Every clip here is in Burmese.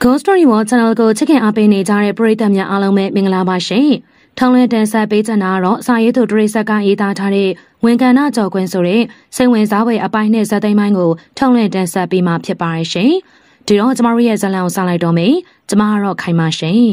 Ghost Story World Channel ကိုချစ်ခင်အားပေးနေကြတဲ့ပရိသတ်များအားလုံးပဲမင်္ဂလာပါရှင်။ထောင်းလင်းတန်ဆက်ပေးချင်တာကတော့စာရေးသူဒရိဆက်ကရေးသားထားတဲ့ဝန်ကဏ္ဍကြော်ကွင်းဆိုတဲ့စိတ်ဝင်စားဖွယ်အပိုင်းနဲ့ဇာတ်သိမ်းပိုင်းကိုထောင်းလင်းတန်ဆက်ပေးမှာဖြစ်ပါရဲ့ရှင်။ဒီတော့ကျမတို့ရဲ့ဇာတ်လမ်းကိုစလိုက်တော့မယ်။ကျမကတော့ခိုင်ပါရှင်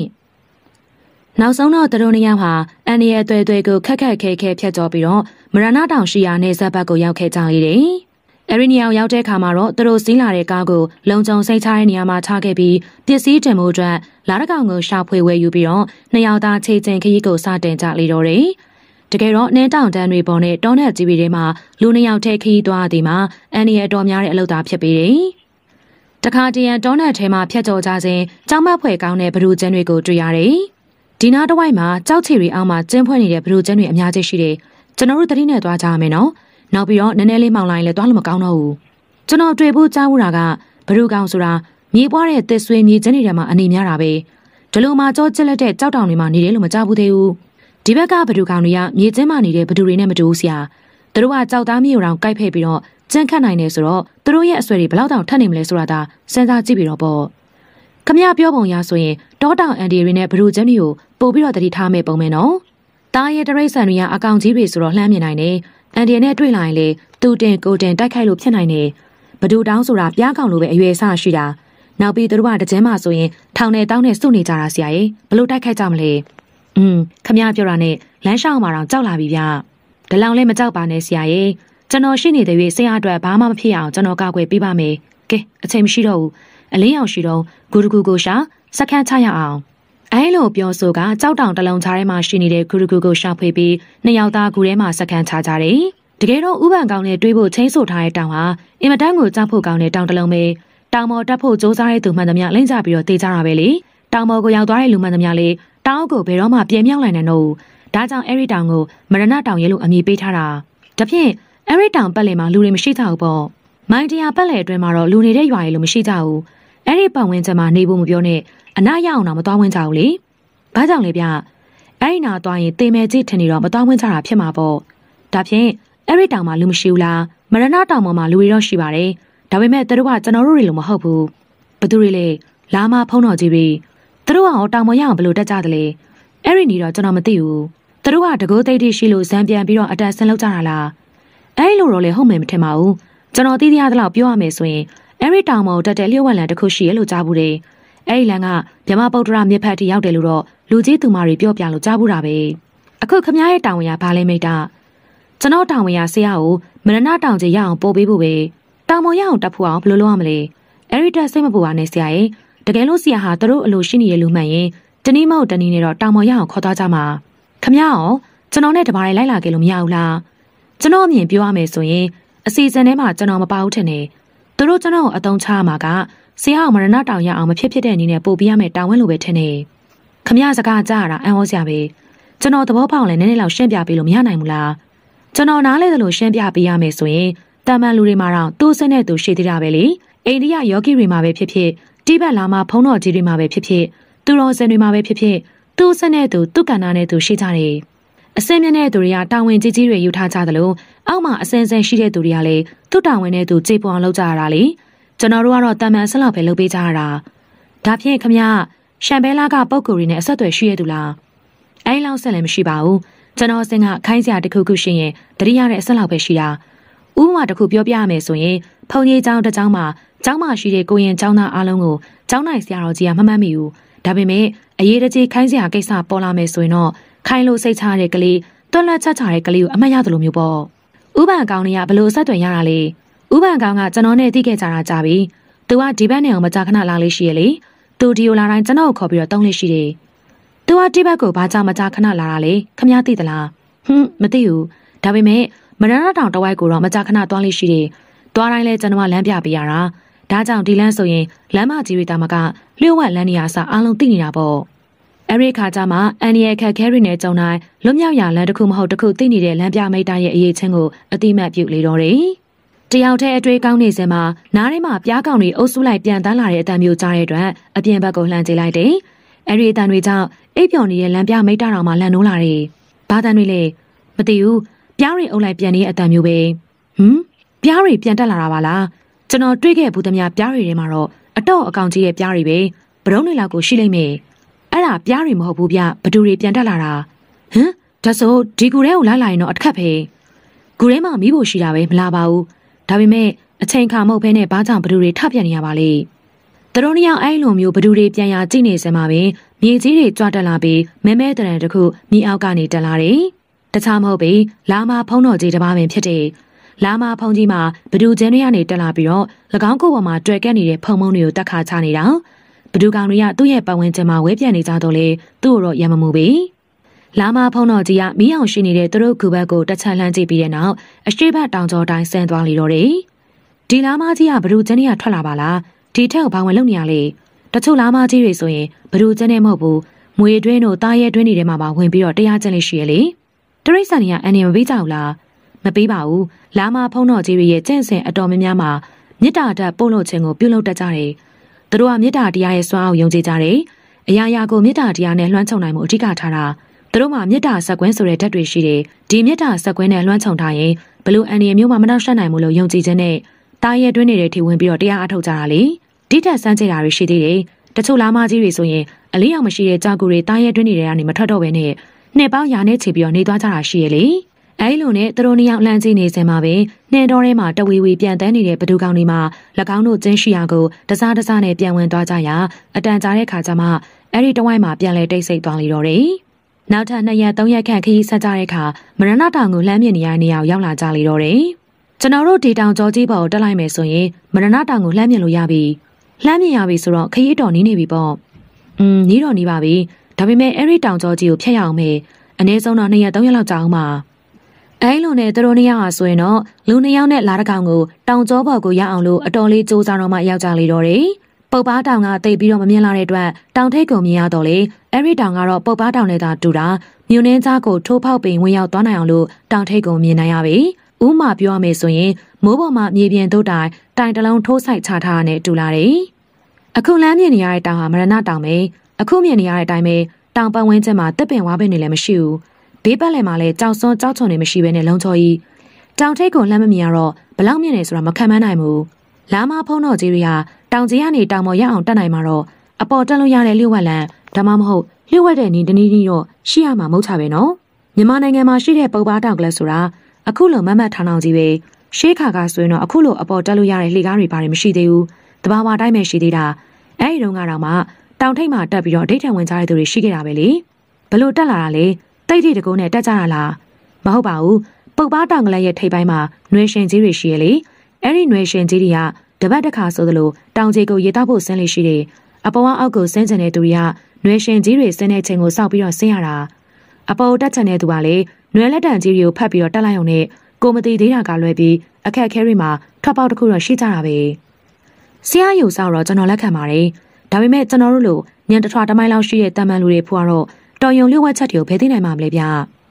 ။နောက်ဆုံးတော့သူတို့နှစ်ယောက်ဟာအန်ဒီရဲ့အတွေ့အတွေ့ကိုခက်ခက်ခဲခဲဖြတ်ကျော်ပြီးတော့မရဏတောင်ရှိရာနေဆက်ဘက်ကိုရောက်ခဲ့ကြရည်တယ်။အဲဒီနေရာရောက်တဲ့အခါမှာတော့သူတို့စီးလာတဲ့ကားကိုလုံခြုံစိတ်ချတဲ့နေရာမှာထားခဲ့ပြီးပစ္စည်းတင်မှုအတွက်လာရကောင်ကိုရှာဖွေဝယ်ယူပြီးတော့နှစ်ယောက်သားခြေချင်းခရီးကိုစတင်ကြလေတော့တယ်။တကယ်တော့နင်းတောင်တန်းတွေပေါ်နဲ့တောနက်ကြီးတွေထဲမှာလူနှစ်ယောက်ထဲခရီးသွားသည်မှာအန်နီရဲ့တော်များတဲ့အလုပ်သားဖြစ်ပေတယ်။တခါတရံတောနက်ထဲမှာဖြတ်ကျော်ကြခြင်းကြောင်မဖွဲကောင်းတဲ့ဘလူကျင်းတွေကိုတွေ့ရတယ်။ဒီနားတစ်ဝိုက်မှာကြောက်ချီတွေအောက်မှာကျင်းဖွဲ့နေတဲ့ဘလူကျင်းတွေအများကြီးရှိတယ်။ကျွန်တော်တို့သတိနဲ့သွားကြရမယ်နော်။နောက်ပြီးတော့နည်းနည်းလေးမှောင်လိုက်ရင်လည်းသွားလို့မကောင်းတော့ဘူးကျွန်တော်တွေ့ဖို့ကြားဘူးတာကဘလူကောင်ဆိုတာမြေပွားတဲ့သစ်ဆွေးမြေကျင်းတွေထဲမှာအနေများတာပဲဒီလိုမှကြောကျက်လက်တဲ့ကြောက်တောင်တွေမှာနေတယ်လို့မကြားဘူးသေးဘူးဒီဘက်ကဘဒူကောင်တွေကမြေကျင်းမှာနေတဲ့ဘဒူတွေနဲ့မတူဘူးဆရာသူတို့ကကြောက်သားမျိုးတောင်ကိုက်ဖဲ့ပြီးတော့ကြမ်းခတ်နိုင်တယ်ဆိုတော့သူတို့ရဲ့အဆွဲတွေဘလောက်တောင်ထက်နေမလဲဆိုတာဒါစဉ်းစားကြည့်ပြီးတော့ပေါ့ခမရပြောပုံရဆိုရင် တောတောင်အန်ဒီတွေနဲ့ဘဒူကျင်းတွေကိုပို့ပြီးတော့တတိထားမဲ့ပုံပဲနော်တားရဲ့တရိတ်ဆန်တွေကအကောင်ကြီးတွေဆိုတော့လှမ်းမြင်နိုင်တယ်အန်ဒီယနဲ့တွေ့လာရင်လေသူတင်ကိုတင်တိုက်ခိုက်လို့ဖြစ်နိုင်တယ်ဘဒူတောင်းဆိုတာပြားကောင်လိုပဲအရွယ်အစားရှိတာနောက်ပြီးသူတို့ကတကြမ်းမှဆိုရင်ထောင်နဲ့တောင်းနဲ့စုနေကြတာဆရာရေဘလို့တိုက်ခိုက်ကြမလဲอืมခမရပြောတာနဲ့လမ်းလျှောက်မှာတော့ကြောက်လာပြီဗျဒီလောင်လည်းမကြောက်ပါနဲ့ဆရာရေကျွန်တော်ရှိနေတဲ့၍ဆရာအတွက်ဘာမှမဖြစ်အောင်ကျွန်တော်ကောက်ွယ်ပေးပါမယ်ကဲအချိန်မရှိတော့ဘူးအလင်းရောင်ရှိတော့ဂူတကူကိုရှာစက္ကန့်ချရအောင်အဲလိုပြောဆိုကကြောက်တောင်တလုံးချားထဲမှာရှိနေတဲ့ဂူရဂူကိုရှာဖွေပြီးနှစ်ယောက်သားဂူထဲမှာစကန်ချကြတယ်။တကယ်တော့ဥပန်ကောင်းနဲ့တွေးဖို့ချင်းဆိုထားတဲ့တောင်ဟာအင်မတန်ကိုကြောက်ဖို့ကောင်းတဲ့တောင်တလုံးပဲ။တောင်ပေါ်တက်ဖို့စူးစမ်းတဲ့သူမှန်သမျှလိမ့်ကြပြီးတော့တေးကြတာပဲလေ။တောင်ပေါ်ကိုရောက်သွားတဲ့လူမှန်သမျှလေတောင်ကိုဘယ်တော့မှပြေမြောက်နိုင်တဲ့တော့ဒါကြောင့်အဲဒီတောင်ကိုမရဏတောင်ရဲလို့အမည်ပေးထားတာ။ဒါဖြင့်အဲဒီတောင်ပတ်လည်မှာလူတွေမရှိကြဘူးပေါ့။မိုင်တရာပတ်လည်အတွင်းမှာတော့လူနေတဲ့ရွာတွေလို့မရှိကြဘူး။အဲ့ဒီပတ်ဝန်းကျင်မှာနေဖို့မပြောနဲ့အနာရအောင်တော့မသွားဝင်ကြဘူးလေ။ဘာကြောင့်လဲဗျ။အဲ့ဒီနာသွားရင်သေမယ်ကြည့်ထင်နေတော့မသွားဝင်ကြတာဖြစ်မှာပေါ့။ဒါဖြင့်အဲ့ဒီတောင်မှာလူမရှိဘူးလား။မရဏတောင်ပေါ်မှာလူတွေတော့ရှိပါတယ်။ဒါပေမဲ့သူတို့ကကျွန်တော်တို့တွေလိုမဟုတ်ဘူး။ဘသူတွေလဲ။လာမဖုံးတော်ကြီးပြီ။သူတို့ကအောင်တောင်ပေါ်ရအောင်ဘလို့တက်ကြတယ်လဲ။အဲ့ဒီနေတော့ကျွန်တော်မသိဘူး။သူတို့ကတကိုးသိသိရှိလို့ဇံပြန်ပြီးတော့အတက်ဆင်းလောက်ကြတာလား။အဲ့လိုတော့လေဟုတ်မယ်မထင်ပါဘူး။ကျွန်တော်သိရသလောက်ပြောရမယ်ဆိုရင်အဲ့ဒီတောင်ပေါ်တက်တဲ့လျှို့ဝှက်လန်တစ်ခုရှိရလို့ကြားဘူးတယ်။အဲ့ဒီလမ်းကမြမပုဒ္ဒရာမြစ်ဖက်ထိရောက်တယ်လို့တော့လူကြီးသူမတွေပြောပြလို့ကြားဘူးတာပဲအခုခမရဲ့တာဝန်ရဘာလဲမိတာကျွန်တော်တာဝန်ရဆရာကိုမရဏတောင်ကြီးရအောင်ပို့ပေးဖို့ပဲတာမွန်ရအောင်တက်ဖို့အောင်ဘယ်လိုလုပ်ရမလဲအဲ့ဒီတက်စိတ်မပူပါနဲ့ဆရာရဲ့တကယ်လို့ဆရာဟာသူတို့အလိုရှိနေရလို့မှန်ရင်တနည်းမဟုတ်တနည်းနဲ့တော့တာမွန်ရအောင်ခေါ်သွားကြမှာခမရောကျွန်တော်နဲ့တပါးလိုက်လာခဲ့လို့မရဘူးလားကျွန်တော်အမြင်ပြောရမယ်ဆိုရင်အစီအစဉ်ထဲမှာကျွန်တော်မပါဘူးထင်တယ်သူတို့ကျွန်တော်ကိုအတုံးချရမှာကဆရာအောင်မရဏတောင်ရအောင်မဖြစ်ဖြစ်တဲ့အနေနဲ့ပို့ပေးရမယ်တာဝန်လိုပဲထင်နေခမရစကားကြားတာအံ့ဩစရာပဲကျွန်တော်သဘောပေါက်လဲနည်းနည်းလောက်ရှင်းပြပေးလို့မရနိုင်ဘူးလားကျွန်တော်နားလဲသလိုရှင်းပြပေးရမယ်ဆိုရင်တာမန်လူတွေမှာတော့သူ့စိတ်နဲ့သူရှိသေးတာပဲလေအိန္ဒိယယောဂီတွေမှာပဲဖြစ်ဖြစ်တိဘက်လာမှာဖုံးတော်ကြီးတွေမှာပဲဖြစ်ဖြစ်သူတော်စင်တွေမှာပဲဖြစ်ဖြစ်သူ့စိတ်နဲ့သူသူ့ကန္နာနဲ့သူရှိကြတယ်အစင်းမြင့်တဲ့သူတွေကတာဝန်ကြီးကြီးတွေယူထားကြသလိုအောက်မှာအစင်းစင်းရှိတဲ့သူတွေကလည်းသူ့တာဝန်နဲ့သူကြေပွန်အောင်လုပ်ကြရတာလေကျွန်တော်တို့ကတော့တာမန်ဆက်လောက်ပဲလုပ်ပေးကြရတာဒါဖြင့်ခမရရှမ်ဘဲလာကပုပ်ကိုရီနဲ့အဆက်အသွယ်ရှိရတူလားအဲလောက်ဆက်လည်းမရှိပါဘူးကျွန်တော်စင်ကခိုင်းစရာတစ်ခုခုရှိရင်တတိယတဲ့အဆက်လောက်ပဲရှိတာဥပမာတစ်ခုပြောပြရမယ်ဆိုရင်ဖုန်ကြီးเจ้าတစ်เจ้าမှာเจ้าမရှိတဲ့ကိုရင်เจ้าသားအားလုံးကိုเจ้าနိုင်ဆရာတော်ကြီးကမမှတ်မိဘူးဒါပေမဲ့အရေးတကြီးခိုင်းစရာကိစ္စပေါ်လာမယ်ဆိုရင်တော့ခိုင်းလို့စိတ်ချတဲ့ကလေးတွက်လက်ချချတဲ့ကလေးကိုအမှတ်ရတယ်လို့မျိုးပေါ့ဥပမာကောင်းတွေကဘလို့ဆက်သွယ်ရတာလဲ။ဥပန်ကောင်ကကျွန်တော်နဲ့သိခဲ့ကြတာကြာပြီ။ "तू ကဒီဘက်နဲ့အောင်မကြာခဏလာလေးရှိရလေ။ तू ဒီကိုလာတိုင်းကျွန်တော်ကိုခေါ်ပြီးတော့တုံးလေးရှိတယ်။ तू ကဒီဘက်ကိုဘာကြာမကြာခဏလာတာလဲခမည်းသိသလား။ဟွန်းမသိဘူး။ဒါပေမဲ့မရဏတောင်တဝိုက်ကိုတော့မကြာခဏသွားလေးရှိတယ်။သွားတိုင်းလဲကျွန်တော်ကလမ်းပြပေးရတာ။ဒါကြောင့်ဒီလမ်းဆိုရင်လမ်းမကြီးတွေတာမကလျှို့ဝှက်လမ်းနေရာအစအားလုံးသိနေတာပေါ့။အဲဒီခါကျမှအန်ဒီရဲ့ခက်ခဲရင်းနဲ့ကြုံတိုင်းလွတ်မြောက်ရလမ်းတစ်ခုမဟုတ်တစ်ခုသိနေတဲ့လမ်းပြမိတ်တာရဲ့အရေးချင်းကိုအတိမတ်ပြုလေတော့တယ်။တယောက်တည်းအတွေ့ကောင်းနေစမှာနားထဲမှာပြားကောင်တွေအုပ်စုလိုက်ပြန်တန်းလာတဲ့အတန်မျိုးကြားတဲ့အတွက်အပြင်ဘက်ကိုလှမ်းကြည့်လိုက်တယ်။အဲဒီအတန်တွေကြောင့်အိပ်ပျော်နေတဲ့လမ်းပြမိတ်တာတော်မှာလန်နိုးလာတယ်။ဘာတန်တွေလဲမသိဘူး။ပြားတွေအုပ်လိုက်ပြန်နေတဲ့အတန်မျိုးပဲ။ဟမ်ပြားတွေပြန်တက်လာတာပါလား။ကျွန်တော်တွေ့ခဲ့ဘူးသမျှပြားတွေထဲမှာတော့အတော့အကောင်ကြီးရဲ့ပြားတွေပဲ။ဘရုံးတွေလောက်ကိုရှိလိမ့်မယ်။အဲ့ဒါပြားတွေမဟုတ်ဘူးဗျ။ဘဒူတွေပြန်တက်လာတာ။ဟမ်ဒါဆိုဒီကူထဲကိုလာလာရင်တော့အခက်ပဲ။ကူထဲမှာမိဖို့ရှိတာပဲမလားပါဘူး။ဒါပေမဲ့အချိန်ခါမဟုတ်ဘဲနဲ့ဘာကြောင့်ဘသူတွေထပြန်နေရပါလဲသူတို့နှစ်ယောက်အဲ့လိုမျိုးဘသူတွေပြန်ရကြည့်နေစမှာပဲမြေကြီးတွေကြွတက်လာပြီးမဲမဲတရံတစ်ခုမြေအောက်ကနေတက်လာတယ်တခြားမဟုတ်ပဲလာမဖုံးတော်ကြီးတစ်ပါးပင်ဖြစ်တယ်လာမဖုံးကြီးမှာဘဒူကျင်းတွေကနေတက်လာပြီးတော့၎င်းကိုယ်ပေါ်မှာတွေ့ကက်နေတဲ့ဖုံမုံတွေကိုတက်ခါချနေတာဘဒူကောင်တွေကသူ့ရဲ့ပတ်ဝန်းကျင်မှာဝဲပြန်နေကြတော့လေသူ့ကိုတော့ရံမမှုပဲ။လာမဖုံတော်ကြီးကမီးအောင်ရှိနေတဲ့သူတို့ကူဘက်ကိုတစ်ချက်လှမ်းကြည့်ပြီးတဲ့နောက်အရှိဘတောင်ကျော်တိုင်းဆင်းသွားလေတော့တယ်။ဒီလာမကြီးကဘလူကျင်းကြီးကထွက်လာပါလား။ဒီထက်ဘာဝင်လုပ်နေရလဲ။တချို့လာမကြီးတွေဆိုရင်ဘလူကျင်းနဲ့မဟုတ်ဘူး။မွေတွင်းတို့တားရဲတွင်းတွေထဲမှာပါဝင်ပြီးတော့တရားကျင့်လေးရှိရလေ။တရိတ်ဆန်ကြီးကအန်နေမပေးကြဘူးလား။မပေးပါဘူး။လာမဖုံတော်ကြီးတွေရဲ့ကျင့်စဉ်အတော်များများမှာမေတ္တာဓာတ်ပို့လို့ခြင်းကိုပြုလုပ်တတ်ကြတယ်။သူတို့ကမေတ္တာတရားရဲ့စွမ်းအောင်ယုံကြည်ကြတယ်။အရာရာကိုမေတ္တာတရားနဲ့လွှမ်းခြုံနိုင်မှုအဓိကထားတာ။သူတို့မှာမြစ်တာဆက်ကွင်းဆိုတဲ့ဓာတ်တွေရှိတယ်ဒီမြစ်တာဆက်ကွင်းနဲ့လွှမ်းခြုံထားရင်ဘလို့အန်ဒီရမျိုးမှမနှောက်ယှက်နိုင်ဘူးလို့ယုံကြည်ခြင်းနဲ့တားရဲတွင်းနေတဲ့ထီဝင်ပြီးတော့တရားအထုတ်ကြတာလေဒီထက်စမ်းကြတာတွေရှိသေးတယ်တချို့လာမကြီးတွေဆိုရင်အလေးအောင်မရှိတဲ့ကြောက်ကူတွေတားရဲတွင်းနေတဲ့ကနေမထွက်တော့ဘဲနဲ့နှစ်ပေါင်းရာနဲ့ချီပြီးတော့နေသွားကြတာရှိရဲ့လေအဲဒီလိုနဲ့သူတို့နှစ်ယောက်လမ်းကြည့်နေစမှာပဲနှင်းတော်ထဲမှာတဝီဝီပြန်တန်းနေတဲ့ဘဒူကောင်တွေမှာ၎င်းတို့ကျင်းရှိရာကိုတစားတစားနဲ့ပြန်ဝင်သွားကြရာအတန်ကြာတဲ့ခါကျမှအဲဒီတဝိုက်မှာပြန်လဲတိတ်ဆိတ်သွားလေတော့တယ်နောက်ထပ်၂ရက်၃ရက်ခန့်ခရီးဆက်ကြတဲ့အခါမရဏတောင်ကိုလမ်းမြင့်နေရတဲ့နေရာကိုရောက်လာကြလေတော့တယ်။ကျွန်တော်တို့ဒေတောင်ကြောကြီးပေါ်ကိုတက်လိုက်မယ်ဆိုရင်မရဏတောင်ကိုလမ်းမြင့်လို့ရပြီ။လမ်းမြင့်ရပြီဆိုတော့ခရီးတော်နီးနေပြီပေါ့။อืมနီးတော်နီးပါပြီ။ဒါပေမဲ့အဲ့ဒီတောင်ကြောကြီးကိုဖျက်ရအောင်မေ။အနည်းဆုံးတော့၂ရက်၃ရက်လောက်ကြာအောင်ပါ။အဲလိုနဲ့သူတို့နှစ်ယောက်ဟာဆိုရင်တော့လူနှစ်ယောက်နဲ့လာတကောင်ကိုတောင်ကြောပေါ်ကိုရောက်အောင်လို့အတော်လေးစူးစမ်းတော့မှရောက်ကြလေတော့တယ်။ပုတ်ပါတောင်ကတိတ်ပြီးတော့မမြင်လာတဲ့အတွက်တောင်ထိပ်ကိုမြင်ရတော့လေအဲ့ဒီတောင်ကတော့ပုတ်ပါတောင်နဲ့သာတူတာမြို့နှင်းကြားကိုထိုးဖောက်ပင်ဝင်ရောက်သွားနိုင်အောင်လို့တောင်ထိပ်ကိုမြင်နိုင်ရပြီဥမာပြောရမယ်ဆိုရင်မိုးပေါ်မှာမြေပြင်တို့တိုင်တိုင်တလုံးထိုးဆိုင်ချထားတဲ့တူလာတယ်အခုလမ်းမြင်နေရတဲ့တောင်ဟာမရဏတောင်ပဲအခုမြင်နေရတဲ့အတိုင်းပဲတောင်ပတ်ဝန်းကျင်မှာတပ်ပင်ဝါပင်တွေလည်းမရှိဘူးဘေးပတ်လည်မှာလည်းကြောက်စွန်းကြောက်ချုံတွေမရှိဘဲနဲ့လုံချော်ကြီးတောင်ထိပ်ကိုလမ်းမမြင်ရတော့ဘလောက်မြင်နေဆိုတာမခံမနိုင်ဘူးလာမဖုံးတော်ကြီးတွေဟာတောင်ကြီးကနေတောင်ပေါ်ရောက်အောင်တက်နိုင်မှာတော့အပေါ်တက်လို့ရတဲ့လျှို့ဝက်လန်ဒါမှမဟုတ်လျှို့ဝက်တဲ့နည်းတနည်းနည်းတော့ရှိရမှာမဟုတ်ချပဲနော်မြန်မာနိုင်ငံမှာရှိတဲ့ပုပ်ပါတောင်ကလပ်ဆိုတာအခုလိုမမတ်ထောင်ထောင်ကြီးပဲရှေးခါကဆိုရင်တော့အခုလိုအပေါ်တက်လို့ရတဲ့လှေကားတွေပါတယ်မရှိသေးဘူးတဘာဝတိုင်းပဲရှိသေးတာအဲ့ဒီတုန်းကတော့မှတောင်ထိပ်မှာတက်ပြီးတော့ဒိတ်ထံဝင်ကြတဲ့သူတွေရှိခဲ့တာပဲလေဘလို့တက်လာတာလဲတိတ်ထိတကုန်းနဲ့တက်ကြတာလားမဟုတ်ပါဘူးပုပ်ပါတောင်ကလေးရဲ့ထိပ်ပိုင်းမှာနှွေရှင်ကြီးတွေရှိရလေအဲ့ဒီနှွေရှင်ကြီးတွေကတပတ်တစ်ခါဆိုသလိုတောင်ကြီးကိုရေတောက်ဖို့ဆင်းလေရှိတယ်။အပေါ်အောက်ကိုဆင်းကျင်တဲ့သူတွေကနွယ်ရှင်ကြီးတွေဆင်းတဲ့ချိန်ကိုစောက်ပြီးတော့ဆင်းရတာ။အပေါ်တက်ချင်တဲ့သူကလည်းနွယ်လက်တံကြီးတွေကိုဖတ်ပြီးတော့တက်လိုက်အောင်နဲ့ကိုမတီသေးတာကလွဲပြီးအခက်ခဲတွေမှာထွက်ပေါက်တစ်ခုတော့ရှိကြတာပဲ။ဆရာယူဆောင်တော့ကျွန်တော်လက်ခံပါတယ်။ဒါပေမဲ့ကျွန်တော်တို့လိုညံတထွာတမိုင်းလောက်ရှိတဲ့တာမန်လူတွေဖွာတော့တော်ယုံလျှို့ဝှက်ချက်တွေကိုဖယ်သိနိုင်မှာမလဲဗျ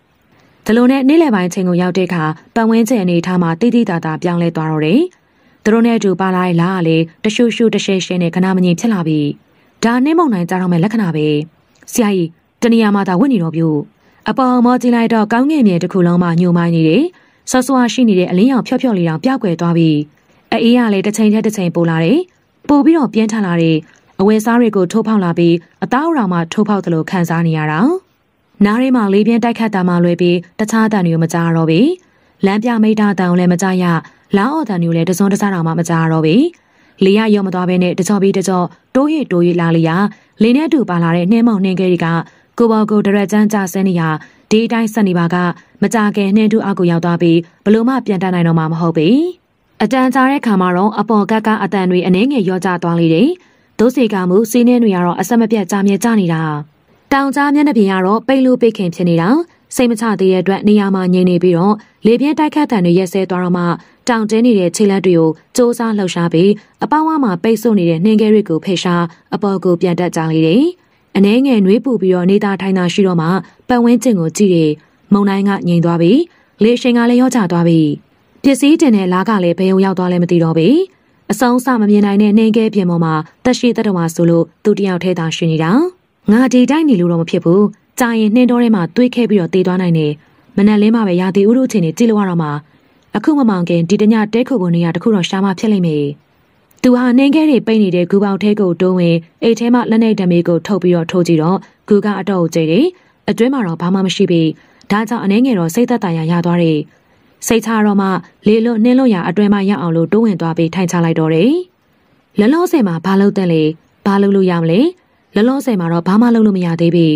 ။ဒီလိုနဲ့နေ့လယ်ပိုင်းအချိန်ကိုရောက်တဲ့အခါပတ်ဝန်းကျင်အနေအထားမှာတိတိတသာပြောင်းလဲသွားတော့တယ်။သူတို့နဲ့အတူပါလာတဲ့လားကလည်းတရှူရှူတရှဲရှဲနဲ့ခဏမငြိမ်ဖြစ်လာပြီဒါနဲ့မုံနိုင်ကြတော့မဲ့လက္ခဏာပဲဆရာကြီးတနေရာမှာသာဝင်နေတော့ပြို့အပေါ်မောကြည့်လိုက်တော့ကောင်းငယ်မြေတစ်ခုလုံးမှညိုမိုင်းနေတယ်ဆော့ဆွာရှိနေတဲ့အလင်းရောင်ဖြော့ဖြော့လေးတောင်ပြောက်ွယ်သွားပြီအေးရလည်းတစ်ချိန်တည်းတစ်ချိန်ပိုလာတယ်ပိုပြီးတော့ပြင်းထလာတယ်အဝယ်စားတွေကိုထိုးဖောက်လာပြီးအသားအရောင်မှထိုးဖောက်သလိုခံစားနေရတာနားရဲမှာလေးပြင်းတိုက်ခတ်တာမှလွယ်ပြီးတခြားအတန်တွေကိုမကြားတော့ဘူးလမ်းပြမိတာတန်ကိုလည်းမကြရလောင်းအော်တန်မျိုးလည်းတစုံတစားတောင်မှမကြရတော့ပေလေရရော့မသွားဘဲနဲ့တကြောပြီးတကြောတိုးရတိုးရလာလေရလေနဲ့တူပါလာတဲ့နှင်းမောင်နှင်းခဲတွေကကိုပေါ်ကိုဒရက်ချမ်းကြဆင်းနေရဒီတိုင်းဆက်နေပါကမကြခင်နှင်းတူအကူရောက်သွားပြီးဘလို့မှပြန်တတ်နိုင်တော့မှာမဟုတ်ပေအတန်ကြာတဲ့ခါမှာတော့အပေါ်ကကအတန်တွေအနှဲငယ်ရော့ကျသွားလေတယ်ဒုစေကမှုစီးနှင်းတွေကတော့အဆက်မပြတ်ကြာမြဲကြနေတာတောင်ကြားမျက်နှာပြင်ကတော့ပိတ်လို့ပိတ်ခင်ဖြစ်နေတာစိတ်မချသေးတဲ့အတွက်နေရာမှာငြိမ်နေပြီးတော့လေပြင်းတိုက်ခတ်တံတွေရက်စဲသွားတော့မှတောင်တင်းနေတဲ့ခြေလက်တွေကိုစူးစမ်းလှုပ်ရှားပြီးအပေါင်းအဝမှာပိတ်ဆို့နေတဲ့နှင်းခဲတွေကိုဖိရှားအပေါ်ကိုပြန်တက်ကြလေတယ်။အနှဲငယ်နှွေးပူပြီးတော့နေသားထိုင်သာရှိတော့မှပတ်ဝန်းကျင်ကိုကြည့်တယ်။မုံတိုင်းကငြိမ်သွားပြီးလေအရှင်ကလည်းရော့ချသွားပြီးပစ္စည်းတင်တဲ့လားကလည်းဘယ်ုံရောက်သွားလဲမသိတော့ဘူး။အဆုံးအစမမြင်နိုင်တဲ့နှင်းခဲပြင်ပေါ်မှာတက်ရှိတတဝါဆိုလို့သူတယောက်ထဲသာရှင်နေတာ။ငါဒီတိုင်းနေလို့တော့မဖြစ်ဘူး။ကြာရင်နှင်းတော်ထဲမှာတွေးခဲပြီးတော့တည်သွားနိုင်တယ်မနက်လင်းမှာပဲရာသီဥတုအခြေအနေကြည့်လို့ရတော့မှအခုမမောင်ခင်ဒီတညတဲခုကိုနေရတခုတော့ရှာမဖြစ်လိမ့်မယ်သူဟာနှင်းခဲတွေပိတ်နေတဲ့ဂူပေါင်ထဲကိုတိုးဝင်အိတ်ထဲမှာလက်နေဓမေကိုထုတ်ပြီးတော့ထိုးကြည့်တော့ဂူကအတော့ကိုကျိတယ်အတွင်းမှာတော့ဘာမှမရှိပေဒါကြောင့်အနေငယ်တော့စိတ်သက်သာရာရသွားတယ်စိတ်ချတော့မှလေလွတ်နှင်းလွတ်ရာအတွင်းမှာရောက်အောင်လို့တိုးဝင်သွားပြီးထိုင်ချလိုက်တော့တယ်လလောဆယ်မှာဘာလုပ်တဲ့လဲဘာလုပ်လို့ရမလဲလလောဆယ်မှာတော့ဘာမှလုပ်လို့မရသေးဘူး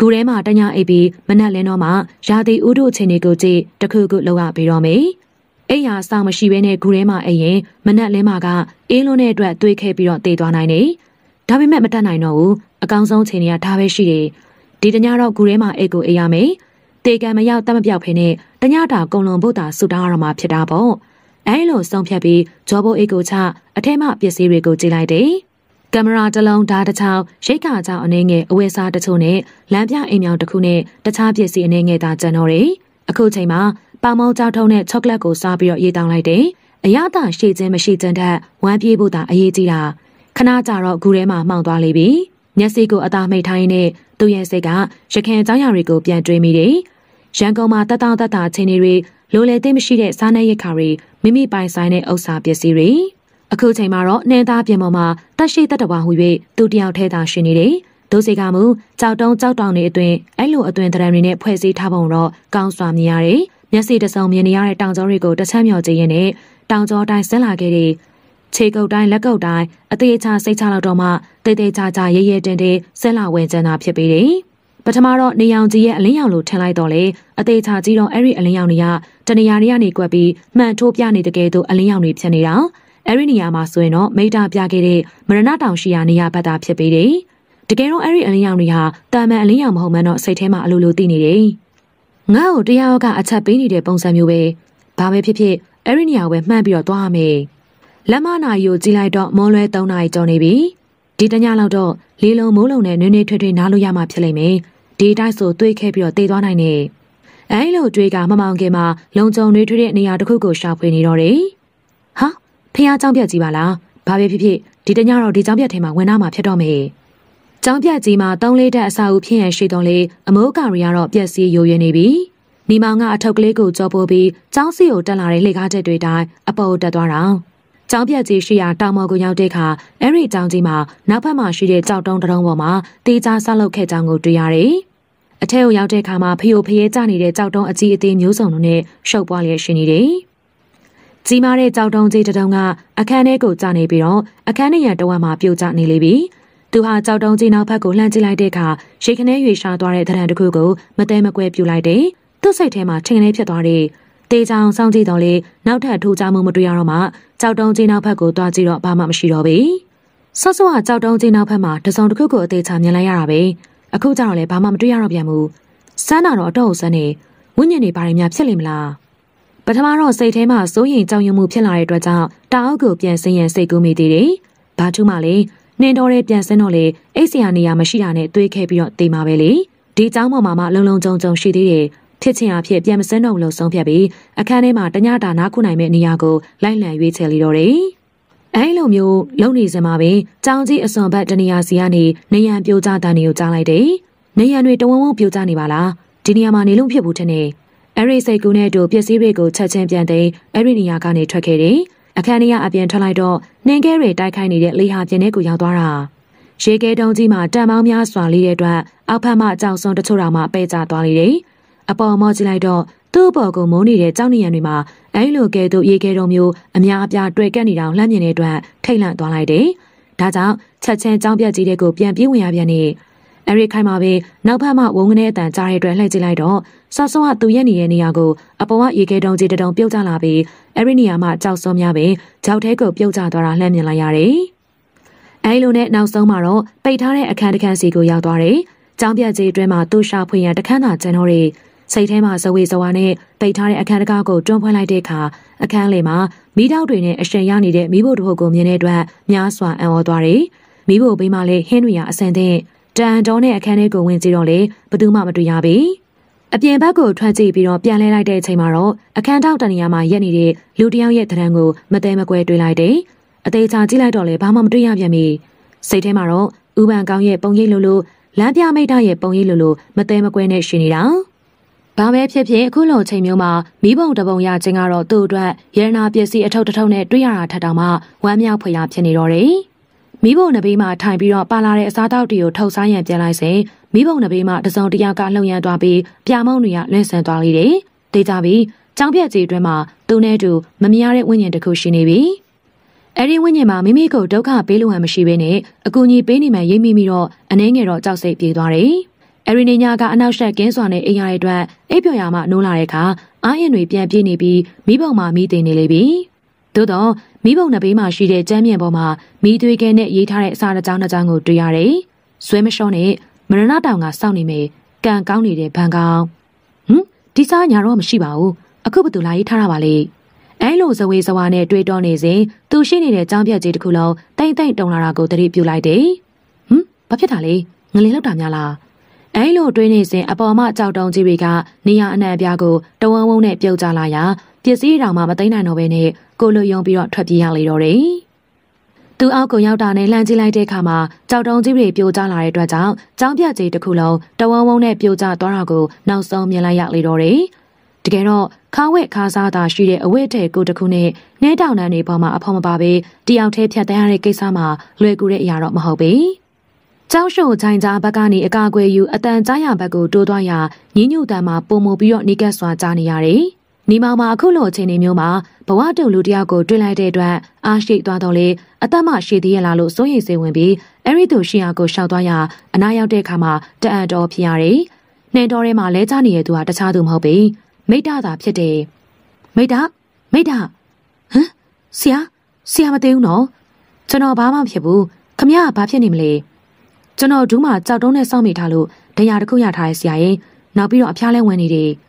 ဂူထဲမှာတညအိပ်ပြီးမနက်လင်းတော့မှရာသီဥတုအခြေအနေကိုကြည့်တခုခုလောက်ရပြီးတော့မယ်။အိယာဆောင်မရှိဘဲနဲ့ဂူထဲမှာအိပ်ရင်မနက်လင်းမှာကအေးလွန်းတဲ့အတွက်တွေးခဲပြီးတော့တည်သွားနိုင်တယ်။ဒါပေမဲ့မတတ်နိုင်တော့ဘူး။အကောင်းဆုံးအခြေအနေကဒါပဲရှိတယ်။ဒီတညတော့ဂူထဲမှာအိပ်ကိုအိပ်ရမယ်။တေကံမရောက်တတ်မပြောက်ဖ ೇನೆ တညတာကုံလွန်ဖို့တာဆူတောင်းရမှာဖြစ်တာပေါ့။အဲလိုဆုံးဖြတ်ပြီးဂျောဘိုအိတ်ကိုချအထဲမှပစ္စည်းတွေကိုကြည့်လိုက်တယ်။ကင်မရာတစ်လုံးဓာတ်တစ်ချောင်းရိတ်ခါကြောင်အနေငယ်အဝယ်စားတချို့နဲ့လမ်းပြအိမ်မြောင်တစ်ခုနဲ့တခြားပစ္စည်းအနေငယ်သာကျန်တော့တယ်။အခုချိန်မှာပေါမောကြောက်ထုံးနဲ့ချောကလက်ကိုစားပြီးတော့ရေးတောင်းလိုက်တယ်။အရသာရှည်ခြင်းမရှိခြင်းတက်ဝမ်းပြေးဖို့သာအရေးကြီးတာ။ခဏကြာတော့ဂူထဲမှာမှောင်သွားလိမ့်ပြီ။မျက်စိကိုအသာမိတ်ထိုင်းနဲ့သူ့ရဲ့စိတ်ကရခင်เจ้าရတွေကိုပြန်တွေးမိတယ်။ရန်ကုန်မှာတတောင်တတအခြေအနေတွေလိုလေသိမရှိတဲ့စားနပ်ရိက္ခာတွေမိမိပိုင်ဆိုင်တဲ့ဥစ္စာပစ္စည်းတွေအခုချိန်မှာတော့နှင်းသားပြင်ပေါ်မှာတက်ရှိတက်တဝါဟု၍သူတယောက်ထဲသာရှင်နေတယ်ဒုစိကမူကြောက်တုံးကြောက်တောင်တွေအတွင်အဲ့လိုအတွင်တရံတွေနဲ့ဖွဲ့စည်းထားပုံတော့ကောင်းစွာမြင်ရတယ်မျက်စိတစုံမြင်နေရတဲ့တောင်ကျောတွေကိုတစ်ချက်မျှော်ကြည့်ရင်းနဲ့တောင်ကျောတိုင်းဆင်းလာခဲ့တဲ့ခြေကုပ်တိုင်းလက်ကုပ်တိုင်းအသေးချာစိတ်ချလောက်တော့မှတိတ်တိတ်ချာချာရဲရဲတင်းတင်းဆင်းလာဝင်ကျန်တာဖြစ်ပေတယ်ပထမတော့နေရောင်ကြီးရဲ့အလင်းရောင်လိုထင်လိုက်တော့လေအသေးချာကြီးတော့အဲ့ဒီအလင်းရောင်တွေကတနေရာတွေကနေကွက်ပြီးမှန်ထိုးပြနေတဲ့ကဲသို့အလင်းရောင်တွေဖြစ်နေတာအဲ့ဒီနေရာမှာဆိုရင်တော့မိတာပြခဲ့တဲ့မရဏတောင်ရှိရာနေရာဘက်သာဖြစ်ပေတယ်။တကယ်တော့အဲ့ဒီအလင်းရောင်တွေဟာတာမန်အလင်းရောင်မဟုတ်မှန်းတော့စိတ်ထဲမှာအလိုလိုသိနေတယ်။ငါ့ကိုတရားရောက အချက်ပေးနေတဲ့ပုံစံမျိုးပဲ။ဘာပဲဖြစ်ဖြစ်အဲ့ဒီနေရာပဲမှန်းပြီးတော့သွားရမယ်။လက်မနာရီကိုကြည့်လိုက်တော့မွန်လွဲ၃နာရီကျော်နေပြီ။ဒီတညလောက်တော့လေလုံးမိုးလုံးနဲ့နွေးနွေးထွေးထွေးနားလို့ရမှာဖြစ်လိမ့်မယ်။ဒီတိုက်ဆိုတွေးခဲပြီးတော့တေသွားနိုင်တယ်။အဲလိုတွေးကမမောင်ခင်မှာလုံကြုံတွေးထွေးတဲ့နေရာတစ်ခုကိုရှာဖွေနေတော့တယ်။ဖះเจ้าပြက်ကြီးပါလားဘာပဲဖြစ်ဖြစ်ဒီတညတော့ဒီเจ้าပြက်ထဲမှာဝင်လာမှာဖြစ်တော့မယ်เจ้าပြက်ကြီးမှာတုံးလေးတက်အစာအုပ်ဖြစ်ရန်ရှိတုံးလေးအမိုးကရီကတော့ပြက်စီးရိုးရွနေပြီနီမောင်ကအထုပ်ကလေးကိုကြောပိုးပြီးเจ้าစီကိုတက်လာတဲ့လှေကားတဲ့တွေတိုင်းအပေါ်တက်သွားတာကျောင်းပြက်ကြီးရှိရာတောင်ပေါ်ကိုရောက်တဲ့အခါအဲ့ဒီကျောင်းကြီးမှာနောက်ဘက်မှာရှိတဲ့ကြောက်တုံးတုံးပေါ်မှာတေးချဆောက်လုပ်ခဲ့ကြောင်းကိုတွေ့ရတယ်။အထက်ကိုရောက်တဲ့အခါမှာဖျို့ဖျဲကျနေတဲ့ကြောက်တုံးအကြီးအသေးမျိုးစုံတို့နဲ့ရှုပ်ပွားလျက်ရှိနေတယ်။ကြီးမားတဲ့ကြောက်တုံးကြီးတစ်တုံးကအခန်းထဲကိုကျနေပြီးတော့အခန်းထဲရတဝက်မှာပြိုကျနေလေပြီ။သူဟာကြောက်တုံးကြီးနောက်ဘက်ကိုလှမ်းကြည့်လိုက်တဲ့အခါရေခနဲရွေရှာသွားတဲ့တရံတစ်ခုကိုမတဲမကွဲပြူလိုက်တယ်။သူ့စိတ်ထဲမှာထင်ကနေဖြစ်သွားတဲ့တေချောင်စောင့်ကြည့်တော့လေနောက်ထပ်ထိုးချမှုမတွေ့ရတော့မှကြောက်တုံးကြီးနောက်ဘက်ကိုတွားကြည့်တော့ဘာမှမရှိတော့ဘူး။ဆော့ဆော့ကကြောက်တုံးကြီးနောက်ဘက်မှာတစုံတစ်ခုကိုအသေးချာမြင်လိုက်ရတာပဲ။အခုကျတော့လေဘာမှမတွေ့ရတော့ပြန်ဘူး။စမ်းတာတော့အတော့ဆန်းနေဝိညာဉ်တွေဘာတွေများဖြစ်လိမ့်မလား။ပထမတော့စိတ်ထဲမှာစိုးရိမ်ကြောက်ရွံ့မှုဖြစ်လာတဲ့အတွက်ကြောင့်တအုပ်ကိုပြန်ဆင်းရန်စိတ်ကူးမိသေးတယ်။ဘာထူးမှလည်းနှင်းတော်တဲ့ပြန်ဆင်းတော့လေအိတ်ဆရာနေရာမရှိတာနဲ့တွေးခဲ့ပြီးတော့တေးမှာပဲလေ။ဒီเจ้าမောင်မာမလုံလုံကြုံကြုံရှိသေးတယ်။ဖြစ်ချင်အဖြစ်ပြန်မစင်းတော့လို့ဆုံးဖြတ်ပြီးအခန်းထဲမှာတညတာနားခုနိုင်မဲ့နေရာကိုလိုက်လံရွေးချယ်လိုက်တော့တယ်။အဲလိုမျိုးလုံနေစမှာပဲကြောင်ကြီးအစွန်ဘက်တနေရာစီကနေနေရန်ပြိုကျတန်တွေကိုကြားလိုက်တယ်။နေရန်တွေတဝုံဝုံပြိုကျနေပါလား။ဒီနေရာမှာနေလုံးဖြစ်ဘူးထင်တယ်။အဲ့ဒီစိတ်ကူးနဲ့အတူပစ္စည်းတွေကိုချက်ချင်းပြန်သိမ်းအဲ့ဒီနေရာကနေထွက်ခဲ့တယ်။အခန်းထဲကအပြင်ထွက်လိုက်တော့နှင်းခဲတွေတိုက်ခိုင်းနေတဲ့လေဟာပြင်းတဲ့ကိုရောက်သွားတာ။ရေခဲတုံးကြီးမှာတံပေါင်းများစွာလေးတဲ့အတွက်အောက်ဖက်မှကြောင်စုံတချို့တောင်မှပဲ့ကျသွားလေတယ်။အပေါ်မော့ကြည့်လိုက်တော့သူ့အပေါ်ကမုန်းနေတဲ့ကြောင်နေရံတွေမှာအဲ့လိုကဲတို့ရေခဲတုံးမျိုးအများအပြားတွေ့ကပ်နေတာကိုလှမ်းမြင်တဲ့အတွက်ထိတ်လန့်သွားလိုက်တယ်။ဒါကြောင့်ချက်ချင်းကြောင်ပြက်ကြီးတဲ့ကိုပြန်ပြေးဝင်ရပြန်နေ။အဲဒီခိုင်မှာပဲနောက်ဖက်မှဝုံကနေအတန်ကြားတဲ့အတွက်လှည့်ကြည့်လိုက်တော့ဆော့ဆော့ကသူ့ရဲ့နေရဲ့နေရာကိုအပေါ်ကရေခဲတုံးကြီးတတုံပြုတ်ကျလာပြီးအဲဒီနေရာမှာကြောက်စောများပဲကြောက်ထဲကိုပြုတ်ကျသွားတာလှမ်းမြင်လိုက်ရတယ်။အဲဒီလိုနဲ့နောက်ဆုံးမှာတော့ပိတ်ထားတဲ့အခန်းတစ်ခန်းစီကိုရောက်သွားတယ်။ကြောင်ပြက်ကြီးအတွင်းမှာသူ့ရှာဖွေရန်တခန်းသာကျန်တော့တယ်။စိတ်ထဲမှာဇဝေဇဝါနဲ့ပိတ်ထားတဲ့အခန်းတကားကိုတွန်းဖွင့်လိုက်တဲ့အခါအခန်းလေမှာမိတောက်တွေနဲ့အရှင်ရနေတဲ့မိဖို့တို့ကိုမြင်တဲ့အတွက်များစွာအံ့ဩသွားတယ်။မိဖို့ဘေးမှာလည်းဟင်းတွေရအဆင်သင့်တန်တော်နဲ့အခန်းထဲကိုဝင်ကြည့်တော့လေဘသူမှမတွေ့ရပါဘူး။အပြင်ဘက်ကိုထွက်ကြည့်ပြီးတော့ပြန်လဲလိုက်တဲ့အချိန်မှာတော့အခန်းထောက်တနေရာမှာရက်နေတဲ့လူတယောက်ရဲ့တရံကိုမတဲမကွဲတွေ့လိုက်တယ်။အသေးချာကြည့်လိုက်တော့လေဘာမှမတွေ့ရပြန်ပြီ။စိတ်ထဲမှာတော့ဥပန်ကောင်းရဲ့ပုံရိပ်လိုလိုလမ်းပြမိတ်တာရဲ့ပုံရိပ်လိုလိုမတဲမကွဲနဲ့ရှင်နေတာ။ဘာပဲဖြစ်ဖြစ်အခုလိုချိန်မျိုးမှာမိဘုံတပုံရခြင်းကတော့သူ့အတွက်ရတနာပစ္စည်းအထောက်တထောက်နဲ့တွေ့ရတာထက်တောင်မှဝမ်းမြောက်ဖွယ်ရာဖြစ်နေတော့တယ်။မိဘုံနဘေးမှာထိုင်ပြီးတော့ပါလာတဲ့အစားအသောက်တွေကိုထုတ်စားရန်ပြန်လိုက်စဉ်မိဘုံနဘေးမှာတစုံတယောက်ကလှုံ့ရမ်းသွားပြီးပြာမုံတွေကလွင့်ဆန်သွားလေတယ်။ဒေကြပြီးကြောင်ပြက်ကြီးအတွင်းမှာသူနဲ့တူမမြင်ရတဲ့ဝိညာဉ်တစ်ခုရှိနေပြီ။အဲဒီဝိညာဉ်မှာမိမိကိုဒုက္ခပေးလို့ဟန်မရှိဘဲနဲ့အကူအညီပေးနေမှရိပ်မိပြီးတော့အနှဲငယ်တော့ကြောက်စိတ်ပြေးသွားတယ်။အဲဒီနေညကအနောက်ဆက်ကင်းစွာနဲ့အိမ်ရတဲ့အတွက်အိပ်ပျော်ရမှနိုးလာတဲ့အခါအာရင်တွေပြန်ပြေးနေပြီးမိဘုံမှာမိတင်နေလေပြီ။သို့တော့မိဘုံနှစ်ဘေးမှာရှိတဲ့ကျမ်းမြန်ပေါ်မှာမိသွေးခဲနဲ့ရေးထားတဲ့အစာတစ်ကြောင်းတစ်ကြောင်းကိုတွေ့ရတယ်။ဆွဲမလျှောနဲ့မရဏတောင်ကစောင့်နေမယ်။ကံကောင်းနေတဲ့ဘန်ကောင်း။ဟင်ဒီစားညာတော့မရှိပါဘူး။အခုဘသူလာရေးထားတာပါလေ။အဲလိုဇဝေဇဝါနဲ့တွေ့တော့နေစဉ်သူရှိနေတဲ့ကြောင်းပြက်ကြီးတစ်ခုလုံးတိမ့်တိမ့်တုံလာတာကိုသတိပြုလိုက်တယ်။ဟင်ဘာဖြစ်တာလဲ။ငလင်လောက်တာများလား။အဲလိုတွေးနေစဉ်အပေါ်မကြောက်တုံးကြီးတွေကနေရာအနှံ့အပြားကိုတဝန်းဝုန်းနဲ့ပြုတ်ကျလာရာပစ္စည်းတောင်မှမသိနိုင်တော့ဘဲနဲ့ကိုလိုယုံပြီးတော့ထွက်ပြေးရလေတော့တယ်။သူအောက်ကိုရောက်တာနဲ့လှမ်းကြည့်လိုက်တဲ့အခါမှာကြောက်တုံးကြီးတွေပြိုကျလာတဲ့အတွက်ကြောင့်ကြောင်ပြကြီးတစ်ခုလုံးတဝုံဝုံနဲ့ပြိုကျသွားတာကိုနောက်ဆုံးမြင်လိုက်ရလေတော့တယ်။တကယ်တော့ခါဝက်ခါစားတာရှိတဲ့အဝတ်အထည်ကိုတစ်ခုနဲ့နှဲတောင်တန်းတွေပေါ်မှာအဖော်မပါပဲတယောက်တည်းဖြတ်တန်းရတဲ့ကိစ္စမှာလွယ်ကူတဲ့အရာတော့မဟုတ်ပေ။ကျောင်းရှုံချိုင်ကြားဘက်ကနေအကာအကွယ်ယူအတန်ကြားရဘက်ကိုတိုးသွားရာညညူတန်မှာပုံမူပြီးတော့နေကက်စွာကြားနေရတယ်နေမောင်မှာအခုလိုအခြေအနေမျိုးမှာဘဝတူလူတယောက်ကိုတွေ့လိုက်တဲ့အတွက်အားရှိသွားတော့လေအသက်မရှိသေးရလားလို့စိုးရိမ်စေဝင်ပြီးအဲ့ဒီသူရှင်အားကိုရှောက်သွားရအနာရောက်တဲ့အခါမှာတအံ့တော်ဖြစ်ရတယ်။နှင်တော်ထဲမှာလဲကျနေတဲ့သူဟာတခြားသူမဟုတ်ပေ။မိတ္တသာဖြစ်တယ်။မိတ္တမိတ္တဟမ်ဆရာဆရာမသိဘူးနော်။ကျွန်တော်ဘာမှဖြစ်ဘူး။ခမရဘာဖြစ်နေမလဲ။ကျွန်တော်ဒူးမှာကြောက်တုံးနဲ့စောင့်မိထားလို့ဒဏ်ရာတစ်ခုရထားရဲ့ဆရာရင်နောက်ပြီးတော့အဖျားလဲဝင်နေတယ်။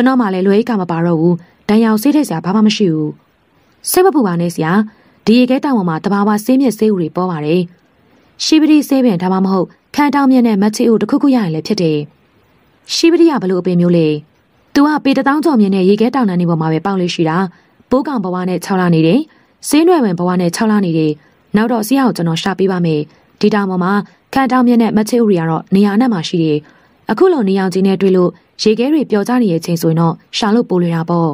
ကျွန်တော်မှလည်းလွယ်အိတ်ကမပါတော့ဘူး။ဒဏ်ရောင်ဆေးတဲ့ဆရာဘာမှမရှိဘူး။စိတ်မပူပါနဲ့ဆရာ။ဒီရေခဲတောင်ပေါ်မှာတဘာဝဆေးမြက်ဆေးဥတွေပေါ်ပါတယ်။ရှိပတိဆေးပင်ဒါမှမဟုတ်ခံတောင်မြက်နဲ့မချီဥတစ်ခုခုရရင်လည်းဖြစ်တယ်။ရှိပတိကဘလို့အပင်မျိုးလဲ။ "तू ကပေတထောင်းကြောင်မြက်နဲ့ရေခဲတောင်တန်းနေပေါ်မှာပဲပေါက်လို့ရှိတာ။ပိုးကောင်ဘဝနဲ့ခြောက်လာနေတယ်။ဆေးနွယ်ဝင်ဘဝနဲ့ခြောက်လာနေတယ်။နောက်တော့ဆရာကိုကျွန်တော်ရှာပေးပါမယ်။ဒီတောင်ပေါ်မှာခံတောင်မြက်နဲ့မချီဥတွေကတော့နေရာအနှံ့မှာရှိတယ်။အခုလိုနေရာချင်းနဲ့တွေ့လို့ရေခဲတွေပျော်ကြနေတဲ့ချိန်ဆိုရင်တော့ရှာလို့ပိုးလွယ်တာပေါ့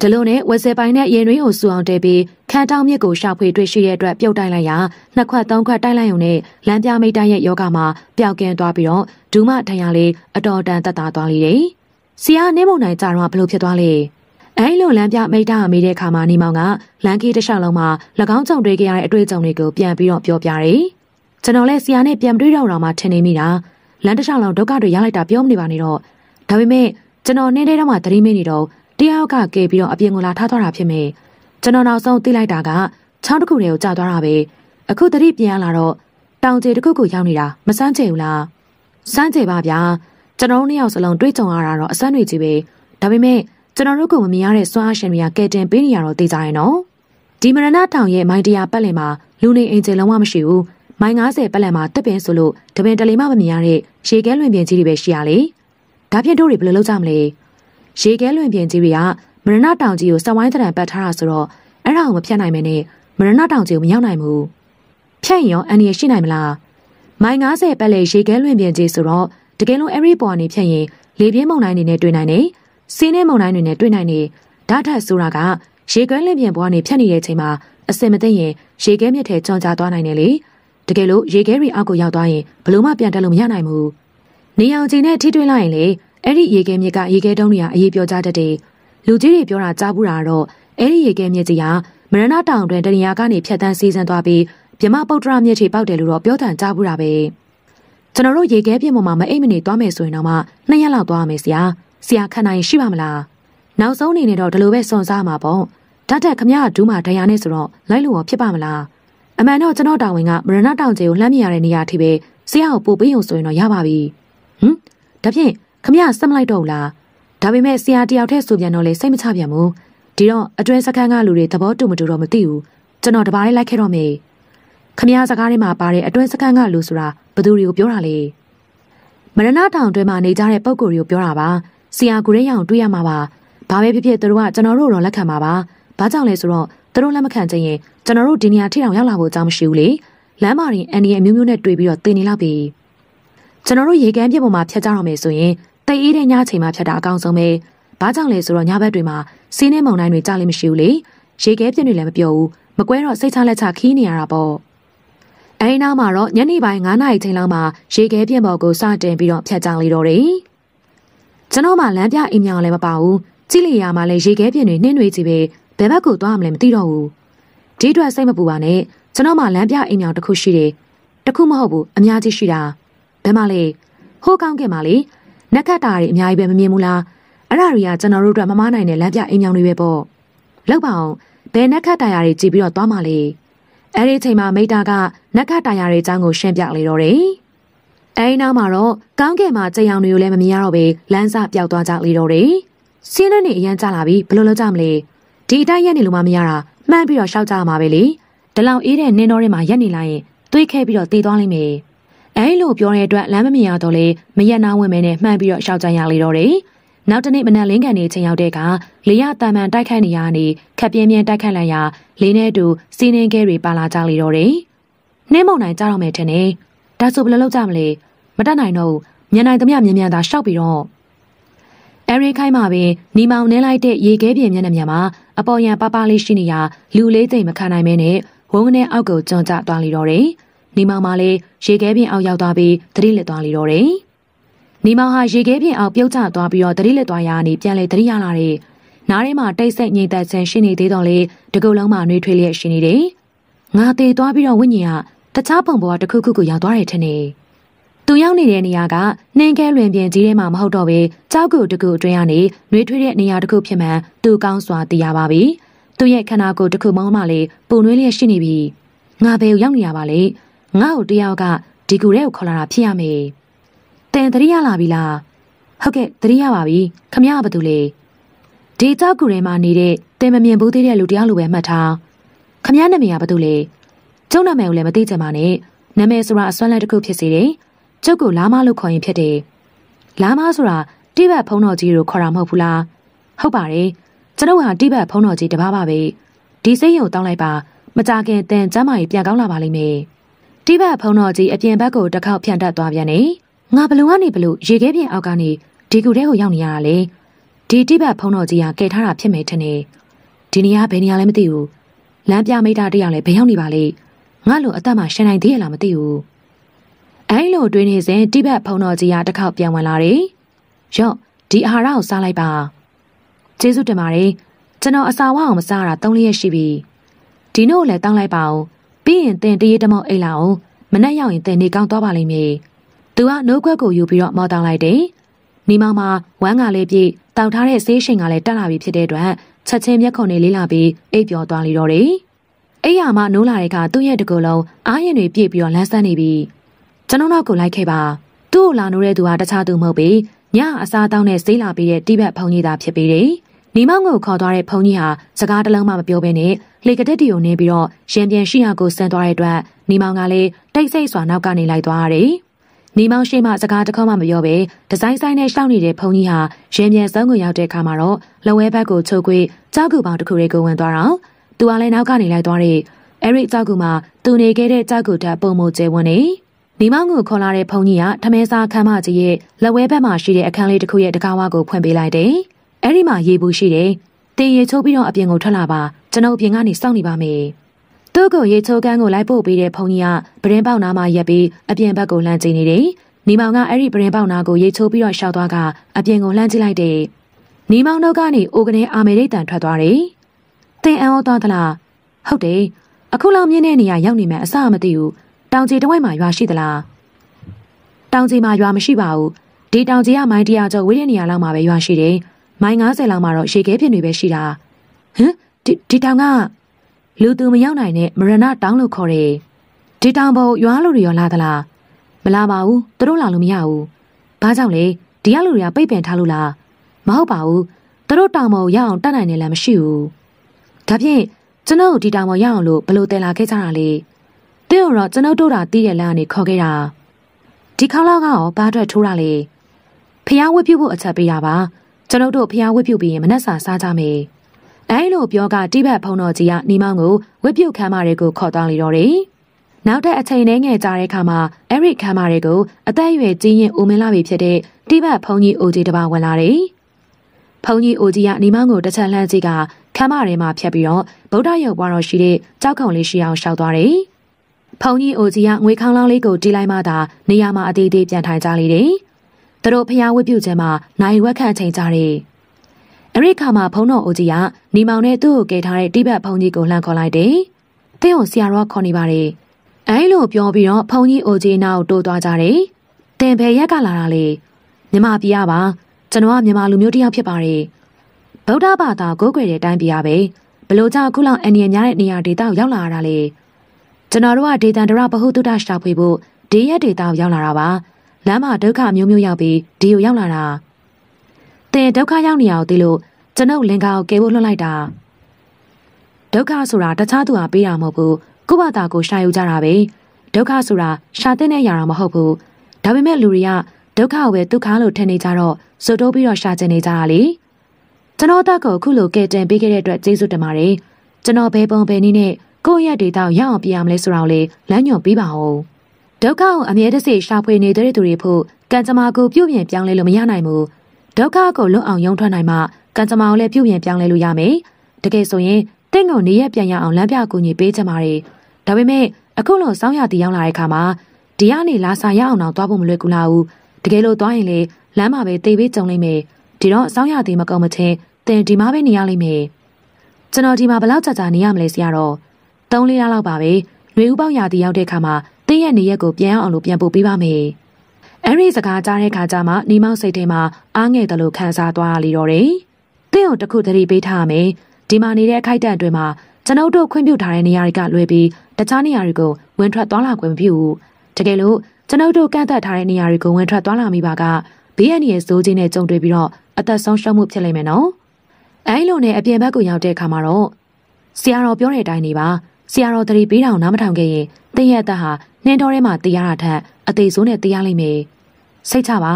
ဒလုံနဲ့ဝက်ဆယ်ပိုင်းနဲ့ရင်ရင်းကိုစူအောင်တဲပြီးခန်းတောင်းမြစ်ကိုရှာဖွေတွေ့ရှိတဲ့အတွက်ပြုတ်တိုက်လိုက်ရာနှစ်ခွက်သုံးခွက်တိုက်လိုက်ုံနဲ့လမ်းပြမိတ်တိုင်းရဲ့ယောဂမှာပျောက်ကင်းသွားပြီးတော့ဒူးမထင်ရလေးအတော်တန်သက်သာသွားလေတယ်။ဆီယာနေမုန်နိုင်ကြတော့ဘလို့ဖြစ်သွားလဲ။အဲလိုလမ်းပြမိတ်တာအမိတဲ့ခါမှာနေမောင်ကလမ်းခေးတစ်လျှောက်လုံးမှာ၎င်းကြောင့်တွေ့ခဲ့ရတဲ့အတွေ့အကြုံတွေကိုပြန်ပြီးတော့ပြောပြတယ်။ကျွန်တော်လည်းဆီယာနဲ့ပြန်တွေ့တော့တော့မှထင်နေမိတာလမ်းတစ်လျှောက်လုံးဒုက္ခတွေရလိုက်တာပြောမနေပါနဲ့တော့ဒါပေမဲ့ကျွန်တော်နေထဲတော့မှသတိမေ့နေတော့တရားရောက်ကကဲပြီးတော့အပြင်ကိုလာထားသွားတာဖြစ်မယ်ကျွန်တော်နောက်ဆုံးသိလိုက်တာကချောင်းတစ်ခုတည်းကိုကြာသွားတာပဲအခုသတိပြန်ရလာတော့တောင်ကျေတစ်ခုကိုရောက်နေတာမစမ်းကျေဘူးလားစမ်းကျေပါဗျာကျွန်တော်တို့နှစ်ယောက်စလုံးတွေးကြုံရတာတော့အစမ်းတွေကြီးပဲဒါပေမဲ့ကျွန်တော်တို့ကမမြင်ရတဲ့စွမ်းအားရှင်တွေကကဲတင်ပေးနေရတော့သိကြရဲ့နော်ဒီမရဏတောင်ရဲ့မိုင်းတရာပတ်လည်မှာလူနေအိမ်ကျေလုံးဝမရှိဘူးမိုင်း90ပတ်လည်မှာတက်ပင်ဆိုလို့တပင်တလီမှမမြင်ရတဲ့ရေကဲလွင်ပြင်ကြီးတွေပဲရှိရလေ။ဒါဖြင့်တို့တွေဘယ်လိုလုပ်ကြမလဲရေခဲလွင်ပြင်ကြီးတွေကမရဏတောင်ကြီးကိုစက်ဝိုင်းတံတန်ပတ်ထားတာဆိုတော့အဲ့ဒါကိုမဖြတ်နိုင်မယ်နဲ့မရဏတောင်ကြီးကိုမရောက်နိုင်ဘူးဖြတ်ရင်ရောအန္တရာယ်ရှိနိုင်မလားမိုင်90ပတ်လေရေခဲလွင်ပြင်ကြီးဆိုတော့တကယ်လို့အဲ့ဒီပေါ်နေဖြတ်ရင်လေပြင်းမုန်တိုင်းတွေနဲ့တွေ့နိုင်တယ်စင်းနဲ့မုန်တိုင်းတွေနဲ့တွေ့နိုင်တယ်ဓာတ်ထက်ဆိုတာကရေခဲလွင်ပြင်ပေါ်နေဖြတ်နေတဲ့အချိန်မှာအစင်မသိရင်ရေခဲမြစ်ထဲကြောင်ကျသွားနိုင်တယ်လေတကယ်လို့ရေခဲတွေအောက်ကိုရောက်သွားရင်ဘလို့မှပြန်တက်လို့မရနိုင်ဘူး။နေအောင်ကြီးနဲ့ထိတွေ့လိုက်ရင်လေအဲ့ဒီရေခဲမြစ်ကရေခဲတုံးတွေကအရေးပြောကြတတ်တယ်လူကြီးတွေပြောတာကြားဘူးတာတော့အဲ့ဒီရေခဲမြစ်ကြီးဟာမရဏတောင်တွင်တဏှာကနေဖြတ်တန်းစီးဆင်းသွားပြီးမြမပုတ်တရမြစ်ထိပေါက်တယ်လို့တော့ပြောတန်ကြားဘူးတာပဲကျွန်တော်တို့ရေခဲပြင်ပေါ်မှာမအိပ်မနေသွားမယ်ဆိုရင်တော့မှနှစ်ရက်လောက်သွားမယ်ဆရာဆရာခံနိုင်ရှိပါမလားနောက်ဆုံးအနေနဲ့တော့ဒီလိုပဲစွန်စားမှာပေါ့ဓာတ်တက်ခမရဒူးမှာဒဏ်ရာနဲ့ဆိုတော့လိုက်လို့ဖြစ်ပါမလားအမှန်တော့ကျွန်တော်တာဝန်ကမရဏတောင်ကျေကိုလှမ်းမြင်ရတဲ့နေရာထိပဲဆရာကိုပို့ပေးုံဆိုရင်တော့ရပါပြီဟင်ဒါဖြင့်ခမရစက်မလိုက်တော့ဘူးလားဒါပေမဲ့ဆရာတယောက်တည်းဆိုပြန်တော့လေစိတ်မချပြန်ဘူးဒီတော့အတွဲစခန်းကလူတွေသဘောတူမတူတော့မသိဘူးကျွန်တော်တပါးလေးလိုက်ခဲ့တော့မေခမရစကားထဲမှာပါတဲ့အတွဲစခန်းကလူဆိုတာဘသူတွေကိုပြောတာလဲမရဏထောင်အတွဲမှာနေကြတဲ့ပုံကိုတွေကိုပြောတာပါဆရာကိုရဲရအောင်တွေ့ရမှာပါဘာပဲဖြစ်ဖြစ်သူတို့ကကျွန်တော်တို့တော့လက်ခံမှာပါဘာကြောင့်လဲဆိုတော့သူတို့လက်မခံချင်ရင်ကျွန်တော်တို့ဒီနေရာထိအောင်ရောက်လာဖို့အကြောင်းမရှိဘူးလေလမ်းမရင်အန်ဒီရဲ့အမျိုးမျိုးနဲ့တွေ့ပြီးတော့တင်နေလောက်ပြီကျွန်တော်တို့ရေကမ်းပြစ်ပေါ်မှာဖြတ်ကြတော့မယ်ဆိုရင်တိတ်အေးတဲ့ညချိန်မှာဖြတ်တာအကောင်းဆုံးပဲဘာကြောင့်လဲဆိုတော့ညဘက်တွေမှာစင်းနဲ့မုန်တိုင်းတွေကြလည်းမရှိဘူးလေရေကဲပြစ်တွေလည်းမပြောဘူးမကွဲတော့စိတ်ချလက်ချခီးနေရတာပေါ့အဲဒီနောက်မှာတော့ညနေပိုင်း9နာရီချိန်လောက်မှာရေကဲပြစ်ပေါ်ကိုစတင်ပြီးတော့ဖြတ်ကြလေတော့တယ်ကျွန်တော်မှလမ်းပြအိမ်မြောင်လည်းမပါဘူးကြည့်လေရမှာလည်းရေကဲပြစ်တွေနှင်းတွေကြီးပဲဘယ်ဘက်ကိုသွားမှလည်းမသိတော့ဘူးဒီအတွက်စိတ်မပူပါနဲ့ကျွန်တော်မှလမ်းပြအိမ်မြောင်တစ်ခုရှိတယ်တစ်ခုမဟုတ်ဘူးအများကြီးရှိတာဘယ်မှာလဲဟိုးကောင်းကင်မှာလေနက်ခတ်တာတွေအများကြီးပဲမမြင်ဘူးလားအဲ့ဒါတွေကကျွန်တော်တို့အတွက်မမနိုင်တဲ့လမ်းပြအိမ်မြောင်တွေပဲပေါ့လောက်ပါအောင်ဘယ်နက်ခတ်တာရတွေကြည့်ပြီးတော့သွားမှလေအဲ့ဒီချိန်မှာမိတာကနက်ခတ်တာရတွေအကြောင်းကိုရှင်းပြလေတော့တယ်အဲဒီနောက်မှာတော့ကောင်းကင်မှာကြိမ်အောင်တွေကိုလည်းမမြင်ရတော့ပဲလမ်းစပျောက်သွားကြလေတော့တယ်ဆင်းတဲ့နေအရန်ကြလာပြီဘယ်လိုလုပ်ကြမလဲဒီအတိုင်းရက်နေလို့မှမရတာမှန်းပြီးတော့ရှောက်ကြရမှာပဲလေဒီလောက်အေးတဲ့နင်းတော်တွေမှာရက်နေလိုက်ရင်တွေးခဲပြီးတော့တည်သွားလိမ့်မယ်အဲဒီလိုပြောတဲ့အတွက်လမ်းမမြင်ရတော့လေမရက်နာဝင်မဲနဲ့မှန်ပြီးတော့ရှောက်ကြရလေတော့တယ်။နောက်တနေ့မနက်လင်းကန်နေချိန်ရောက်တဲ့ကလေရတာမန်တိုက်ခိုက်နေရကနေခက်ပြင်းပြင်းတိုက်ခိုက်လိုက်ရာလေနဲ့တူစီးနင်းခဲတွေပါလာကြလေတော့တယ်။နှင်းမုန်တိုင်းကြတော့မယ်ထင်တယ်။ဒါဆိုဘယ်လိုလုပ်ကြမလဲ။မတတ်နိုင်တော့ဘူး။မြန်နိုင်သမျှမြန်မြန်သာရှောက်ပြီးတော့အဲရီခိုင်းမှာပင်နီမောင်နင်းလိုက်တဲ့ရေခဲပြင်မျက်နှာမြန်မှာအပေါ်ယံပပလေးရှိနေရာလူလေးသိမ့်မခံနိုင်မဲနဲ့ဝုန်းကနေအောက်ကိုကျွံကျသွားလေတော့တယ်။နေမောင်မှလည်းရေခဲပြင်အောက်ရောက်သွားပြီးသတိလစ်သွားလေတော့တယ်။နေမောင်ဟာရေခဲပြင်အောက်ပြုတ်ကျသွားပြီးတော့သတိလစ်သွားရာကနေပြန်လဲသတိရလာတယ်။နားထဲမှာတိတ်ဆိတ်ငြိမ်သက်ခြင်းရှိနေသေးတော့လေတကုတ်လုံးမှနှွေးထွေးလျက်ရှိနေတယ်။ငါတေသွားပြီးတော့ဝိညာဉ်ကတခြားပုံပေါ်တစ်ခုခုကိုရောက်သွားတယ်ထင်တယ်။သူရောက်နေတဲ့နေရာကနှင်းခဲလွင်ပြင်ကြီးထဲမှာမဟုတ်တော့ပဲကြောက်ကူတကူအတွင်းကနေနှွေးထွေးတဲ့နေရာတစ်ခုဖြစ်မှန်သူကောင်းစွာသိရပါပြီ။သူ့ရဲ့ခန္ဓာကိုယ်တစ်ခုမှမှလည်းပုံနှွေးလျက်ရှိနေပြီးငါဘယ်ကိုရောက်နေရပါလဲ။ငါ့ကိုတယောက်ကဒီကူတဲ့ကိုခေါ်လာတာဖြစ်ရမေတန်တရိရလာပြီလားဟုတ်ကဲ့တရိရပါပြီခမရဘာတူလေဒီတောက်ကူထဲမှာနေတဲ့တင်မမြင်ဘူးသေးတဲ့လူတယောက်လိုပဲမှတ်ထားခမရနာမည်ကဘာတူလေကျုပ်နာမည်ကိုလည်းမသိကြပါနဲ့နာမည်ဆိုတာအစွမ်းလက်တစ်ခုဖြစ်စေတယ်ကျုပ်ကိုလာမလို့ခေါ်ရင်ဖြစ်တယ်လာမဆိုတာတိဘက်ဖုံးတော်ကြီးကိုခေါ်တာမဟုတ်ဘူးလားဟုတ်ပါတယ်ကျွန်တော်ဟာတိဘက်ဖုံးတော်ကြီးတပါးပါပဲဒီစိတ်ယုံတောင်းလိုက်ပါမကြခင်တန်ကျမ်းမာကြီးပြန်ကောင်းလာပါလိမ့်မယ်။တိဘဖုံတော်ကြီးအပြင်ဘက်ကိုတစ်ခေါက်ဖြန့်တက်သွားပြန်တယ်။ငါဘလူကနေဘလူရေခဲပြင်အောက်ကနေဒီကူထဲကိုရောက်နေရတာလေ။ဒီတိဘဖုံတော်ကြီးကကဲထားတာဖြစ်မယ်ထင်တယ်။ဒီနေရာဘယ်နေရာလဲမသိဘူး။လမ်းပြမိတာတယောက်လည်းဘယ်ရောက်နေပါလိမ့်။ငါလိုအသက်မှရှင်နိုင်သေးရလားမသိဘူး။အဲလိုတွေးနေစဉ်တိဘဖုံတော်ကြီးကတစ်ခေါက်ပြန်ဝင်လာတယ်။ရော့ဒီအာဟာရကိုစားလိုက်ပါ။ကျေးဇူးတင်ပါတယ်။ကျွန်တော်အစာဝအောင်မစားတာ၃ရက်ရှိပြီ။ဒီနို့ကိုလည်းတောင်းလိုက်ပါဦး။ပြီးရင်တင်တရေတမောက်အိတ်လာအောင်မနဲ့ရောက်ရင်တင်နေကောင်းသွားပါလိမ့်မယ်။သူကနှုတ်ခွက်ကိုယူပြီးတော့မော်တောင်းလိုက်တယ်။နီမောင်မှာဝမ်းကလည်းပြည့်တောင်ထားတဲ့ဆေးရှိန်ကလည်းတက်လာပြီဖြစ်တဲ့အတွက်ချက်ချင်းမျက်ခုံတွေလေးလာပြီးအိပ်ပျော်သွားလိတော့တယ်။အိယာမနိုးလာတဲ့ကသူ့ရဲ့တကူလုံးအာရင်တွေပြည့်ပြီးတော့လန်းဆန်းနေပြီ။ကျွန်တော်နောက်ကိုလိုက်ခဲ့ပါ။သူ့ကိုလာနိုးတဲ့သူဟာတခြားသူမဟုတ်ပေညအစားတောင်းနဲ့ဆေးလာပြီးတဲ့တိဘက်ဖုန်ကြီးသားဖြစ်ပေတယ်။နီမောင်ကိုခေါ်သွားတဲ့ဖုန်ကြီးဟာစကားတလုံးမှမပြောဘဲနဲ့လေကတက်တီကိုနင်းပြီးတော့ရန်ပြန်ရှိရာကိုဆန်းသွားတဲ့အတွက်နီမောင်ကလည်းတိတ်ဆိတ်စွာနောက်ကနေလိုက်သွားရတယ်။နီမောင်ရှိမှစကားတစ်ခေါက်မှမပြောဘဲဒီဇိုင်းဆိုင်နဲ့ရှောင်းနေတဲ့ဖုန်ကြီးဟာရန်ပြန်ဆုံးကိုရောက်တဲ့အခါမှာတော့လဝဲဘက်ကိုချုပ်ခွေကြောက်ကူပေါင်းတစ်ခုလေးကိုဝင်သွားတော့သူကလည်းနောက်ကနေလိုက်သွားတဲ့အဲရိကြောက်ကူမှာသူနေခဲ့တဲ့ကြောက်ကူတပ်ပုံမှုကျဲဝင်နေနီမောင်ကိုခေါ်လာတဲ့ဖုန်ကြီးကထမဲစားခမ်းမကြီးရဲ့လက်ဝဲဘက်မှာရှိတဲ့အခန်းလေးတစ်ခုရဲ့တကားဝါကိုဖွင့်ပေးလိုက်တယ်။အဲဒီမှာရေဘူးရှိတယ်။တင်ရေချိုးပြီးတော့အပြင်ကိုထွက်လာပါကျွန်ုပ်ပြင်ကနေစောင့်နေပါမယ်။သူ့ကိုရေချိုးကန်းကိုလိုက်ပို့ပေးတဲ့ဖုန်ကြီးကပရင်ပေါက်နားမှာရက်ပြီးအပြင်ဘက်ကိုလှမ်းကြည့်နေတယ်။နီမောင်ကအဲ့ဒီပရင်ပေါက်နားကိုရေချိုးပြီးတော့ရှောက်သွားကအပြင်ကိုလှမ်းကြည့်လိုက်တယ်။နီမောင်တို့ကနေအိုကနေအာမေရိတန်ထွက်သွားတယ်။တင်အံဩသွားသလား။ဟုတ်တယ်။အခုလောက်မြင့်တဲ့နေရာရောက်နေမှအဆမသိဘူး။တောင်ကြီးတဝိုက်မှာရွာရှိသလား။တောင်ကြီးမှာရွာမရှိပါဘူး။ဒီတောင်ကြီးကမိုင်းတရာကျော်ဝေးတဲ့နေရာလောက်မှာပဲရွာရှိတယ်။မိုင်90လောက်မှာတော့ရေခဲပြင်တွေပဲရှိတာ။ဟမ်ဒီဒီတောင်ကလူသူမရောက်နိုင်တဲ့မရဏတောင်းလို့ခေါ်တယ်ဒီတောင်ပေါ်ရွာလူတွေရောလာသလားမလာပါဘူးသူတို့လာလို့မရဘူးဘာကြောင့်လဲဒီရလူတွေကပိတ်ပင်ထားလို့လားမဟုတ်ပါဘူးသူတို့တောင်ပေါ်ရောက်အောင်တတ်နိုင်တယ်လားမရှိဘူးဒါဖြင့်ကျွန်တော်တို့ဒီတောင်ပေါ်ရောက်အောင်လို့ဘလို့တယ်လာခဲ့ကြတာလေတဲ့တော့ကျွန်တော်တို့တာတီးရဲ့လမ်းကနေခေါ်ခဲ့တာဒီခေါလောက်ကရောဘာအတွက်ထိုးတာလဲဖျားဝတ်ပြုတ်ဖို့အချက်ပေးတာပါကျွန်တော်တို့ဖျားဝတ်ပြုတ်ပြီးရင်မနှက်စာစားကြမယ်အဲလိုပြောကတိဘက်ဖုံတော်ကြီးကနီမောင်ကိုဝစ်ပြုတ်ခမ်းမတွေကိုခေါ်တောင်းလိုက်တော့တယ်။နောက်ထပ်အချိန်နှဲငယ်ကြာတဲ့အခါမှာအဲရစ်ခမ်းမတွေကိုအသက်အရွယ်ကြီးရင်ဦးမင်းလာပြီဖြစ်တဲ့တိဘက်ဖုံကြီးအိုကြီးတစ်ပါးဝင်လာတယ်။ဖုံကြီးအိုကြီးကနေမောင်ကိုတစ်ချက်လှမ်းကြည့်ကခမ်းမထဲမှာဖြတ်ပြီးတော့ဗုဒ္ဓရုပ်ပွားတော်ရှိတဲ့ကြောက်ကုံလေးရှိအောင်ရှောက်သွားတယ်။ဖုံကြီးအိုကြီးကငွေခေါင်းလောင်းလေးကိုတီးလိုက်မှသာနေရာမှာအသေးသေးပြန်ထိုင်ကြလေတယ်။သူတို့ဖျားဝတ်ပြုခြင်းမှာနိုင်ဝက်ခန့်ချိန်ကြတယ်။အဲ့ဒီခါမှာဘုံတော်အိုကြီးကနေမောင်နဲ့သူ့ကိုကယ်ထားတဲ့တိဘက်ဘုံကြီးကိုလှမ်းခေါ်လိုက်တယ်။သင်းကိုဆရာတော်ခေါ်နေပါတယ်။အဲလိုပြောပြီးတော့ဘုံကြီးအိုကြီးနားကိုတိုးသွားကြတယ်။တင်ဖယ်ရက်ကလာတာလေ။မြမပြရပါ။ကျွန်တော်ကမြန်မာလူမျိုးတစ်ယောက်ဖြစ်ပါတယ်။ဗုဒ္ဓဘာသာကိုးကွယ်တဲ့အတိုင်းပြရပဲ။ဘလို့ကြောင့်အခုလောက်အန္တရာယ်များတဲ့နေရာဒေသကိုရောက်လာရတာလေ။ကျွန်တော်တို့ကဒေသန္တရဗဟုသုတရှာဖွေဖို့ဒေယက်ဒေသကိုရောက်လာတာပါ။လမ်းမှာဒုက္ခမျိုးမျိုးရောက်ပြီးဒီကိုရောက်လာတာ။တင်ဒုက္ခရောက်နေရအောင်သိလို့ကျွန်ုပ်လင်္ကာကိုကယ်ဖို့လွှတ်လိုက်တာဒုက္ခဆိုတာတခြားသူဟာပေးတာမဟုတ်ဘူးကိုယ့်ဘာသာကိုရှာယူကြတာပဲဒုက္ခဆိုတာရှာတဲ့နဲ့ရတာမဟုတ်ဘူးဒါပေမဲ့လူတွေကဒုက္ခကိုပဲဒုက္ခလို့ထင်နေကြတော့ဇွတ်တိုးပြီးတော့ရှာကျင်နေကြတာလေကျွန်တော်တက်ကိုအခုလိုကယ်တင်ပေးခဲ့တဲ့အတွက်ကျေးဇူးတင်ပါတယ်ကျွန်တော်ဘယ်ပုံဘယ်နည်းနဲ့ကိုယ့်ရဲ့ဒေတာကိုရအောင်ပြရမလဲဆိုတာကိုလေလမ်းညွှန်ပေးပါဦးဒုက္ခကိုအမြဲတစေရှာဖွေနေတဲ့သူတွေဖို့ကံကြမ္မာကိုပြုပြင်ပြောင်းလဲလို့မရနိုင်ဘူးဒုက္ခကိုလွတ်အောင်ရုံထွက်နိုင်မှကံကြမ္မာကိုလည်းပြုပြင်ပြောင်းလဲလို့ရမယ်။တကယ်ဆိုရင်တင့်ကိုနေရပြန်ရအောင်လမ်းပြကူညီပေးချင်ပါတယ်။ဒါပေမဲ့အခုလုံဆောင်းရတီရောက်လာတဲ့အခါမှာဒီကနေလာစာရအောင်တော့သွားဖို့မလွယ်ကူလာဘူး။တကယ်လို့သွားရင်လေလမ်းမှာပဲတေးပေးကြုံလိုက်မယ်။ဒီတော့ဆောင်းရတီမကုန်မချင်းတင်ဒီမှာပဲနေရလိမ့်မယ်။ကျွန်တော်ဒီမှာဘလောက်ကြာကြာနေရမလဲဆရာတော့။၃-၄လလောက်ပါပဲ။ຫນွေဥပေါက်ရတီရောက်တဲ့အခါမှာတင့်ရဲ့နေရက်ကိုပြန်အောင်လို့ပြန်ပို့ပေးပါမယ်။အဲဒီစကားကြားတဲ့ခါကျမှနေမောက်စိတ်ထဲမှာအားငယ်တယ်လို့ခံစားသွားရလေတော့တယ်။တင့်ကိုတခုသတိပေးထားမယ်။ဒီမှာနေတဲ့အခိုက်အတန့်တွေမှာကျွန်ုပ်တို့ခွင့်ပြုထားတဲ့နေရာတွေကလွဲပြီးတခြားနေရာတွေကိုဝင်ထွက်သွားလာခွင့်မပြုဘူး။တကယ်လို့ကျွန်ုပ်တို့ကန့်သက်ထားတဲ့နေရာတွေကိုဝင်ထွက်သွားလာမိပါကဘေးအန္တရာယ်ဆိုးခြင်းနဲ့ကြုံတွေ့ပြီးတော့အသက်ဆုံးရှုံးမှုဖြစ်လိမ့်မယ်နော်။အဲလိုနဲ့အပြင်ဘက်ကိုရောက်တဲ့အခါမှာတော့ဆရာတော်ပြောတဲ့အတိုင်းနေပါဆရာတော်သတိပေးတာကိုနားမထောင်ခဲ့ရင်တင့်ရဲ့အသက်ဟာနှင်းတော်ထဲမှာတရားတာထက်အသေးဆိုးနဲ့တရားလိုက်မယ်။စိတ်ချပါ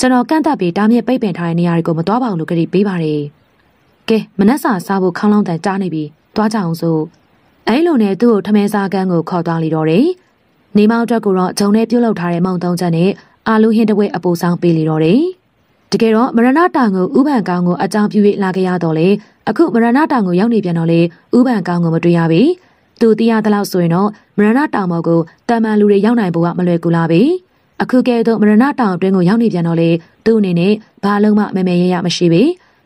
ကျွန်တော်ကန့်တပ်ပြီးဒါမြစ်ပိတ်ပင်ထားတဲ့နေရာတွေကိုမသွားပါဘူးလို့ကတိပေးပါတယ်။ကဲမနက်စာစားဖို့ခေါင်းလောင်းတန်ကြားနေပြီ။သွားကြအောင်စို့။အဲလိုနဲ့သူ့ကိုထမင်းစားကန်းကိုခေါ်သွားလိတော့တယ်။နေမောက်အတွက်ကိုတော့ဂျုံနဲ့ပြုတ်လောက်ထားတဲ့မောင်တုံးချက်နဲ့အာလူဟင်းတပွဲအပူဆောင်ပေးလိတော့တယ်။တကယ်တော့မရဏတာကိုဥပန်ကောင်းကိုအကြောင်းပြု၍လာခဲ့ရတော့လေအခုမရဏတာကိုရောက်နေပြန်တော့လေဥပန်ကောင်းကိုမတွေ့ရပြီ။သူသိရသလောက်ဆိုရင်တော့မရဏတောင်ပေါ်ကိုတာမန်လူတွေရောက်နိုင်ဖို့ကမလွယ်ကူလာပြီအခုကဲတော့မရဏတောင်အတွင်းကိုရောက်နေပြန်တော့လေသူ့အနေနဲ့ဘာလုံးမှမမေရရမရှိပြီ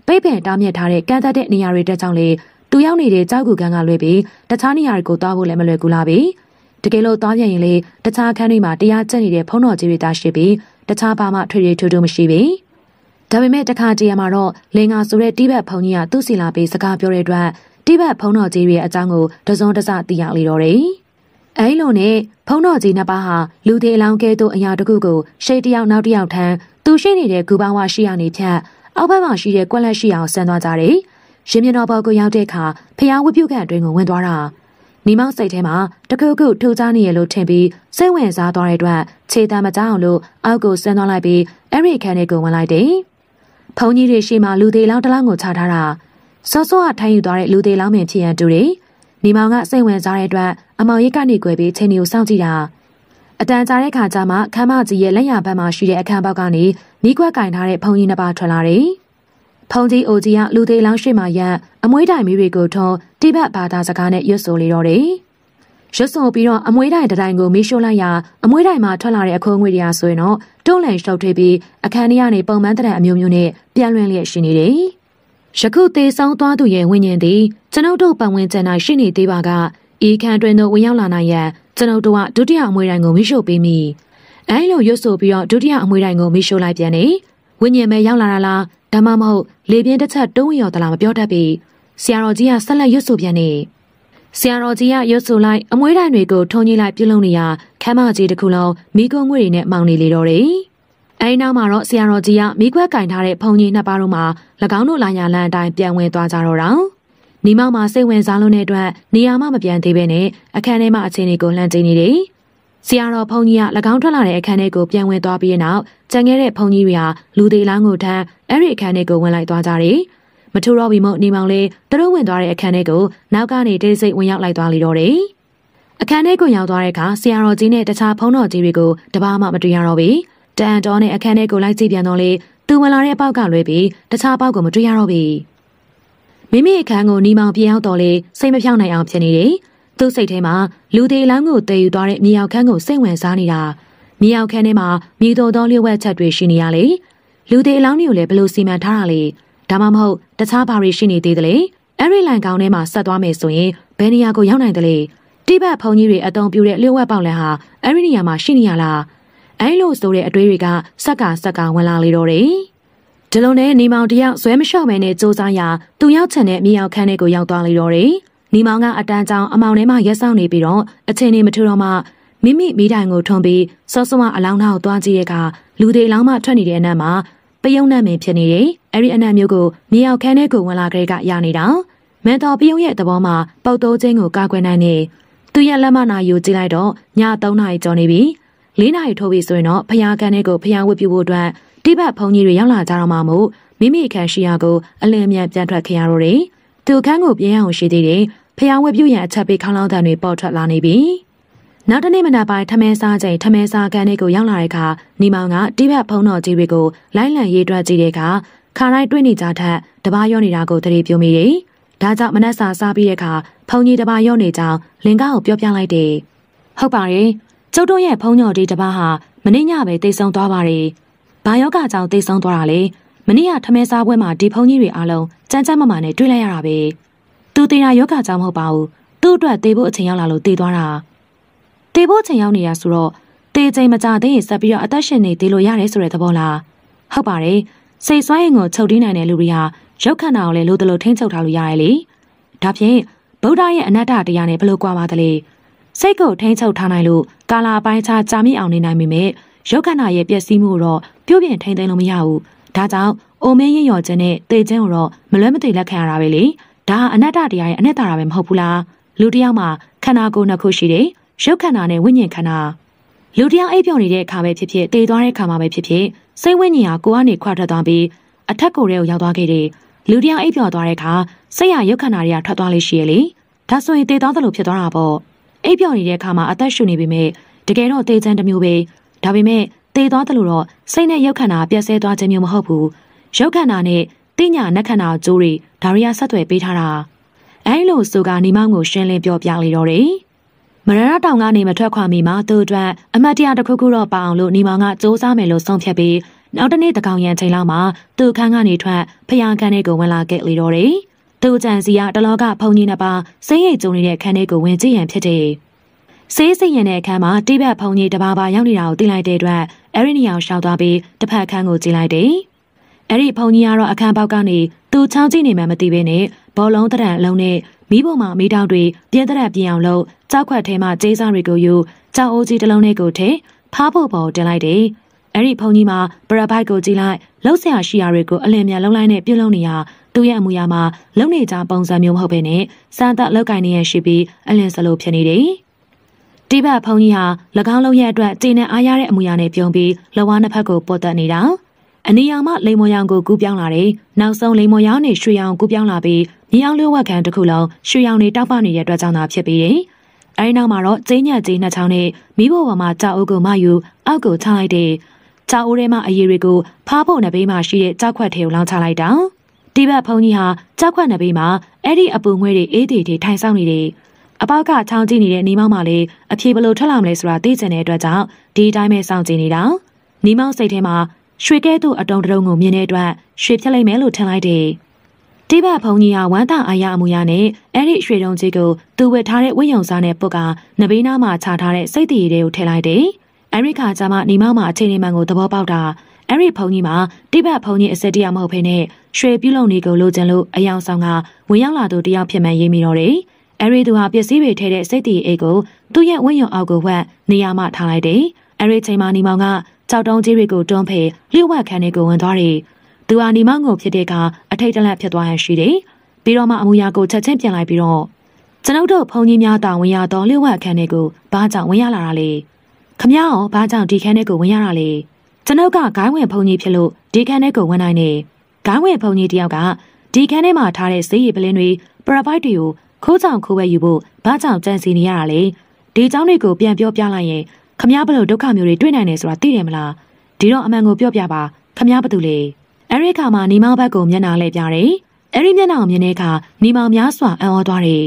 ပိတ်ပင်တားမြစ်ထားတဲ့ကန့်သက်တဲ့နေရာတွေတက်ကြောင်လေသူရောက်နေတဲ့ကြောက်ကူကန်းကလွဲပြီးတခြားနေရာတွေကိုသွားဖို့လည်းမလွယ်ကူလာပြီတကယ်လို့သွားပြန်ရင်လေတခြားခန်းတွေမှာတရားကျက်နေတဲ့ဖုံးတော်ကြီးတွေတာရှိပြီးတခြားဘာမှထွေထွေထူးထူးမရှိပြီဒါပေမဲ့တခါတရံမှာတော့လင်္ကာဆိုတဲ့တိဘက်ဘုံကြီးကသူ့စီလာပြီးစကားပြောတဲ့အတွက်တိဘက်ဖုံတော်ကြီးရဲ့အကြောင်းကိုတစုံတစသိရလေတော့တယ်။အဲလိုနဲ့ဖုံတော်ကြီးနှစ်ပါးဟာလူသေးအလောင်းကဲသို့အရာတစ်ခုကိုရှိတ်တယောက်နောက်တယောက်ထံသူရှိနေတဲ့ဂူပေါင်းဝရှိရနေဖြတ်အောက်ဘက်မှာရှိတဲ့ကွက်လက်ရှိအောင်ဆန်းသွားကြတယ်။ရင်မြတော်ဘော်ကိုရောက်တဲ့အခါဖျားဝပြုတ်ခန့်အတွင်းကိုဝင်သွားတာနီမောင်စိတ်ထဲမှာတခုခုထူချားနေရလို့ထင်ပြီးစိတ်ဝင်စားသွားတဲ့အတွက်ခြေတံမကြောက်လို့အောက်ကိုဆင်းသွားလိုက်ပြီးအဲ့ဒီခန်းထဲကိုဝင်လိုက်တယ်။ဖုန်ကြီးတွေရှိမှလူသေးလောင်းတလောင်းကိုခြားထားတာစောစောကထိုင်ယူသွားတဲ့လူသေးလောင်းပင်ဖြစ်ရန်တူတယ်။နေမောင်ကစိတ်ဝင်စားတဲ့အတွက်အမောင်ရိတ်ကနေကြွယ်ပြီးချင်းတွေကိုစောင့်ကြည့်တာ။အတန်ကြာတဲ့ခါကျမှခမ်းမကြီးရဲ့လက်ရဘက်မှာရှိတဲ့အခန်းပေါက်ကနေနီးကွက်ကင်ထားတဲ့ဖုံကြီးနှစ်ပါးထွက်လာတယ်။ဖုံကြီးအိုကြီးကလူသေးလောင်းရှိမှရန်အမွေးတိုင်မိတွေကိုထုံးတိဘက်ဘာသာစကားနဲ့ရွတ်ဆိုလေတော့တယ်။ရွတ်ဆိုပြီးတော့အမွေးတိုင်တတိုင်းကိုမီးရှို့လိုက်ရာအမွေးတိုင်မှာထွက်လာတဲ့အခိုးငွေတွေအားဆိုရင်တော့တုံးလန်ရှုပ်ထွေးပြီးအခန်းထဲကနေပုံမှန်တဲ့အမျိုးမျိုးနဲ့ပြန်လွင်လျက်ရှိနေတယ်။ယခုသေဆုံးသွားသူရဲ့ဝိညာဉ်သည်ကျွန်ုပ်တို့ပတ်ဝန်းကျင်၌ရှိနေသေးပါကဤခံတွင်သို့ဝင်ရောက်လာနိုင်ရန်ကျွန်ုပ်တို့ကဒုတိယအမွေတိုင်းကိုမိရှို့ပေးမိအဲလိုရွတ်ဆိုပြီးတော့ဒုတိယအမွေတိုင်းကိုမိရှို့လိုက်ပြန်နေဝိညာဉ်ပဲရောက်လာတာလားဒါမှမဟုတ်လေပြင်းတစ်ချက်တုံးရော်သလားမပြောတတ်ပေဆရာတော်ကြီးကဆက်လက်ရွတ်ဆိုပြန်နေဆရာတော်ကြီးကရွတ်ဆိုလိုက်အမွေတိုင်းတွေကိုထုံကြီးလိုက်ပြုလုပ်နေရခမ်းမကြီးတစ်ခုလုံးမိကုံငွေတွေနဲ့မောင်းနေလေတော့တယ်အဲဒီနောက်မှာတော့ဆရာတော်ကြီးကမိခွက်ကင်ထားတဲ့ဘုံကြီးနှစ်ပါးတို့မှာ၎င်းတို့လာရလန်အတိုင်းပြန်ဝင်သွားကြတော့တာ။နေမောက်မှာစိတ်ဝင်စားလို့တဲ့အတွက်နေရာမှမပြန်သေးပဲနဲ့အခန်းထဲမှာအခြေအနေကိုလှမ်းကြည့်နေတယ်။ဆရာတော်ဘုံကြီးက၎င်းထွက်လာတဲ့အခန်းထဲကိုပြန်ဝင်သွားပြီးတဲ့နောက်ကြံခဲ့တဲ့ဘုံကြီးတွေဟာလူသေးလောင်းကိုထမ်းအဲ့ဒီအခန်းထဲကိုဝင်လိုက်သွားကြတယ်။မထူတော့ပြီမို့နေမောင်လေးသူတို့ဝင်သွားတဲ့အခန်းထဲကိုနောက်ကနေတိတ်ဆိတ်ဝင်ရောက်လိုက်သွားလိတော့တယ်။အခန်းထဲကိုရောက်သွားတဲ့အခါဆရာတော်ကြီးနဲ့တခြားဖုန်းတော်ကြီးတွေကိုတပါးမှမတွေ့ရတော့ဘူး။တန်တော်နဲ့အခန်းထဲကိုလိုက်ကြည့်ပြန်တော့လေသူဝင်လာတဲ့အပေါက်ကလွဲပြီးတခြားပေါက်ကိုမတွေ့ရတော့ပြီမိမိအခန်းကိုနီမောင်ပြင်ရောက်တော့လေစိတ်မဖြောင်းနိုင်အောင်ဖြစ်နေတယ်သူ့စိတ်ထဲမှာလူသေးလောင်းကိုတည်ယူသွားတဲ့မြေအောင်ခန်းကိုစိတ်ဝင်စားနေတာမြေအောင်ခန်းထဲမှာမြေတော်တော်လျှို့ဝှက်ချက်တွေ ရှိနေရလေလူသေးလောင်းတွေကိုလည်းဘယ်လိုစီမံထားတာလဲဒါမှမဟုတ်တခြားဘာတွေရှိနေသေးတယ်လဲအဲ့ဒီလန်ကောင်ထဲမှာဆက်သွားမယ်ဆိုရင်ဘယ်နေရာကိုရောက်နိုင်တယ်လဲတိဘက်ဘုံကြီးတွေအတုံပြူတဲ့လျှို့ဝှက်ပေါက်လန်ဟာအဲ့ဒီနေရာမှာရှိနေရလားအဲလိုဆိုတဲ့အတွေးတွေက စက်ကစက်ကဝင်လာလေတော့တယ်။ဒီလိုနဲ့နေမောင်တယောက်ဇွဲမလျှော့မဲနဲ့စူးစမ်းရာသူရောက်ချင်တဲ့မြေရောက်ခန်းထဲကိုရောက်သွားလေတော့တယ်။နေမောင်ကအတန်းကြောင်အမောင်ထဲမှာရက်ဆောင်နေပြီးတော့အချိန်နေမထူတော့မှမိမိမိတိုင်ကိုထုံပြီးစောစောမအလောင်းသားကိုသွားကြည့်တဲ့အခါလူတွေအလောင်းမထွက်နေတဲ့အနက်မှာပယုံနံ့မင်ဖြစ်နေတယ်။အဲဒီအနံ့မျိုးကိုမြေရောက်ခန်းထဲကိုဝင်လာကြတဲ့ကရနေတာ။မန်တော်ပယုံရဲ့သဘောမှာပေါက်တိုးချင်းကိုကာကွယ်နိုင်နေသူရဲ့လက်မနာယူကြည့်လိုက်တော့ည3နာရီကျော်နေပြီ၄နာရီထိုးပြီဆိုရင်တော့ဖျားကန်တွေကိုဖျားဝတ်ပြုဖို့အတွက်တိဘက်ဘုံကြီးတွေရောက်လာကြတော့မှမို့မိမိအခန်းရှိရာကိုအလင်းမြန်ပြန်ထွက်ခရရတော့တယ်။သူအခန်းကိုပြင်းအောင်ရှိသေးတယ်။ဖျားဝတ်ပြုရန်အချက်ပေးခေါင်းလောင်းတန်တွေပေါ်ထွက်လာနေပြီ။နောက်တနေ့မနက်ပိုင်းထမဲစားချိန်ထမဲစားကန်တွေကိုရောက်လာတဲ့အခါနီမောင်ကတိဘက်ဘုံတော်ကြီးတွေကိုလိုင်းလံရေးတွက်ကြည့်တဲ့အခါခါတိုင်းတွေ့နေကြထက်တပားရောနေတာကိုသတိပြုမိတယ်။ဒါကြောင့်မနက်စာစားပြီးတဲ့အခါဖုန်ကြီးတပားရောနေကြောင်းလင်ကောက်ကိုပြောပြလိုက်တယ်။ဟုတ်ပါတယ်ကျုပ်တို့ရဲ့ဖုံညော်ဒီတပါးဟာမနေ့ညပဲတိတ်ဆုံသွားပါတယ်။ဘာယောဂကြောင့်တိတ်ဆုံသွားတာလဲ။မနေ့ကထမဲစားပွဲမှာဒီဖုံကြီးတွေအားလုံးကြမ်းကြမ်းမမာနဲ့တွေ့လိုက်ရတာပဲ။သူတင်ရယောဂကြောင့်မဟုတ်ပါဘူး။သူ့အတွက်တေဖို့အချိန်ရောက်လာလို့တေသွားတာ။တေဖို့အချိန်ရောက်နေတာဆိုတော့တေချိန်မကြသေးရင်ဆက်ပြီးတော့အသက်ရှင်နေသေးလို့ရတယ်ဆိုတဲ့သဘောလား။ဟုတ်ပါတယ်။စိတ်ဆွမ်းရင်ကိုချုပ်တင်းနိုင်တဲ့လူတွေဟာရုပ်ခန္ဓာကိုလည်းလိုသလိုထိမ့်ချုပ်ထားလို့ရတယ်လေ။ဒါဖြင့်ဗုဒ္ဓရဲ့အနတ္တတရားနဲ့ဘယ်လိုကွာပါသလဲ။စိတ်ကိုထိန်းချုပ်ထားနိုင်လို့ကာလာပိုင်းခြားကြာမြင့်အောင်နေနိုင်ပေမဲ့ရုပ်ခန္ဓာရဲ့ပျက်စီးမှုတော့ပြုပြင်ထိန်းသိမ်းလို့မရဘူး။ဒါကြောင့်အိုမင်းရင်ရော်ခြင်းနဲ့တေခြင်းကိုတော့မလွဲမသွေလက်ခံရတာပဲလေ။ဒါအနတ္တတရားရဲ့အနတ္တတာပဲမဟုတ်ဘူးလား။လူတစ်ယောက်မှာခန္ဓာကိုယ်နှစ်ခုရှိတယ်။ရုပ်ခန္ဓာနဲ့ဝိညာဉ်ခန္ဓာ။လူတစ်ယောက်အိပ်ပျော်နေတဲ့အခါပဲဖြစ်ဖြစ်တည်သွားတဲ့အခါမှာပဲဖြစ်ဖြစ်စိတ်ဝိညာဉ်ဟာကိုယ်ကနေခွာထွက်သွားပြီးအထက်ကိုယ်ထဲကိုရောက်သွားခဲ့တယ်။လူတစ်ယောက်အိပ်ပျော်သွားတဲ့အခါစိတ်ရရုပ်ခန္ဓာတွေကထွက်သွားလိမ့်ရှိရဲ့လေ။ဒါဆိုရင်တည်သွားသလိုဖြစ်သွားတာပေါ့။အိပ်ပျော်နေတဲ့အခါမှာအသက်ရှူနေပေမဲ့တကယ်တော့သေချမ်းတစ်မျိုးပဲဒါပေမဲ့သေသွားတယ်လို့တော့စိတ်နဲ့ရုပ်ခန္ဓာပြည့်စဲသွားခြင်းမျိုးမဟုတ်ဘူးရုပ်ခန္ဓာနဲ့တိညာနက်ခန္ဓာအကျိုးတွေဒါရီယာဆက်သွယ်ပေးထားတာအဲလိုဆိုကနေမောင်ကိုရှင်းလင်းပြောပြလေတော့တယ်မရဏတောင်ကနေမထွက်ခွာမီမှာသူ့အတွက်အမတ်တရားတစ်ခုခုတော့ပအောင်လို့နေမောင်ကစူးစမ်းမယ်လို့ဆုံးဖြတ်ပြီးနောက်တနေ့တကောင်ရန်ချိန်လောက်မှာသူ့ခန်းကနေထွက်ဖျားခန်းထဲကိုဝင်လာခဲ့လေတော့တယ်သူ့ကြံစီကတလောကဖုန်ကြီးနှစ်ပါးစိမ့်ရိတ်ကြုံနေတဲ့ခန်းလေးကိုဝင်ကြည့်ရန်ဖြစ်တယ်။ဆေးစိမ့်ရတဲ့အခန်းမှာတိဘက်ဖုန်ကြီးတပါးပါရောက်နေတာကိုသိလိုက်တဲ့အတွက်အဲ့ဒီနေရာကိုရှောက်သွားပြီးတစ်ဖက်ခန်းကိုကြည့်လိုက်တယ်။အဲ့ဒီဖုန်ကြီးကတော့အခန်းပေါက်ကနေသူ့ချောင်းကြည့်နေမှမသိဘဲနဲ့ဘောလုံးတရံအလုံးနဲ့မိဘုံမှာမိတောက်တွေပြင်းတရံပြင်အောင်လုပ်ကြောက်ခွက်ထဲမှာကျေးစားတွေကိုယူကြောက်အိုးကြီးတစ်လုံးနဲ့ကိုထဲဖားဖို့ပေါ်တင်လိုက်တယ်။အဲ့ဒီဖုန်ကြီးမှာပရဘိုက်ကိုကြည့်လိုက်လှုပ်ဆရာရှိရာတွေကိုအလင်းမြန်လုံးလိုက်နဲ့ပြုတ်လုံးနေရသူ့ရဲ့အမူအရာမှာလုံနေကြပုံစံမျိုးမဟုတ်ဘဲနဲ့စံသက်လောက်ကင်နေရရှိပြီးအလင်းစလိုဖြစ်နေတယ်။တိဘတ်ဖုန်ကြီးဟာ၎င်းလုံးရဲ့အတွက်တင်းနဲ့အားရတဲ့အမူအရာနဲ့ပြုံးပြီးလဝါနှစ်ဖက်ကိုပေါ်တက်နေတာ။အနီရောင်မှလိမ္မော်ရောင်ကိုကူးပြောင်းလာတယ်။နောက်ဆုံးလိမ္မော်ရောင်နဲ့ရွှေရောင်ကူးပြောင်းလာပြီးမြေအောင်လျှော့ဝက်ခံတစ်ခုလုံးရွှေရောင်တွေတောက်ပနေတဲ့အတွက်ကြောင့်သာဖြစ်ပြီးတယ်။အဲဒီနောက်မှာတော့ကျင်းညက်ကြီးနှစ်ချောင်းနဲ့မိဖို့ပေါ်မှာကြောက်အုပ်ကိုမယူအောက်ကိုချလိုက်တဲ့ကြောက်အိုးထဲမှာအရေတွေကိုဖားဖို့နဘေးမှာရှိတဲ့ကြောက်ခွက်ထဲကိုလောင်းချလိုက်တာဒီဘက်ဖုန်ကြီးဟာကြောက်ခွက်နဘေးမှာအဲ့ဒီအပူငွေတွေအေးသေးသေးထိုင်ဆောင်နေတယ်။အပေါက်ကချောင်းကြည့်နေတဲ့နီမောင်မလေးအဖြေဘလို့ထွက်လာမလဲဆိုတာသိချင်တဲ့အတွက်ကြောင့်ဒီအတိုင်းပဲစောင့်ကြည့်နေတာ။နီမောင်စိတ်ထဲမှာရွှေကဲသို့အတုံတုံကိုမြင်တဲ့အတွက် ရွှေဖြစ်လိမ့်မယ်လို့ထင်လိုက်တယ်။တိဘက်ဖုန်ကြီးဟာဝမ်းသာအာရအမူအရာနဲ့အဲ့ဒီရွှေတုံးကြီးကိုသူဝယ်ထားတဲ့ဝိယုံစားနဲ့ပုတ်ကနဘေးနားမှာခြာထားတဲ့စိတ်တည်ရည်တွေကိုထည့်လိုက်တယ်။အဲဒီခါကျမှနီမောင်မအခြေအနေမှန်ကိုသဘောပေါက်တာအဲ့ဒီဖုန်ကြီးမှာတိဘက်ဖုန်ကြီးအစက်တရားမဟုတ်ဘဲနဲ့ရွှေပြုလုံနေကိုလိုချင်လို့အယောင်ဆောင်ကဝင်ရောက်လာသူတယောက်ဖြစ်မှန်ရေးမိတော့တယ်။အဲ့ဒီသူဟာပစ္စည်းတွေထဲတဲ့စိတ်တည်အိတ်ကိုသူ့ရဲ့ဝင်းရုံအောက်ကိုဝက်နေရာမှထားလိုက်တယ်။အဲ့ဒီချိန်မှာနီမောင်ကကြောက်တုံးကြီးတွေကိုတွန်းဖေးလျှို့ဝှက်ခန်းတွေကိုဝင်သွားတယ်။သူဟာနီမောင်ကိုဖြစ်တဲ့အခါအထိတ်တလန့်ဖြစ်သွားရရှိတယ်။ပြီးတော့မှအမူအရာကိုချက်ချင်းပြန်လိုက်ပြီးတော့ကျွန်ုပ်တို့ဖုန်ကြီးများတာဝင်ရတော့လျှို့ဝှက်ခန်းတွေကိုဘာကြောင့်ဝင်ရလာတာလဲ။ခမရောဘာကြောင့်ဒီခန်းတွေကိုဝင်ရတာလဲ။ကျွန်ုပ်ကဂိုင်းဝင်ဖုန်ကြီးဖြစ်လို့ဒီခန်းထဲကိုဝင်နိုင်နေဂိုင်းဝင်ဖုန်ကြီးတယောက်ကဒီခန်းထဲမှာထားတဲ့ဈေးရည်ပလင်းတွေပရပိုက်တွေကိုခိုးကြောင်ခိုးဝဲယူဖို့ဘာကြောင့်ကြံစီနေရတာလဲဒီเจ้าတွေကိုပြန်ပြောပြလိုက်ရင်ခမရဘလို့ဒုက္ခမျိုးတွေတွေ့နိုင်တယ်ဆိုတာသိတယ်မလားဒီတော့အမှန်ကိုပြောပြပါခမရဘသူလေအဲဒီခါမှာနေမောဘက်ကိုမျက်နှာလှည့်ပြတယ်အဲဒီမျက်နှာကိုမြင်တဲ့အခါနေမောင်များစွာအံ့ဩသွားတယ်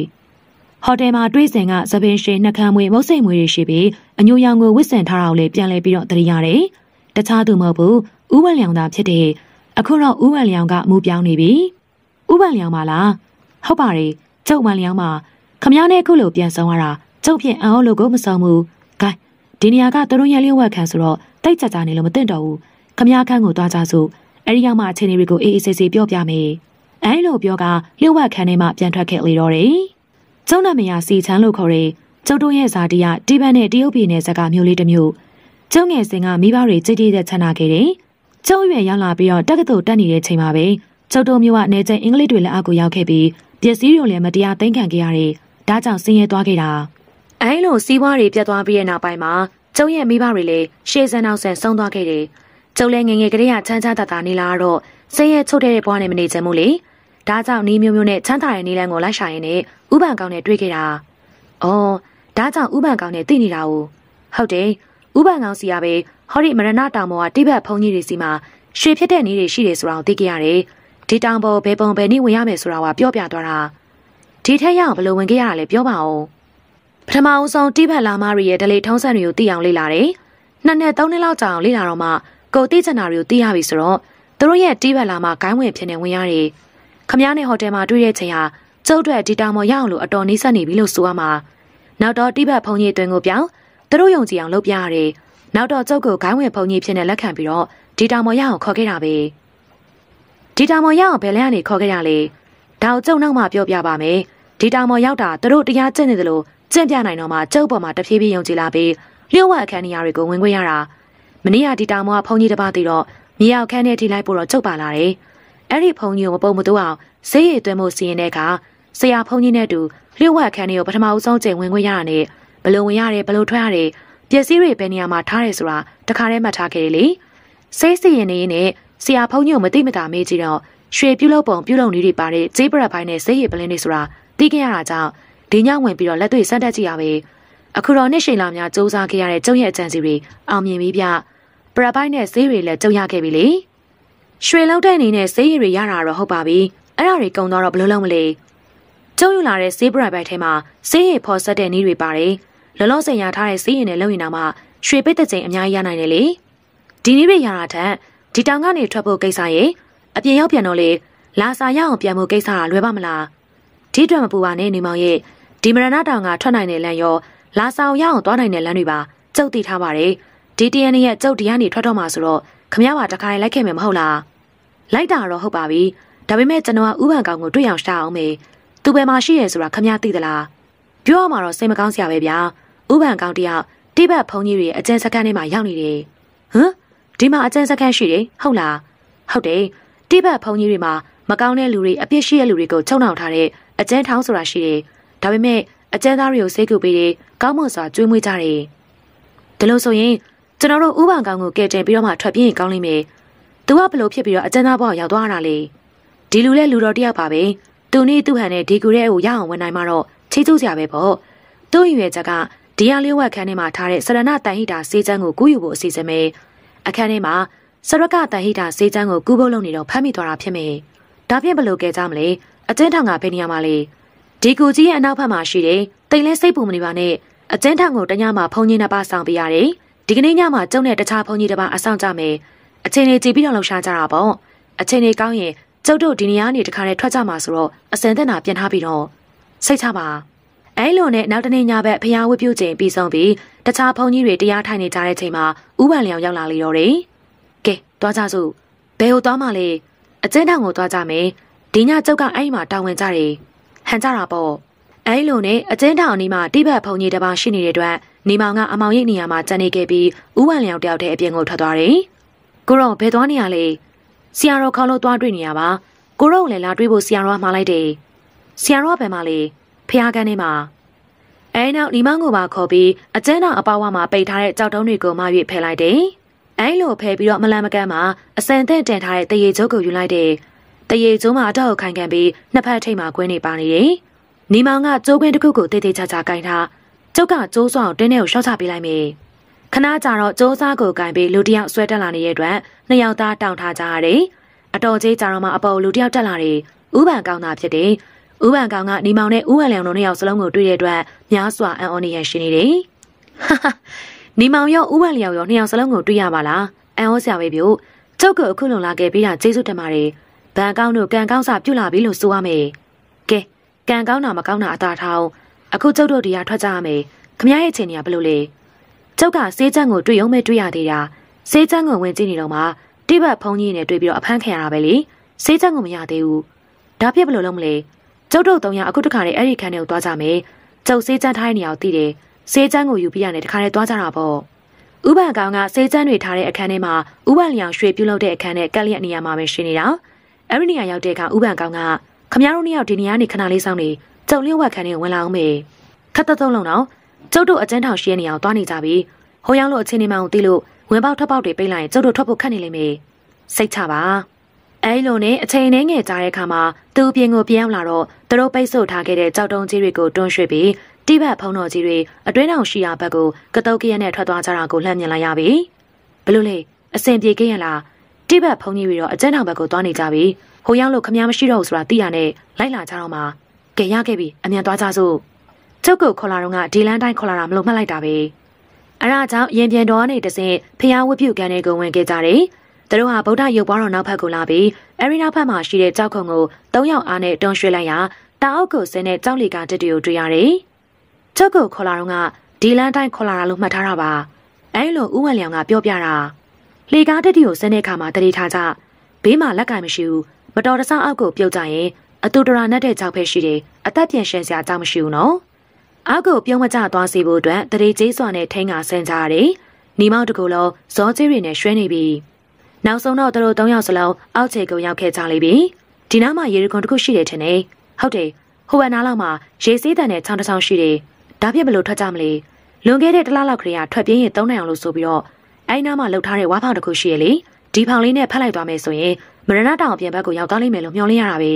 ဟိုတယ်မှာတွေးစင်ကသပင်ရှင်နှကမ်းမွေမုတ်စိမ်မွေတွေရှိပြီးအညိုရောင်ကိုဝစ်စင်ထားတာကိုလည်းပြန်လဲပြီးတော့တရိရတယ်။တခြားသူမဟုတ်ဘူးဥပန်လျောင်သာဖြစ်တဲ့အခုတော့ဥပန်လျောင်ကမူပြောင်းနေပြီဥပန်လျောင်ပါလားဟုတ်ပါတယ်ကျုပ်ဝန်လျောင်မှာခမည်းနဲ့အခုလိုပြန်ဆောင်ရတာကျုပ်ဖြင့်အံ့ဩလို့ကိုမဆောင်ဘူးဂိုင်းဒီနေရာကသူတို့ရဲ့လျှို့ဝှက်ခံဆိုတော့တိတ်ကြကြနေလို့မသင့်တော်ဘူးခမည်းခန့်ကိုသွားကြစို့အဲဒီရောက်မှအခြေအနေတွေကိုအေးအေးဆေးဆေးပြောပြမယ်အဲလိုပြောကလျှို့ဝှက်ခံထဲမှပြန်ထွက်ခဲ့လေတော့တယ်ကျုံနာမယာစီချမ်းလို့ခေါ်တဲ့ကျုပ်တို့ရဲ့ဇာတိယတိဘက်နဲ့တရုတ်ပြည်နယ်ဇာကမျိုးလေးတစ်မျိုးကျုံငယ်စင်ကမိဘတွေကြည်တည်တဲ့ချန်နာခဲ့တယ်။ကျုံရွယ်ရောက်လာပြီးတော့တက္ကသိုလ်တက်နေတဲ့ချိန်မှာပဲကျုံတို့မျိုးကနေချင်းအင်္ဂလိပ်တွေလက်အောက်ကိုရောက်ခဲ့ပြီးပစ္စည်းတွေလည်းမတရားသိမ်းခံခဲ့ရတယ်။ဒါကြောင့်ဆင်းရဲသွားခဲ့တာ။အဲလိုစီးပွားတွေပြတ်သွားပြီးတဲ့နောက်ပိုင်းမှာကျုံရဲ့မိဘတွေလည်းရှေးစံနောက်ဆန်ဆုံးသွားခဲ့တယ်။ကျုံလည်းငငယ်ကလေးကချမ်းချမ်းသာသာနေလာတော့ဆင်းရဲချုပ်တဲ့ဘဝနဲ့မနေချင်ဘူးလေ။ဒါကြောင့်နေမျိုးမျိုးနဲ့ချမ်းသာတဲ့နေလန်းကိုလိုက်ရှာရင်းနဲ့ဥပံကောင်နဲ့တွေ့ခဲ့တာ။အော်ဒါကြောင့်ဥပံကောင်နဲ့သိနေတာ ው ဟုတ်တယ်။ဥပန်ကောင်စီကပဲဟောဒီမရဏတောင်ပေါ်ကတိဘက်ဘုံကြီးတွေစီမှာရွှေဖြစ်တဲ့နေတွေရှိတယ်ဆိုတာကိုသိခဲ့ရတယ်။ဒီတောင်ပေါ်ဘယ်ပုံဘယ်နေ့ဝင်ရမယ်ဆိုတာကပြောပြသွားတာ။ဒီထက်ရအောင်ဘယ်လိုဝင်ခဲ့ရတာလဲပြောပါဦး။ပထမအဆုံးတိဘက်လာမတွေရဲ့ဒလေထုံးစံတွေကိုသိအောင်လေ့လာတယ်။နှစ်နဲ့သုံးနှစ်လောက်ကြာအောင်လေ့လာတော့မှကိုသိချင်တာတွေကိုသိရပြီဆိုတော့သူတို့ရဲ့တိဘက်လာမဂိုင်းဝင်ဖြစ်နေဝင်ရတယ်။ခမည်းနဲ့ဟိုတယ်မှာတွေ့တဲ့ချိန်ဟာကျုပ်တို့ဒီတောင်ပေါ်ရအောင်လို့အတော်နှိစက်နေပြီလို့ဆိုရမှာ။နောက်တော့တိဘက်ဘုံကြီးအတွင်ကိုပြောင်းသူတို့ယုံကြည်အောင်လုပ်ပြရတယ်။နောက်တော့ကျုပ်ကိုဂိုင်းဝင်ဖုန်ကြီးဖြစ်နေလက်ခံပြီးတော့ဒီတာမော်ရအောင်ခေါ်ခဲ့တာပဲ။ဒီတာမော်ရအောင်ဘယ်လဲကနေခေါ်ခဲ့ရလဲ။ဒါကိုကျုပ်နောက်မှပြောပြပါမယ်။ဒီတာမော်ရောက်တာသူတို့တရားကျင့်နေတယ်လို့ကျင့်ပြနိုင်တော့မှကျုပ်ပေါ်မှာတဖြည်းဖြည်းယုံကြည်လာပြီးလျှို့ဝှက်အခန်းနေရာတွေကိုဝင်ခွင့်ရတာ။မနေ့ကဒီတာမော်ကဖုန်ကြီးတစ်ပါးတည်တော့မြေရောက်ခန်းထဲထိလိုက်ပို့တော့ကျုပ်ပါလာတယ်။အဲ့ဒီဖုန်ကြီးကိုမပုံမတိုးအောင်ဈေးရည်သွင်းဖို့စီရင်တဲ့အခါဆရာဖုန်ကြီးနဲ့တူလျှို့ဝှက်ခန်းတွေကိုပထမဦးဆုံးချိန်ဝင်ခွင့်ရတာနဲ့ဘလို့ဝင်ရတယ်ဘလို့ထွက်ရတယ်ပျက်စီးတွေဘယ်နေရာမှာထားတယ်ဆိုတာတခါတည်းမှတ်ထားခဲ့တယ်လေစိတ်စီရင်နေနဲ့ဆရာဖုန်းညို့မသိမတာမေးကြည့်တော့ရွှေပြုတ်လုပ်ပုံပြုတ်လုပ်နည်းတွေပါတဲ့ဂျေးပရက်ပိုင်းနဲ့ဆေးရည်ပလင်းတွေဆိုတာသိခဲ့ရတာကြောင့်ဒီညဝင်ပြီးတော့လက်တွေ့စမ်းတက်ကြည့်ရပဲအခုတော့နှစ်ရှိလာများစူးစမ်းခဲ့ရတဲ့ကျုံရဲ့အကြံစီတွေအောင်မြင်ပြီးပြပရက်ပိုင်းနဲ့ဆေးရည်လည်းကြုံရခဲ့ပြီလေရွှေလောက်တဲ့အနေနဲ့ဆေးရည်တွေရတာတော့ဟုတ်ပါပြီအဲ့ဒါတွေကုံတော့ဘယ်လိုလုပ်မလဲကျုံယူလာတဲ့ဆေးပရက်ပိုင်းထဲမှာဆေးရည်ဖော်ဆက်တဲ့နည်းတွေပါတယ်လောလောဆယ်ရထားတဲ့စီးရင်နဲ့လုံရင်တော့မှရွှေပိတ်တဲ့ချိန်အများကြီးရနိုင်တယ်လေဒီနေ့ပဲရတာထက်ဒီတောင်ကနေထွက်ဖို့ကိစ္စရဲ့အပြင်ရောက်ပြန်တော့လေလာစာရအောင်ပြန်ဖို့ကိစ္စကလွယ်ပါမလားဒီအတွက်မပူပါနဲ့နေမောင်ရဲ့ဒီမရဏတောင်ကထွက်နိုင်တဲ့လမ်းရောလာစာအောင်ရအောင်သွားနိုင်တဲ့လမ်းတွေပါကြုတ်တည်ထားပါတယ်ဒီတရနေ့ရဲ့ကြုတ်တရားနေထွက်တော့မှာဆိုတော့ခမရပါတခါလိုက်ခဲ့မယ်မဟုတ်လားလိုက်တာတော့ဟုတ်ပါပြီဒါပေမဲ့ကျွန်တော်ကဥပန်ကောင်ကိုတွေ့အောင်ရှာအောင်မေသူပဲမှရှိရဲဆိုတာခမရသိသလားပြောရမှာတော့စိတ်မကောင်းစရာပဲဗျာဥပန်ကောင်တယောက်တိဘက်ဘုံကြီးတွေအကျဉ်းစခန်းထဲမှာရောက်နေတယ်ဟမ်ဒီမှာအကျဉ်းစခန်းရှိတယ်ဟုတ်လားဟုတ်တယ်တိဘက်ဘုံကြီးတွေမှာမကောင်းတဲ့လူတွေအပြစ်ရှိတဲ့လူတွေကိုချုံနှောင်ထားတဲ့အကျဉ်းထောင်းဆိုတာရှိတယ်ဒါပေမဲ့အကျဉ်းသားတွေကိုစိတ်ကူပေးတယ်ကောင်းမွန်စွာကြွေးမွေးကြတယ်ဒါလို့ဆိုရင်ကျွန်တော်တို့ဥပန်ကောင်ကိုကယ်တင်ပြီးတော့မှထွက်ပြေးရင်ကောင်းလိမ့်မယ်သူကဘလို့ဖြစ်ပြီးတော့အကျဉ်းသားဘောင်ရောက်သွားတာလေဒီလူလဲလူတော်တယောက်ပါပဲသူနေ့သူဟန်နဲ့ဒီကူရဲကိုရအောင်ဝင်နိုင်မှာတော့ချေးကျူးစရာပဲပေါ့သူ့ရွယ်ချက်ကဒီရလေးဝက်ခန်းထဲမှာထားတဲ့စရဏတန်ဟိတာစေးချမ်းကိုကူးယူဖို့အစီအစဉ်ပဲအခန်းထဲမှာစရကတန်ဟိတာစေးချမ်းကိုကူးဖို့လုပ်နေတော့ဖမ်းမိသွားတာဖြစ်မယ်ဒါဖြင့်ဘလို့ကဲကြမလဲအကျဉ်းထောင်ကဘယ်နေရာမှာလဲဒီကူကြီးရဲ့အနောက်ဘက်မှာရှိတယ်တိမ်လဲစိတ်ပူမနေပါနဲ့အကျဉ်းထောင်ကိုတညမှာဖုန်ကြီးနှစ်ပါးဆောင်ပေးရတယ်ဒီကနေ့ညမှာကျုံနဲ့တခြားဖုန်ကြီးတစ်ပါးအဆောင်ကြမယ်အချိန်လေးကြည့်ပြီးတော့လှူရှာကြတာပေါ့အချိန်လေးကောင်းရင်ကျုပ်တို့ဒီနေရာနေတခါတည်းထွက်ကြမှာဆိုတော့အစင်သက်နာပြန်ထားပြီးတော့စိတ်ချပါအဲလိုနဲ့နောက်တနေ့ညဘက်ဖျားဝတ်ပြုတ်ချိန်ပြီးဆုံးပြီးတခြားဘုန်းကြီးတွေတရားထိုင်နေကြတဲ့ချိန်မှာဥပန်လျောင်ရောက်လာလေတော့တယ်။ကဲတွားကြစို့ဘယ်ကိုတွားမှလဲအကျဉ်းထောင်ကိုတွားကြမယ်ဒီညကျောက်ကအဲ့မှာတာဝန်ကြတယ်ဟန်ကြတာပေါ့အဲလိုနဲ့အကျဉ်းထောင်အနီးမှာတိဘက်ဘုန်းကြီးတစ်ပါးရှိနေတဲ့အတွက်နေမောင်ကအမောင်ရိပ်နေရာမှာကြံနေခဲ့ပြီးဥပန်လျောင်တယောက်တည်းအပြင်ကိုထွက်သွားတယ်။ကိုရောဘယ်သွားနေရလဲဆရာတော်ခေါင်းလို့တွားတွေ့နေရပါကိုရောလည်းလာတွေ့ဖို့ဆရာတော်ကမှားလိုက်တယ်ဆရာတော်ကဘယ်မှာလဲဖျားကန်းထဲမှာအဲနောက်ညီမကိုပါခေါ်ပြီးအကျန်းတော်အပါဝါမှာပိတ်ထားတဲ့ကြောက်တုံးတွေကိုမှ၍ဖယ်လိုက်တယ်။အဲလိုဖယ်ပြီးတော့မလန်မကန်းမှာအစံသက်တင်ထားတဲ့တရေကျုပ်ကိုယူလိုက်တယ်။တရေကျုံးမှာအတော့ကိုခိုင်ခံပြီးနှစ်ဖက်ထိတ်မှာကွင်းနေပါနေတယ်။ညီမောင်ကကျိုးကွင်းတစ်ခုကိုတေးသေးချာချာကင်ထားကျုပ်ကကျိုးစွာကိုတင်းထဲကိုရှော့ချပေးလိုက်မယ်။ခဏကြာတော့ကျိုးစားကိုကင်ပြီးလူတယောက်ဆွဲတက်လာနေတဲ့အတွက်နှစ်ယောက်သားတောင်းထားကြရတယ်။အတော်ကြီးကြာတော့မှအပေါ်လူတယောက်တက်လာတယ်။ဥပံကောင်းတာဖြစ်တယ်။။ဥပန်ကောင်ကနေမောင်နဲ့ဥဟန်လျောင်တို့နှစ်ယောက်စလုံးကိုတွေ့တဲ့အတွက်များစွာအံ့ဩနေရရှိနေတယ်။ဟာဟာနေမောင်ရောဥပန်လျောင်ရောနှစ်ယောက်စလုံးကိုတွေ့ရပါလား။အံ့ဩစရာပဲပြော။ကျောက်ကအခုလုံလာခဲ့ပြီးတာကျေးဇူးတင်ပါတယ်။ဗန်ကောင်တို့ကံကောင်းစာပြုတ်လာပြီလို့ဆိုရမယ်။ကဲကံကောင်းတာမကောင်းတာအသာထောင်းအခုကျောက်တို့တရားထွက်ကြရမယ်။ခမရဲ့အချိန်ကဘယ်လိုလဲ။ကျောက်ကစေးချမ်းကိုတွေ့ရုံပဲတွေ့ရသေးတာ။စေးချမ်းကိုဝင်ကြည့်နေတော့မှတိဘတ်ဖုန်းကြီးနဲ့တွေ့ပြီးတော့အဖမ်းခံရတာပဲလေ။စေးချမ်းကိုမရသေးဘူး။ဒါပြစ်ဘယ်လိုလုပ်မလဲ။ကျုပ်တို့သုံးယောက်အခုတခါနဲ့အဲ့ဒီခန်းထဲကိုသွားကြမယ်ကျုပ်စေးချမ်းထားတဲ့နေရာကိုသိတယ်စေးချမ်းကိုယူပြီးရတယ်တခါနဲ့သွားကြတာပေါ့ဥပန်ကောင်ကစေးချမ်းတွေထားတဲ့အခန်းထဲမှာဥပန်လျောင်ရွှေပြုတ်လောက်တဲ့အခန်းနဲ့ကက်လျက်နေရာမှာပဲရှိနေတာအဲ့ဒီနေရာရောက်တဲ့အခါဥပန်ကောင်ကခမရတို့နှစ်ယောက်ဒီနေရာနေခဏလေးစောင့်နေကျုပ်လျှော့ဝက်ခန်းထဲကိုဝင်လာအောင်မေခက်သက်သုံးလုံးတော့ကျုပ်တို့အကျန်းထောင်ရှိတဲ့နေရာကိုသွားနေကြပြီဟိုရောက်လို့အချင်းနေမှန်ကိုသိလို့ဝင်ပေါက်ထပ်ပေါက်တွေပိတ်လိုက်ရင်ကျုပ်တို့ထွက်ဖို့ခက်နေလိမ့်မယ်စိတ်ချပါအဲဒီလိုနဲ့အချိန်နှင်းငယ်ကြားတဲ့အခါမှာသူ့အပြင်ကိုပြန်ရောက်လာတော့သူတို့ပိတ်ဆို့ထားခဲ့တဲ့ကြောက်တုံးကြီးတွေကိုတွန်းရွှေ့ပြီးတိဘက်ဖုံတော်ကြီးတွေအတွင်းအောင်ရှိရာဘက်ကိုကတုတ်ကရက်နဲ့ထွက်သွားကြတာကိုလှမ်းမြင်လိုက်ရပြီ။ဘလို့လေအစဉ်ပြေခဲ့ရလားတိဘက်ဖုံကြီးတွေတော့အကျဉ်းထောင်ဘက်ကိုသွားနေကြပြီ။ဟိုရောက်လို့ခမည်းမရှိတော့ဘူးဆိုတာသိရနဲ့လိုက်လာကြတော့မှကဲရခဲ့ပြီအမြန်သွားကြစို့။ချုပ်ကုတ်ခေါ်လာတော့ကဒီလန်းတိုင်းခေါ်လာတာမလို့မှတ်လိုက်တာပဲ။အဲဒါကြောင့်ရင်ပြန်တော်ကနေတဆင့်ဖျားဝတ်ပြုကန်တွေကိုဝင်ခဲ့ကြတယ်။။သူတို့ဟာဗုဒ္ဓရုပ်ပွားတော်နောက်ဘက်ကိုလာပြီးအရီနောက်ဘက်မှာရှိတဲ့ကြောက်ခုံကို၃ရောက်အားနဲ့တွန်းရွှေ့လိုက်ရာတာအုပ်ကိုဆင်းတဲ့ကြောက်လီကတက်တွေကိုတွေ့ရတယ်။ကြောက်ကိုခေါ်လာတော့ကဒီလန်းတိုင်းခေါ်လာတာလို့မှတ်ထားတာပါ။အဲလိုဥဝန်လျောင်ကပြောပြတာ။လေကားတက်တွေကိုဆင်းတဲ့အခါမှာတရေထားကြဘေးမှာလက်ကင်မရှိဘူး။မတော်တဆအောက်ကိုပြုတ်ကြရင်အတူတရာနဲ့တဲ့ကြောက်ဖက်ရှိတယ်။အသက်ပြန်ရှင်စရာကြောက်မရှိဘူးနော်။အောက်ကိုပြုံးမကျသွားစေဖို့အတွက်တရေကျေးစွာနဲ့ထိန်းကဆင်းကြရတယ်။နေမောက်တကူလုံးဇောကျေးတွေနဲ့ရွှဲနေပြီ။နောက်ဆုံးတော့သူတို့၃ယောက်စလုံးအောက်ခြေကိုရောက်ခဲ့ကြလိမ့်ပြီ။ဒီနားမှာရေရခွန်တစ်ခုရှိတယ်ထင်တယ်။ဟုတ်တယ်။ဟိုဘက်နားလောက်မှာရေစေးတန်တဲ့ချောင်းတစ်ချောင်းရှိတယ်။ဒါပြစ်ဘလို့ထွက်ကြမလဲ။လွန်ခဲ့တဲ့တလားလောက်ခရီးကထွက်ပြေးရင်သုံးနိုင်အောင်လို့ဆိုပြီးတော့အဲနားမှာလှုပ်ထားတဲ့ဝါးဖောင်တစ်ခုရှိရလေ။ဒီဖောင်လေးနဲ့ဖက်လိုက်သွားမယ်ဆိုရင်မရဏတောင်အပြင်ဘက်ကိုရောက်သွားလိမ့်မယ်လို့မျှော်လင့်ရတာပဲ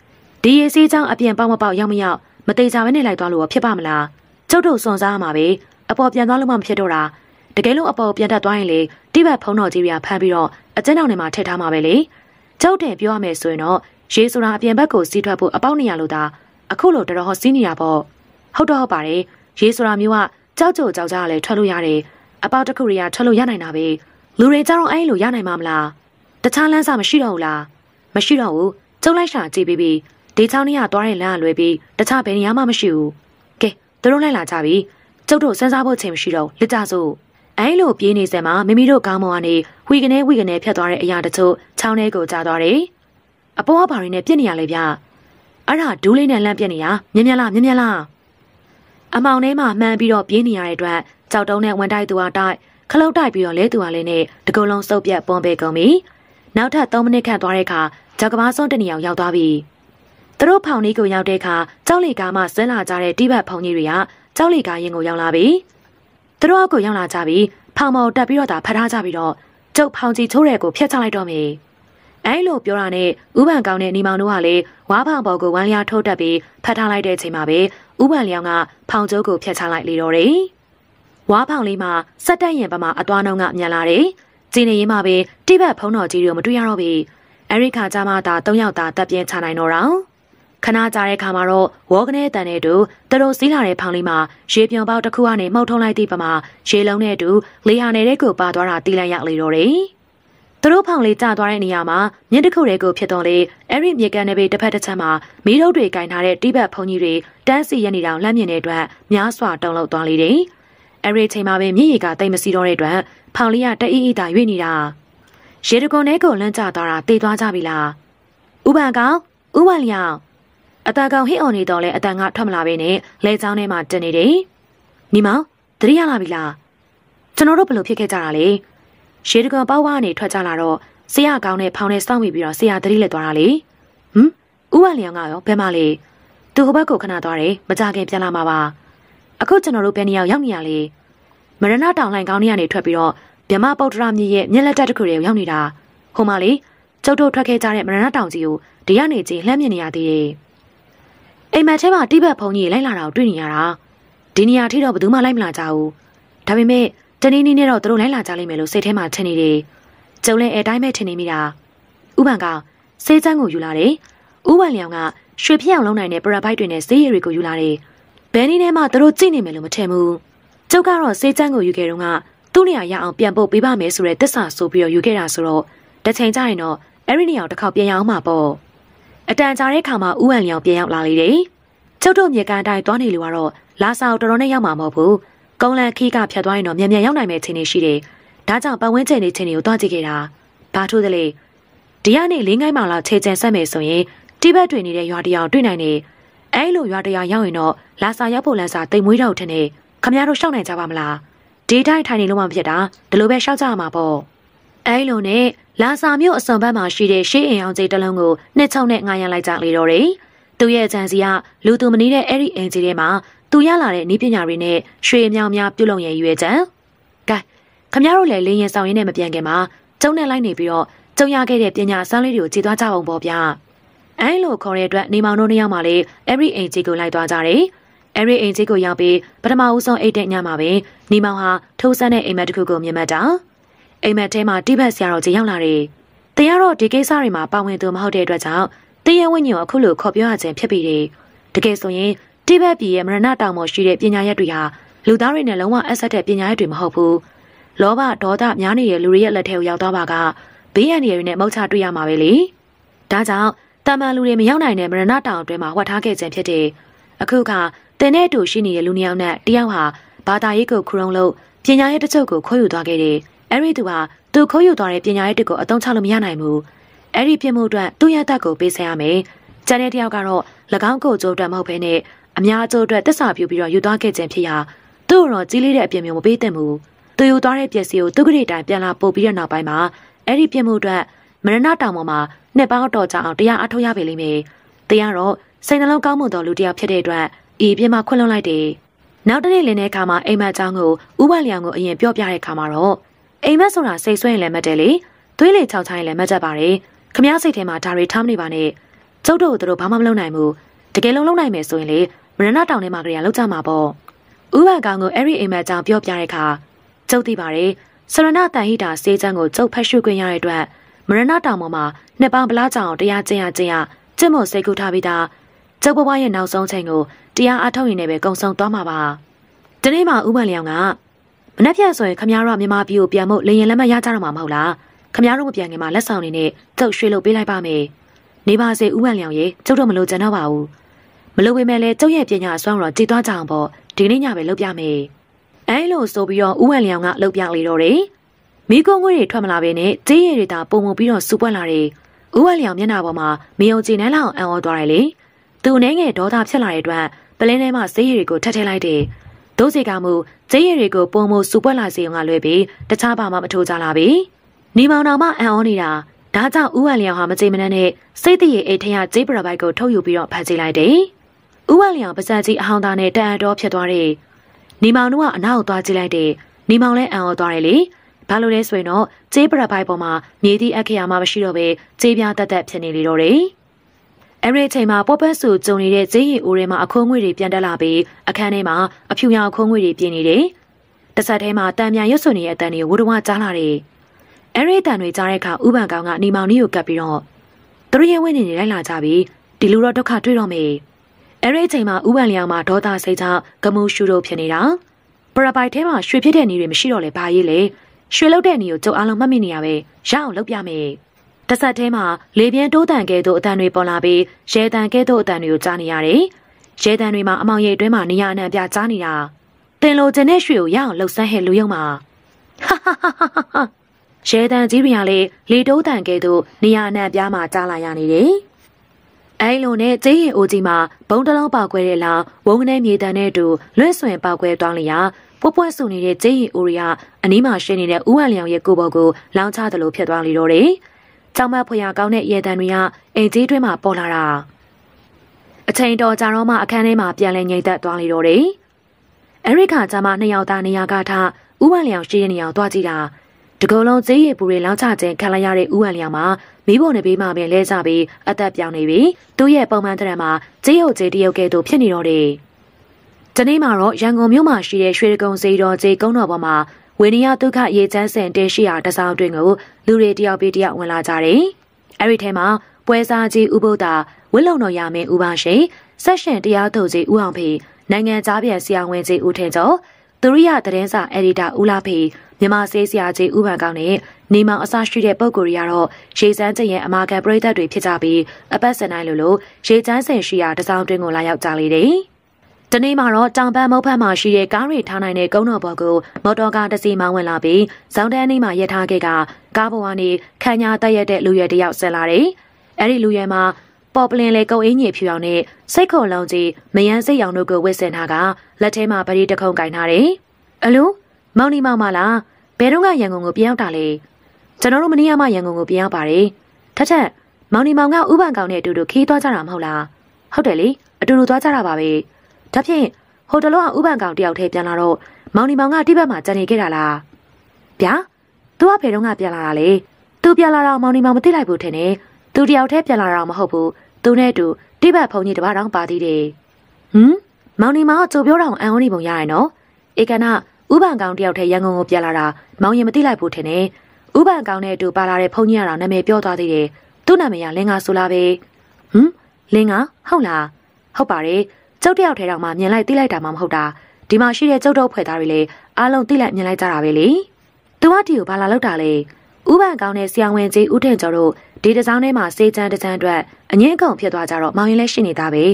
။ဒီရေစေးချောင်းအပြင်ပေါက်မပေါက်ရောက်မရောက်မသေးကြဘဲနဲ့လိုက်သွားလို့ဖြစ်ပါမလား။ကျုပ်တို့စွန်စားရမှာပဲ။အပေါ်ပြန်သွားလို့မှမဖြစ်တော့တာ။တကယ်လို့အပေါ်ပြန်တက်သွားရင်လေတိဘက်ဖုံးတော်ကြီးတွေကဖမ်းပြီးတော့အကျဉ်းထောင်ထဲမှာထည့်ထားမှာပဲလေကြောက်တယ်ပြောရမယ်ဆိုရင်တော့ရေဆိုတာအပြင်ဘက်ကိုစီးထွက်ဖို့အပေါက်နေရလို့သာအခုလိုတတော်ဟောစီးနေရပေါ့ဟုတ်တော့ဟုတ်ပါတယ်ရေဆိုတာမျိုးကကြောက်ကြောက်ကြောက်ကြလည်းထွက်လို့ရတယ်အပေါက်တစ်ခုတွေကထွက်လို့ရနိုင်တာပဲလူတွေကြတော့အဲ့လိုရနိုင်မှာမလားတခြားလမ်းစာမရှိတော့ဘူးလားမရှိတော့ဘူးကျုပ်လိုက်ရှာကြည့်ပြီးပြီးဒေချောင်းကြီးကသွားတဲ့လမ်းကလွဲပြီးတခြားဘယ်နေရာမှမရှိဘူးကဲသူတို့လိုက်လာကြပြီကျုပ်တို့စမ်းစားဖို့ချိန်မရှိတော့လက်ကြစို့အဲလိုပြေးနေစမှာမိမိတို့ကောင်းမွန်ကနေဝီကနေဝီကနေဖြတ်သွားတဲ့အရာတချို့ချောင်းထဲကိုကြာသွားတယ်။အပေါ်ကဘာတွေနဲ့ပြစ်နေရလဲဗျ။အဲ့ဒါဒူးလေးနဲ့လန့်ပြစ်နေရမြင်မြလားမြင်မြလား။အမောင်ထဲမှာမှန်ပြီးတော့ပြေးနေရတဲ့အတွက်ကြောက်တုံးနဲ့ဝန်တိုက်သူကတိုက်ခလုတ်တိုက်ပြီးတော့လဲသူကလည်းနဲ့တကုံလုံးစုပ်ပြက်ပွန်ပေကုန်ပြီ။နောက်ထပ်3မိနစ်ခန့်သွားတဲ့အခါကြောက်ကဘာဆုံးတနေအောင်ရောက်သွားပြီ။သူတို့ဖောင်လေးကိုရောက်တဲ့အခါကြောက်လေကားမှဆင်းလာကြတဲ့တိဘက်ဖုန်ကြီးတွေကကြောက်လေကားရင်ကိုရောက်လာပြီ။သူတို့အောက်ကိုရောက်လာကြပြီးဖောင်မော်တက်ပြီးတော့သာဖထားကြပြီးတော့ကျုပ်ဖောင်ကြီးချိုးတဲ့ကိုဖျက်ချလိုက်တော့မေအဲလိုပြောတာနဲ့ဥပန်ကောင်တဲ့နေမောင်တို့ကလည်းဝါဖောင်ပေါ်ကိုဝမ်းလျားထိုးတက်ပြီးဖတ်ထားလိုက်တဲ့အချိန်မှာပဲဥပန်လျောင်းကဖောင်ကျိုးကိုဖျက်ချလိုက်လေတော့တယ်ဝါဖောင်လေးမှာစက်တက်ရင်ပမာအသွားနှောင်းကမြန်လာတယ်ဂျင်းနေရင်မှာပဲတိဘက်ဖုံးတော်ကြီးတို့မတွေ့ရတော့ပေအဲဒီခါကျမှသာ၃ယောက်သာတက်ပြင်းချနိုင်တော့တော့ခဏကြာတဲ့အခါမှာတော့ဝေါကနေတန်နဲ့တူတရုတ်စည်းလာတဲ့ဖောင်လေးမှာရေပြွန်ပေါက်တစ်ခုကနေမှုတ်ထုံလိုက်သည့်ပမာရေလုံးနဲ့တူလေယာနယ်တဲ့ကိုပါသွားတာတီးလိုက်ရလေတော့တယ်သူတို့ဖောင်လေးကျသွားတဲ့နေရာမှာမြစ်တစ်ခုတည်းကိုဖြစ်တော်လေအဲ့ဒီမြေကန်နေပေတစ်ဖက်တစ်ချက်မှာမီးထုတ်တွေကင်ထားတဲ့တိဘက်ဘုံကြီးတွေတန်းစီရနေတောင်လက်မြင်တဲ့အတွက်များစွာတုန်လှုပ်သွားလေတယ်။အဲ့ဒီချိန်မှာပဲမြစ်ရီကတိတ်မစီတော့တဲ့အတွက်ဖောင်လေးကတအီးအီတာရွေ့နေတာ။ရေတကုံထဲကိုလန့်ကျသွားတာတေးသွားကြပြီလား။ဥပန်ကောင်ဥပန်လျောင်အတာကောင်ဟစ်အော်နေတော့လဲအတန်ကထွက်မလာပဲနဲ့လဲချောင်းထဲမှာတက်နေတယ်။ညီမောင်တတိယလာပြီလား။ကျွန်တော်တို့ဘယ်လိုဖြစ်ခဲ့ကြတာလဲ။ရေတကောင်ပေါက်ကနေထွက်ကြလာတော့ဆရာကောင်းနဲ့ဖောင်နဲ့စောင့်မိပြီးတော့ဆရာတတိလက်သွားတာလေ။ဟမ်ဥပလျောင်ကရောဘယ်မှာလဲ။သူဟိုဘက်ကိုခဏသွားတယ်မကြခင်ပြန်လာမှာပါ။အခုကျွန်တော်တို့ဘယ်နေရာရောက်နေရလဲ။မရဏတောင်လှိုင်ကောင်းတွေကနေထွက်ပြီးတော့မြမပုတ်တရမြေရဲ့မျက်လက်တက်တစ်ခုတည်းရောက်နေတာ။ဟိုမှာလေကျုပ်တို့ထွက်ခဲ့ကြတဲ့မရဏတောင်ကြီးကိုဒီရနေချင်းလှမ်းမြင်နေရသေးတယ်။အိမ်မက်ထဲမှာတိဘက်ဘုံကြီးလိုက်လာတာကိုတွေ့နေရတာဒီနေရာထိတော့ဘယ်သူမှလိုက်မလာကြဘူးဒါပေမဲ့တနေ့နေ့နဲ့တော့သူတို့လိုက်လာကြလိမ့်မယ်လို့စိတ်ထဲမှာထင်နေတယ်ကျုံလည်းအဲတိုင်းပဲထင်နေမိတာဥပန်ကစေးချမ်းကိုယူလာတယ်ဥပန်လျောင်ကရွှေပြောင်လုံးနိုင်တဲ့ပရာဘိုက်တွေနဲ့စေးရည်တွေကိုယူလာတယ်ဘယ်နည်းနဲ့မှသူတို့ကြည့်နေမယ်လို့မထင်ဘူးကျုပ်ကတော့စေးချမ်းကိုယူခဲ့တော့ကသူ့နေရာရအောင်ပြန်ပို့ပေးပါမယ်ဆိုတဲ့တစ္ဆာဆိုပြီးတော့ယူခဲ့တာဆိုတော့တစ်ချိန်ကျရင်တော့အဲ့ဒီနေရာတစ်ခေါက်ပြန်ရအောင်မှာပေါ့အတန်ကြာတဲ့အခါမှာဥဟန်လျောင်ပြန်ရောက်လာလေတယ်။ချုပ်တို့မြေကန်တိုင်းသွားနေလို့ကတော့လာဆာကိုတော်တော်နဲ့ရောက်မှာမဟုတ်ဘူး။ကုန်းလန်ခီးကဖြတ်သွားရင်တော့မြန်မြန်ရောက်နိုင်မယ့်အခြေအနေရှိတယ်။ဒါကြောင့်ပတ်ဝန်းကျင်နေချင်းတွေကိုတွားကြည့်ခဲ့တာ။ဘာထို့သလဲ။ဒီကနေ့လင်းငိုင်းမှလာခြေကျန်ဆက်မယ်ဆိုရင်တိဘက်တွေနေတဲ့ရွာတရားတွေ့နိုင်တယ်။အဲလိုရွာတရားရောက်ရင်တော့လာဆာရောက်ဖို့လန်စာတိမ်မွေးတော့ထင်တယ်။ခမရတို့ရှောက်နိုင်ကြပါမလား။ဒေတိုင်းထိုင်နေလို့မှဖြစ်တာဒီလိုပဲရှောက်ကြရမှာပေါ့။အဲလိုနဲ့လာစာမြို့အစုံဘက်မှာရှိတဲ့ရှေးအိမ်အောင်ကြီးတလုံးကိုနှစ်ချုံနဲ့ငှားရလိုက်ကြလေတော့တယ်။သူ့ရဲ့အကြံစီကလူသူမနေတဲ့အဲ့ဒီအိမ်ကြီးထဲမှာသူရလာတဲ့နည်းပညာတွေနဲ့ရွှေအမြောင်များပြုတ်လုံရရွေးချံ။ကဲခမရတို့လည်းလင်းရင်ဆောင်ရင်းနဲ့မပြန်ခင်မှာကျုံနဲ့လိုက်နေပြီးတော့ကျုံရခဲ့တဲ့ပညာစမ်းလေးတွေကိုခြေသွားကြအောင်ပေါ့ဗျာ။အဲလိုခေါ်တဲ့အတွက်နေမောင်တို့နှစ်ယောက်မှလည်းအဲ့ဒီအိမ်ကြီးကိုလိုက်သွားကြတယ်။အဲရီအိမ်ကြီးကိုရောက်ပြီးပထမဦးဆုံးအိတ်တဲ့ညမှာပဲနေမောင်ဟာထိုးစမ်းတဲ့အိမ်မက်တစ်ခုကိုမြင်မှတ်တာ။အိမ်မက်ထဲမှာတိဘက်ဆရာတော်ကြီးရောက်လာတယ်။တရားတော်ဒီကိစ္စတွေမှာပါဝင်သူမဟုတ်တဲ့အတွက်ကြောင့်တရားဝိညာဉ်ကိုအခုလိုခေါ်ပြောရခြင်းဖြစ်ပြီးတယ်။တကယ်ဆိုရင်တိဘက်ပြည်ရဲ့မရဏတောင်ပေါ်ရှိတဲ့ပညာရက်တွေဟာလူသားတွေနဲ့လုံးဝအဆက်တဲ့ပညာရက်တွေမဟုတ်ဘူး။လောဘဒေါသများနေတဲ့လူတွေရဲ့လက်ထဲကိုရောက်သွားပါကဘေးအန္တရာယ်တွေနဲ့မုတ်ချတွေ့ရမှာပဲလေ။ဒါကြောင့်တာမန်လူတွေမရောက်နိုင်တဲ့မရဏတောင်အတွင်းမှာဝတ်ထားခဲ့ခြင်းဖြစ်တယ်။အခုခါတင်တဲ့အတူရှိနေတဲ့လူနှစ်ယောက်နဲ့တယောက်ဟာဘာသာရေးကိုခရုံးလို့ပညာရေးတချို့ကိုခွဲယူသွားခဲ့တယ်။အဲ့ဒီသူဟာသူခိုးယူသွားတဲ့ပညာရေးတစ်ကိုအသုံးချလို့မရနိုင်ဘူးအဲ့ဒီပြစ်မှုအတွက်သူ့ရဲ့တက်ကိုပေးဆင်ရမယ်ကျန်တဲ့တယောက်ကတော့၎င်းကိုအကျိုးအတွက်မဟုတ်ဘဲနဲ့အများအကျိုးအတွက်တစ္ဆာပြုပြီးတော့ယူသွားခဲ့ခြင်းဖြစ်ရာသူ့တော့ကြီးလေးတဲ့အပြစ်မျိုးမပေးသင့်ဘူးသူယူသွားတဲ့ပစ္စည်းကိုသူကလေးတိုင်းပြန်လာပို့ပြီးတဲ့နောက်ပိုင်းမှာအဲ့ဒီပြစ်မှုအတွက်မရဏတောင်ပေါ်မှာနှစ်ပေါင်းတော်ကြအောင်တရားအထုတ်ရပေလိမ့်မယ်တရားတော့စိတ်နှလုံးကောင်းမွန်တော်လူတစ်ယောက်ဖြစ်တဲ့အတွက်ဤပြစ်မှာခွင့်လွှတ်လိုက်တယ်နောက်တနေ့လင်းတဲ့အခါမှာအိမ်မအကြောင်းကိုဥပလျောင်ကိုအရင်ပြောပြတဲ့အခါမှာတော့အိမ်မက်ဆိုတာစိတ်ဆွဲရင်လည်းမတဲလေသွေးလေချောက်ချရင်လည်းမတတ်ပါနဲ့ခမည်းစိတ်ထဲမှာဒါတွေထားမနေပါနဲ့ကျုပ်တို့တို့ဘာမှမလုပ်နိုင်ဘူးတကယ်လုံးလုံးနိုင်မယ်ဆိုရင်လေမရဏတောင်ထဲမှာကြရလောက်ကြမှာပေါ့ဥပကောင်ကိုအဲ့ဒီအိမ်မက်ကြောင့်ပြောပြတဲ့အခါကျုပ်သိပါတယ်ဆရဏတန်ဟိတာစေချမ်းကိုကျုပ်ဖတ်ရှုခွင့်ရတဲ့အတွက်မရဏတောင်ပေါ်မှာနှစ်ပေါင်းဗလားကြောင်တရားကျင့်ရကျင့်ရကျင့်မို့စိတ်ကူထားပြီးသားကျုပ်ဘဝရဲ့နောက်ဆုံးချိန်ကိုတရားအထုတ်ရင်လည်းပဲကုံဆုံးသွားမှာပါဒီနေ့မှဥပလျောင်ကမနှက်ပြဆိုရင်ခမရတို့မြန်မာပြည်ကိုပြန်မို့လေရင်လက်မရကြတော့မှာမဟုတ်လားခမရတို့မပြန်ခင်မှာလက်ဆောင်တွေနဲ့ကျုပ်ရွှေလို့ပေးလိုက်ပါမယ်နေပါစေဦးဝံလျောင်ရေကျုပ်တော့မလို့ကြံတော့ပါဘူးမလို့ပေမဲ့လည်းကျုပ်ရဲ့ပညာအစွမ်းတော့ကြည်သွားကြအောင်ပေါ့ဒီနေ့ညပဲလုပ်ပြမယ်အဲလိုဆိုပြီးတော့ဦးဝံလျောင်ကလုပ်ပြလေတော့တယ်မိကုံငွေတွေထွက်မလာပဲနဲ့ကြေးရည်တွေသာပုံပုံပြီးတော့စူပွက်လာတယ်ဦးဝံလျောင်မျက်နှာပေါ်မှာမယုံကြည်နိုင်လောက်အံ့ဩသွားတယ်လေသူနှဲငယ်ဒေါသဖြစ်လာတဲ့အတွက်ပလင်းထဲမှာဈေးရည်ကိုထပ်ထည့်လိုက်တယ်ဒုစေကမှုကျဲရည်တွေကိုပုံမှုစူပွက်လာစေအောင်ကလွဲပြီးတခြားဘာမှမထိုးကြလာပြီနေမောင်တော်မအံ့ဩနေတာဒါကြောင့်ဥဝလျောင်ဟာမကြေမနက်နဲ့စိတ်တည်ရဲ့အိတ်ထရဂျေးပရဘိုက်ကိုထုတ်ယူပြီးတော့ဖန်ချလိုက်တယ်ဥဝလျောင်ပါစံကြီးအဟောင်းသားနဲ့တန်အတော်ဖြစ်သွားတယ်နေမောင်တို့ကအနောက်သွားကြည့်လိုက်တယ်နေမောင်လည်းအံ့ဩသွားတယ်လေဘာလို့လဲဆိုရင်တော့ဂျေးပရဘိုက်ပေါ်မှာမြေတီအခရာမှမရှိတော့ပဲဂျေးပြားတက်တက်ဖြစ်နေလေတော့တယ်အဲ့ဒီအချိန်မှာပေါ်ပတ်ဆူကြုံနေတဲ့ဈေးရည်အိုးထဲမှာအခိုးငွေတွေပြန်တက်လာပြီးအခန်းထဲမှာအဖြူရောင်အခိုးငွေတွေပြင်နေတယ်။တစ်ဆက်တည်းမှာတံပြန်ရွတ်ဆွနေတဲ့အတန်တွေဝဒဝကြားလာတယ်။အဲ့ဒီအတန်တွေကြားတဲ့အခါဥပန်ကောင်ကနေမောင်နီကိုကပ်ပြီးတော့သူတို့ရဲ့ဝင်းနေနေလိုက်လာကြပြီးဒီလိုတော့ဒုက္ခတွေ့တော့မယ်။အဲ့ဒီအချိန်မှာဥပန်လျောင်မှာဒေါသစိတ်ကြောင့်ဂမုရှူတို့ဖြစ်နေတာ။ပရပိုက်ထဲမှာရွှေဖြစ်တဲ့နေတွေမရှိတော့လဲဘာရေးလဲ။ရွှေလောက်တဲ့နေကိုကြုံအားလုံးမှတ်မိနေရပဲ။ရအောင်လုပ်ပြမယ်။တစ်ဆက်တည်းမှာလေပြင်းတိုးတန်ကဲသို့အတန်တွေပေါ်လာပြီးရဲတန်ကဲသို့အတန်တွေကိုကြားနေရတယ်။ရဲတန်တွေမှာအမောင်ရဲ့အတွင်းမှာနေရာအနှံ့ပြကြားနေတာ။တင်လိုချင်တဲ့ရွှေကိုရအောင်လှုပ်ဆန်းဟဲ့လူယုံမှာဟာဟာဟာဟာရဲတန်ကြီးတွေကလည်းလေတိုးတန်ကဲသို့နေရာအနှံ့ပြမှာကြားလာရနေတယ်။အဲလိုနဲ့ကျေးရင်အိုကြီးမှာဘုံတလုံးပေါက်ခွဲတဲ့လောက်ဝုံကနေမြေတန်နဲ့အတူလွင့်ဆွင်ပေါက်ခွဲသွားလျာပွပွဆူနေတဲ့ကျေးရင်အိုရီကအနီးမှာရှိနေတဲ့ဥဝလျောင်ရဲ့ကိုပေါ်ကိုလောင်းချတယ်လို့ဖြစ်သွားလေတော့တယ်။ကြောက်မက်ဖွယ်ရာကောင်းတဲ့ရေတံတွေကအိမ်ကြီးတွင်းမှာပေါ်လာတာအချိန်တော်ကြာတော့မှအခန်းထဲမှာ ပြန်လဲငြိမ်သက်သွားလေတော့တယ်။အဲဒီခါကျမှနှစ်ယောက်သားနေရာကထဥပန်လျောင်ရှိတဲ့နေရာကိုသွားကြည့်တာတကုံလုံးဈေးရည်ပူတွေလောင်းချခြင်းခံလိုက်ရတဲ့ဥပန်လျောင်မှာမိဘနဲ့ဘေးမှာပဲလဲကြပြီး အသက်ပြောင်းနေပြီသူ့ရဲ့ပုံမှန်တရံမှာဈေးရုပ်ဈေးတရုပ်ကဲ့သို့ဖြစ်နေတော့တယ်။ဒီနေ့မှာတော့ရန်ကုန်မြို့မှာရှိတဲ့ရွှေဒဂုံဈေးတော်ဈေးကုန်းတော်ပေါ်မှာဝေနိယဒုက္ခရေချမ်းစင်တင်ရှိရာတစောင်းတွင်ကိုလူတွေတယောက်ပြီးတယောက်ဝင်လာကြတယ်။အဲဒီထဲမှာပွဲစားကြီးဥပုဒ္ဒါဝစ်လုံတော်ရမင်းဥပါရှိဆက်ရှင်တရားသူကြီးဦးအောင်ဖေနိုင်ငံသားပြန်ဆရာဝန်ကြီးဦးထင်ကျော်သူရိယသတင်းစာအယ်ဒီတာဦးလာဖေမြမဆေးဆရာကြီးဦးဘန်ကောင်းနဲ့နေမောင်အစရှိတဲ့ပုံကိုရီကတော့ရေစမ်းကျင်ရဲ့အမာခံပရိသတ်တွေဖြစ်ကြပြီးအပတ်စံတိုင်းလိုလိုရေစမ်းစင်ရှိရာတစောင်းတွင်ကိုလာရောက်ကြလေတယ်။။တနေ့မှာတော့တောင်ပန်းမုတ်ဖက်မှာရှိတဲ့ကားတွေထားနိုင်တဲ့ကုန်းတော်ပေါ်ကိုမော်တော်ကားတစ်စီးမောင်းဝင်လာပြီးဇောင်းတန်းအနီးမှာရပ်ထားခဲ့ကကားပေါ်ကနေခန်းညာတက်ရက်တဲ့လူရွယ်တယောက်ဆက်လာတယ်။အဲ့ဒီလူရွယ်မှာပေါ်ပလင်လေကုတ်အင်းကြီးဖြူအောင်နဲ့စိတ်ခုံလုံးကြီးမယန်းစိတ်အောင်တို့ကိုဝစ်ဆင်ထားကလက်ထဲမှာပရိတခုံကင်ထားတယ်။အလူမောင်နီမောင်မလားဘယ်တော့ကရန်ကုန်ကိုပြန်ရောက်တာလဲကျွန်တော်တို့မနေ့ကမှရန်ကုန်ကိုပြန်ရောက်ပါတယ်။ထက်ထက်မောင်နီမောင်ကဥပန်ကောင်နဲ့အတူတူခီးသွားကြတာမဟုတ်လား။ဟုတ်တယ်လေအတူတူသွားကြတာပါပဲ။။ဒါဖြင့်ဟိုတလုံးကဥပန်ကောင်တယောက်ထဲပြန်လာတော့မောင်နီမောင်ကတိဘက်မှာကြံနေခဲ့တာလား။ဗျာ။ तू ကဖေတုံးကပြန်လာတာလေ။ तू ပြန်လာတော့မောင်နီမောင်မသိလိုက်ဘူးထင်တယ်။ तू တယောက်ထဲပြန်လာတာမဟုတ်ဘူး။ तू နဲ့အတူတိဘက်ဖုန်ကြီးတစ်ပါးတောင်ပါသေးတယ်။ဟမ်မောင်နီမောင်ကကြိုပြောတာအောင်အံ့ဩနေပုံရရနော်။ဧကနာဥပန်ကောင်တယောက်ထဲရန်ကုန်ကိုပြန်လာတာမောင်ရင်မသိလိုက်ဘူးထင်တယ်။ဥပန်ကောင်နဲ့အတူပါလာတဲ့ဖုန်ကြီးကတော့နာမည်ပြောသွားသေးတယ်။သူ့နာမည်ကလင်္ကာဆိုလာပဲ။ဟမ်လင်္ကာဟုတ်လား။ဟုတ်ပါတယ်။ကျုပ်တယောက်ထဲတောင်မှမြင်လိုက်သိလိုက်တာမှမဟုတ်တာဒီမှာရှိတဲ့ကျုပ်တို့ဖွဲ့သားတွေလည်းအားလုံးသိလိုက်မြင်လိုက်ကြတာပဲလေသူကဒီကိုဘာလာလောက်တာလဲဥပန်ကောင်းတဲ့ဆရာဝန်ကြီးဦးထင်ကျော်တို့ဒီတစောင်းထဲမှာစေချမ်းတချမ်းအတွက်အငင်းကောင်ဖြစ်သွားကြတော့မောင်ရင်လည်းရှိနေတာပဲ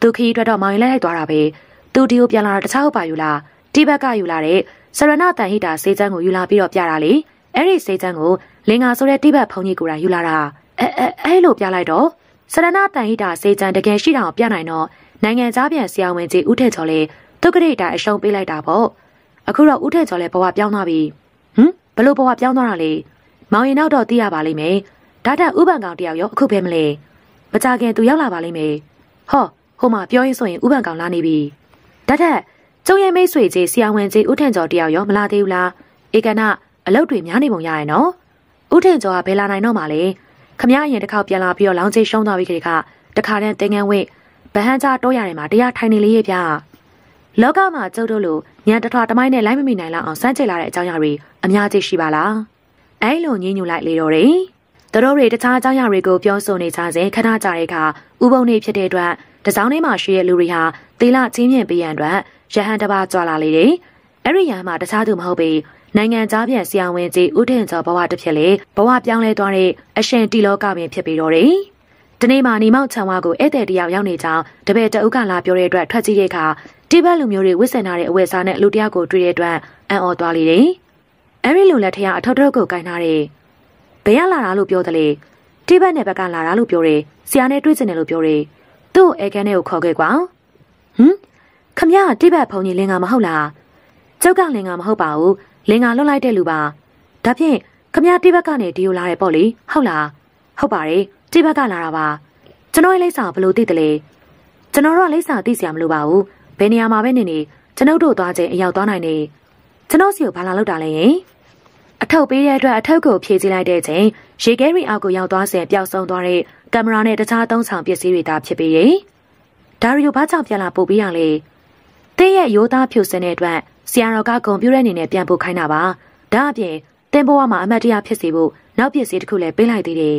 သူခီးအတွက်တော့မောင်ရင်လည်းလိုက်သွားတာပဲသူဒီကိုပြန်လာတော့တခြားဥပါယူလာတိဘက်ကယူလာတဲ့စရဏတန်ဟိတာစေချမ်းကိုယူလာပြီးတော့ပြတာလေအဲ့ဒီစေချမ်းကိုလင်္ကာဆိုတဲ့တိဘက်ဘုံကြီးကိုယ်တိုင်ယူလာတာအဲအဲအဲ့လိုပြလိုက်တော့စရဏတန်ဟိတာစေချမ်းတကယ်ရှိတာကိုပြနိုင်တော့နိုင်ငံသားပြန်ဆရာဝန်ကြီးဦးထက်ကျော်လည်းတုတ်ကရိတ်တိုင်းအရှုံးပေးလိုက်တာပေါ့အခုတော့ဦးထက်ကျော်လည်းဘဝပြောင်းသွားပြီဟမ်ဘလို့ဘဝပြောင်းသွားတာလဲမောင်ရင်နောက်တော့သိရပါလိမ့်မယ်ဒါတဥပန်ကောင်တယောက်ရောအခုပဲမလဲမကြခင်သူရောက်လာပါလိမ့်မယ်ဟောဟိုမှာပြောရင်ဆိုရင်ဥပန်ကောင်လာနေပြီဒါတကျုံရဲ့မိတ်ဆွေကြီးဆရာဝန်ကြီးဦးထင်ကျော်တယောက်ရော မလာသေးဘူးလားဧကနအလုပ်တွေများနေပုံရရဲ့နော်ဦးထင်ကျော်ကဘယ်လာနိုင်တော့မှလဲခမရရင်တစ်ခေါက်ပြန်လာပြီးတော့လောင်းချေရှုံးသွားပြီးခေတ္တကတခါတည်းတင်ငန်းဝင့်ဗဟန်းကြားတော့ရတယ်မှာတရားထိုင်နေလေရဲ့ဗျာလောကမှာကျုပ်တို့လိုညံတထွာတမိုင်းနဲ့လိုက်မမိနိုင်လောက်အောင်စမ်းကြည့်လာတဲ့အကြောင်းအရာတွေအများကြီးရှိပါလားအဲ့လိုညှိညူလိုက်လေတော့တယ်သူတို့တွေတခြားအကြောင်းအရာတွေကိုပြောဆိုနေကြစဉ်ခဏကြာတဲ့အခါဥပုံနေဖြစ်တဲ့အတွက်တစောင်းထဲမှာရှိတဲ့လူတွေဟာသေလချင်းမြင့်ပေးရန်အတွက်ရဟန်တပါကြွာလာလေတယ်အဲ့ဒီရမှာတခြားသူမဟုတ်ပေနိုင်ငံသားပြန်ဆရာဝန်ကြီးဦးထင်ကျော်ဘဝတစ်ဖြစ်လေဘဝပြောင်းလဲသွားတဲ့အရှင်တီလောကပင်ဖြစ်ပြီးတော့တယ်တနေ့မှနေမောက်ချံဝါကိုဧည့်သည်တယောက်ရောက်နေကြောင်းတပည့်တအုပ်ကလာပြောတဲ့အတွက်ထွက်ကြည့်တဲ့အခါတိဘက်လူမျိုးတွေဝစ်ဆင်ထားတဲ့အဝယ်စားနဲ့လူတယောက်ကိုတွေ့တဲ့အတွက်အံ့ဩသွားလေတယ်။အဲဒီလူလက်ထက်ကအထောက်ထောက်ကိုကင်ထားတယ်။ဘယ်ရလာတာလို့ပြောတယ်လေ။တိဘက်နယ်ဘက်ကလာတာလို့ပြောတယ်။ဆရာနဲ့တွေ့ချင်တယ်လို့ပြောတယ်။သူ့အဲကန်းနဲ့ကိုခေါ်ခဲ့ကွာ။ဟမ်ခမရတိဘက်ဘုံကြီးလင်္ကာမဟုတ်လား။ကျောက်ကလင်္ကာမဟုတ်ပါဘူး။လင်္ကာလွတ်လိုက်တဲ့လူပါ။ဒါဖြင့်ခမရတိဘက်ကနေဒီလိုလာတယ်ပေါ့လေ။ဟုတ်လား။ဟုတ်ပါတယ်။ဒီဘက်ကလာတာပါကျွန်တော်ရဲ့လိပ်စာဘလို့သိတယ်လဲကျွန်တော်တို့လိပ်စာသိစရာမလိုပါဘူးဘယ်နေရာမှာပဲနေနေကျွန်ုပ်တို့သွားခြင်းအရောက်သွားနိုင်နေကျွန်တော်စီကိုဘာလာလောက်တာလဲယင်အထုပ်ပေးတဲ့အတွက်အထုပ်ကိုဖြည့်ဆည်းလိုက်တဲ့အချိန်ရေကဲရီအောက်ကိုရောက်သွားစဉ်ပျောက်ဆုံးသွားတဲ့ကင်မရာနဲ့တခြားသုံးဆောင်ပစ္စည်းတွေသာဖြစ်ပေရဲ့ဒါရီယိုဘာကြောင့်ပြန်လာပို့ပေးရလဲတင်းရဲ့ရိုးသားဖြူစင်းတဲ့အတွက်ဆီယာတော်ကဂုံပြူတဲ့အနေနဲ့ပြန်ပို့ခိုင်းတာပါဒါအပြင်တင်ပေါ်မှာအမတ်တရားဖြစ်စေဖို့နောက်ပစ္စည်းတစ်ခုလည်းပေးလိုက်သေးတယ်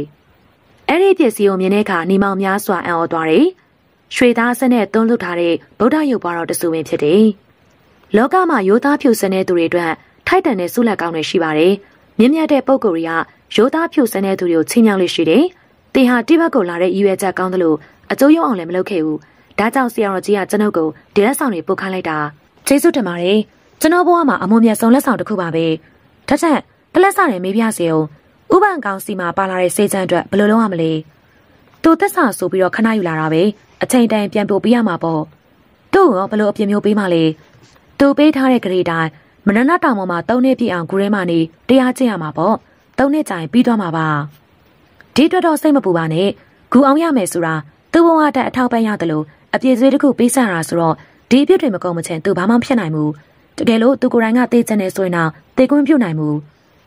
အဲ့ဒီပစ္စည်းကိုမြင်တဲ့အခါနေမောင်များစွာအံ့ဩသွားတယ်။ရွှေသားစနဲ့သွန်းလွတ်ထားတဲ့ဗုဒ္ဓရုပ်ပွားတော်တဆူပင်ဖြစ်တယ်။လောကမှာယောသားဖြူစနဲ့သူတွေအတွက်ထိုက်တန်တဲ့ဆုလက်ကောင်းတွေရှိပါတယ်။မြင့်မြတ်တဲ့ပုံကိုယ်တွေကယောသားဖြူစနဲ့သူတွေကိုချင်းညောင်းလို့ရှိတယ်။သင်ဟာတိဘက်ကိုလာတဲ့ရည်ရွယ်ချက်ကောင်းသလိုအကျိုးရောက်အောင်လည်းမလုပ်ခဲ့ဘူး။ဒါကြောင့်ဆရာတော်ကြီးကကျွန်ုပ်ကိုဒေသဆောင်တွေပို့ခိုင်းလိုက်တာ။ကျေးဇူးတင်ပါတယ်။ကျွန်တော်ဘဝမှာအမွန်မြတ်ဆုံးလက်ဆောင်တစ်ခုပါပဲ။ဒါကြောင့်ကလတ်စတဲ့မေးပြစေအောင်ဥပန်ကောင်စီမှာပါလာတဲ့စေချမ်းအတွက်ဘယ်လိုလုပ်ရမလဲသူသက်စာဆိုပြီးတော့ခဏယူလာတာပဲအချိန်တိုင်ပြန်ပို့ပေးရမှာပေါ့သူ့ရောဘယ်လိုအပြစ်မျိုးပေးမှလဲသူပေးထားတဲ့ဂရေတိုင်းမနနတောင်ပေါ်မှာတုံးနဲ့ပြည့်အောင်ဂူထဲမှာနေတရားကျင့်ရမှာပေါ့တုံးနဲ့ကြိုင်ပြီးသွားမှာပါဒီအတွက်တော့စိတ်မပူပါနဲ့ဂူအောင်ရမယ်ဆိုတာသူ့ဘဝတက်အထောက်ပံ့ရတယ်လို့အပြည့်စွေးတစ်ခုပေးစားတာဆိုတော့ဒီအပြစ်တွေမကုန်မချင်သူဘာမှဖြစ်နိုင်ဘူးတကယ်လို့သူကိုယ်တိုင်ကတေးချင်နေဆိုရင်တော့တေကွင်းပြုတ်နိုင်ဘူး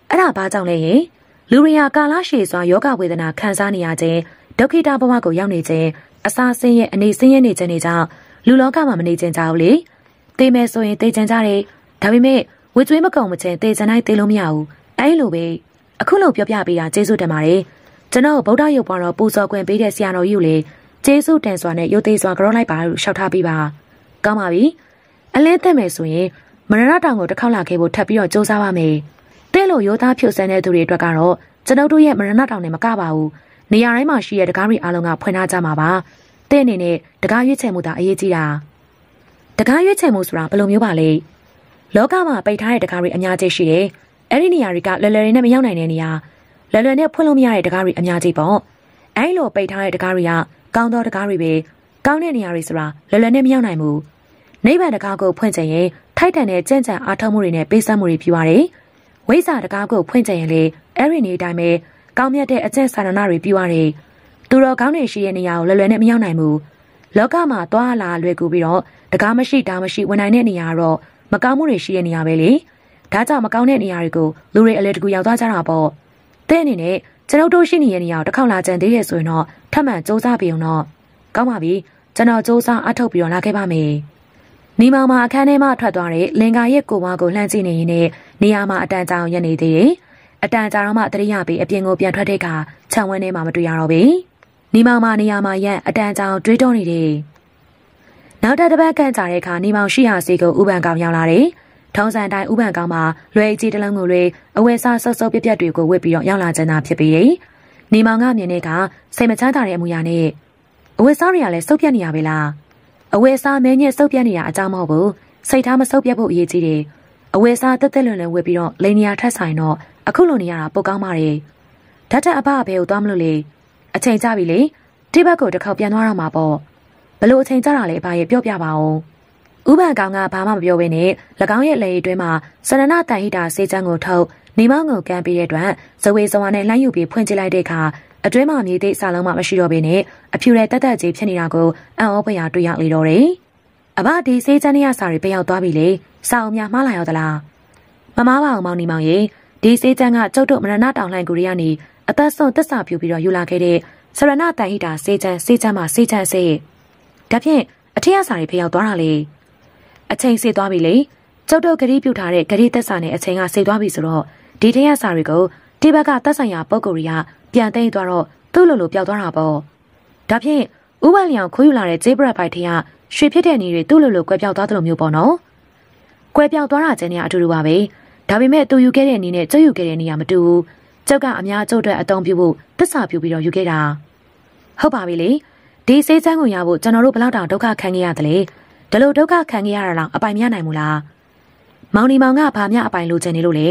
အဲ့ဒါဘာကြောင့်လဲရင်လူရယာကာလရှည်စွာယောဂဝေဒနာခံစားနေရခြင်းဒုက္ခိတဘဝကိုရောက်နေခြင်းအစာဆင်းရဲအနေဆင်းရဲနေခြင်းတွေကြောင့်လူလောကမှာမနေခြင်းကြောင့်လေသိမယ်ဆိုရင်သိခြင်းကြတယ်ဒါပေမဲ့ဝေကျွေးမကုံမချင်းသိခြင်းတိုင်းသိလို့မရဘူးအဲလိုပဲအခုလို့ပြောပြပေးတာကျေးဇူးတင်ပါတယ်ကျွန်တော်ဗုဒ္ဓရုပ်ပေါ်တော့ပူဇော်ခွင့်ပေးတဲ့ဆရာတော်ကြီးကိုလေကျေးဇူးတင်စွာနဲ့ရုပ်သေးစွာကြောလိုက်ပါလို့ရှောက်ထားပေးပါကောင်းပါပြီအလဲတက်မယ်ဆိုရင်မရဏတောင်ကိုတစ်ခေါက်လာခဲ့ဖို့ထပ်ပြီးတော့စူးစမ်းပါမယ်။တဲ့လိုရောသားဖြုတ်ဆန်းတဲ့သူတွေအတွက်ကတော့ကျွန်ုပ်တို့ရဲ့မရဏတောင်နဲ့မကပါဘူး။နေရာတိုင်းမှာရှိတဲ့တကားတွေအားလုံးကဖွင့်ထားကြမှာပါ။တဲ့အနေနဲ့တကားရွေးချယ်မှုသာအရေးကြီးတာ။တကားရွေးချယ်မှုဆိုတာဘယ်လိုမျိုးပါလဲ။လောကမှာပိတ်ထားတဲ့တကားတွေအများကြီးရှိတယ်။အဲ့ဒီနေရာတွေကလွယ်လွယ်နဲ့မရောက်နိုင်တဲ့နေရာ၊လွယ်လွယ်နဲ့ဖွင့်လို့မရတဲ့တကားတွေအများကြီးပေါ့။အဲ့လိုပိတ်ထားတဲ့တကားတွေကကောင်းသောတကားတွေပဲ။ကောင်းတဲ့နေရာတွေဆိုတာလွယ်လွယ်နဲ့မရောက်နိုင်ဘူး။နိဗ္ဗာန်တကားကိုဖွင့်ချင်ရင်ထိုက်တန်တဲ့ကြံ့ကြံ့အားထုတ်မှုတွေနဲ့ပေးဆပ်မှုတွေပြုပါတယ်။ဝိဇ္ဇာတကားကိုဖွင့်ကြရင်လေအဲ့ဒီနေ့တိုင်းပဲကောင်းမြတ်တဲ့အကျင့်စာရဏတွေပြုရတယ်။သူတော်ကောင်းတွေရှိတဲ့နေရာကိုလွယ်လွယ်နဲ့မရောက်နိုင်ဘူး။လောကမှာတွားလာလွယ်ကူပြီးတော့တကားမရှိတာမရှိဝင်နိုင်တဲ့နေရာတော့မကောင်းမှုတွေရှိတဲ့နေရာပဲလေ။ဒါကြောင့်မကောင်းတဲ့နေရာတွေကိုလူတွေအလဲတကူရောက်သွားကြတာပေါ့။တဲ့အနေနဲ့ကျွန်တော်တို့ရှိနေတဲ့နေရာကိုတစ်ခေါက်လာကြံသေးတယ်ဆိုရင်တော့ထပ်မံစူးစမ်းပြီးအောင်တော့ကောင်းပါပြီ။ကျွန်တော်စူးစမ်းအထောက်ပြီးတော့လာခဲ့ပါမယ်။နေမောင်မှာအခန်းထဲမှထွက်သွားတဲ့လင်္ကာရဲ့ကိုမကိုလှမ်းကြည့်နေရင်းနဲ့နေရာမှာအတန်ကြာအောင်ရပ်နေသေးတယ်။အတန်ကြာတော့မှတရိယာပြီးအပြင်ကိုပြန်ထွက်တဲ့အခါခြံဝန်းထဲမှာမတွေ့ရတော့ဘူး။နေမောင်မှာနေရာမှာရပ်အတန်ကြာအောင်တွေးတောနေတယ်။နောက်တစ်ပတ်ကန်ကြတဲ့အခါနေမောင်ရှိရာစီကိုဥပန်ကောင်ရောက်လာတယ်။ထုံးစံတိုင်းဥပန်ကောင်မှာလွယ်ကြီးတလုံးကိုလွယ်အဝယ်စားဆုပ်ဆုပ်ပြက်ပြက်တွေကိုဝစ်ပြီးတော့ရောက်လာကြတာဖြစ်ပြီးနေမောင်ကမြင်တဲ့အခါစိတ်မချမ်းသာတဲ့အမူအရာနဲ့အဝယ်စားတွေကလည်းစုပ်ပြက်နေရပဲလား။အဝယ်စားမဲညက်စုပ်ပြတ်နေတာအကြောင်းမဟုတ်ဘူးစိတ်ထားမစုပ်ပြတ်ဖို့အရေးကြီးတယ်အဝယ်စားတက်တက်လွန်လွန်ဝယ်ပြီးတော့လိန်နေရာထက်ဆိုင်တော့အခုလိုနေရတာပိုကောင်းပါတယ်ဓာတ်တက်အဖအဘဲကိုသွားမလို့လေအချိန်ကြပြီလေဒီဘက်ကိုတစ်ခေါက်ပြန်သွားတော့မှာပေါ့ဘလို့အချိန်ကြတာလဲအဖရဲ့ပြောပြပါအောင်ဥပန်ကောင်ကဘာမှမပြောဘဲနဲ့၎င်းရဲ့လက်ရည်တွင်းမှာစန္ဒနာတန်ဟိတာစေချမ်းကိုထုတ်နေမောင်းကိုကမ်းပေးတဲ့အတွက်ဇဝေဇဝါနဲ့လှမ်းယူပြီးဖွင့်ကြည့်လိုက်တဲ့အခါအတွင်းမှာမြေသိပ်စာလုံးမှမရှိတော့ပေနဲ့အဖြူရဲတက်တက်ကြီးဖြစ်နေတာကိုအံ့ဩဖွယ်ရာတွေ့ရလေတော့တယ်။အဘဒီစေးချမ်းရစာတွေပြရောက်သွားပြီလေ။စာအုပ်များမှားလာရောသလား။မမားပါအောင်မောင်နေမောင်ရေဒီစေးချမ်းကကျုပ်တို့မရဏတောင်လှိုင်ကိုရီးယားနေအသက်ဆုံးတစ္ဆာပြူပြီးတော့ယူလာခဲ့တဲ့စရဏတန်ဟိတာစေးချမ်းစေးချမ်းမှာစေးချမ်းစေး။ဒါဖြင့်အထက်ရစာတွေပြရောက်သွားတာလေ။အချိန်စေးသွားပြီလေ။ကျုပ်တို့ဂရီးပြုတ်ထားတဲ့ဂရီးသက်စာနဲ့အချိန်ကစေးသွားပြီဆိုတော့ဒီထက်ရစာတွေကိုတိဘက်ကသက်ဆိုင်ရာပုဂ္ဂိုလ်တွေကပြန်သိမ့်သွားတော့သူ့လိုလိုပျောက်သွားတာပေါ့ဒါဖြင့်ဥပလျောင်ခိုးယူလာတဲ့ဂျေဘရတ်ပိုက်ထင်ကရွှေဖြစ်တဲ့နေတွေသူ့လိုလိုကွဲပြောက်သွားသလိုမျိုးပေါ့နော်ကွဲပြောက်သွားတာချင်းကအတူတူပါပဲဒါပေမဲ့သူယူခဲ့တဲ့အနေနဲ့ကျုပ်ယူခဲ့တဲ့နေရာမတူဘူးကျောက်ကအများကျုပ်အတွက်အသုံးပြုဖို့တစ္ဆာပြုပြီးတော့ယူခဲ့တာဟုတ်ပါပြီလေဒီစေးစမ်းကိုရဖို့ကျွန်တော်တို့ဘလောက်တောင်ဒုက္ခခံခဲ့ရသလဲဒီလိုဒုက္ခခံခဲ့ရတာလောက်အပိုင်မရနိုင်ဘူးလားမောင်ဒီမောင်ကဘာမှအပိုင်လိုချင်နေလို့လေ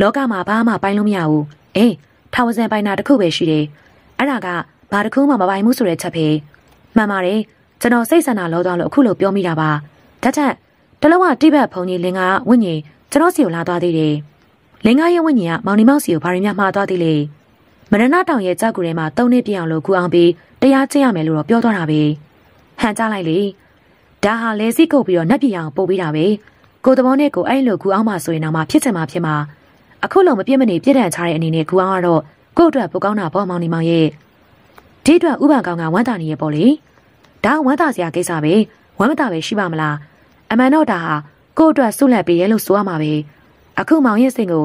လောကမှာဘာမှပိုင်လို့မရဘူးအေးထောင်စံပိုင်တာတစ်ခုပဲရှိတယ်။အဲ့ဒါကဘာတစ်ခုမှမပိုင်ဘူးဆိုတဲ့ချက်ပဲ။မှန်ပါတယ်။ကျွန်တော်စိတ်ဆန္ဒလောသွားလို့အခုလိုပြောမိတာပါ။ဒါထက်တလုံးဝတိဘက်ဘုံကြီးလင်္ကာဝိညာဉ်ကျွန်တော်စီကိုလာသွားသေးတယ်။လင်္ကာရဲ့ဝိညာဉ်ကမောင်နေမောက်စီကိုဘာရင်းများမှားသွားသေးလေ။မရဏတောင်ရဲ့ကြောက်ကူထဲမှာတုံးနေပြအောင်လို့ကူအောင်ပြီးတရားကျင့်ရမယ်လို့တော့ပြောသွားတာပဲ။ဟန်ကြလိုက်လေ။ဒါဟာလေစိကုတ်ပြီးတော့နှက်ပြအောင်ပို့ပေးတာပဲ။ကိုယ်သဘောနဲ့ကိုအဲ့လိုကူအောင်မှဆိုရင်တော့မှဖြစ်ချင်မှဖြစ်မှာ။အခုလုံးမပြည့်မနေပြည့်တန်ချတဲ့အနေနဲ့ခူအောင်ကတော့ကို့အတွက်ပိုကောင်းတာပေါ့မောင်နေမောင်ရဲ့ဒီအတွက်ဥပကောင်ကဝမ်းသာနေရပေါ့လေဒါဝမ်းသာစရာကိစ္စပဲဝမ်းမသာပဲရှိပါမလားအမှန်တော့ဒါဟာကို့အတွက်ဆုလက်ပေးရလို့ဆိုရမှာပဲအခုမောင်ရဲ့စိတ်ကို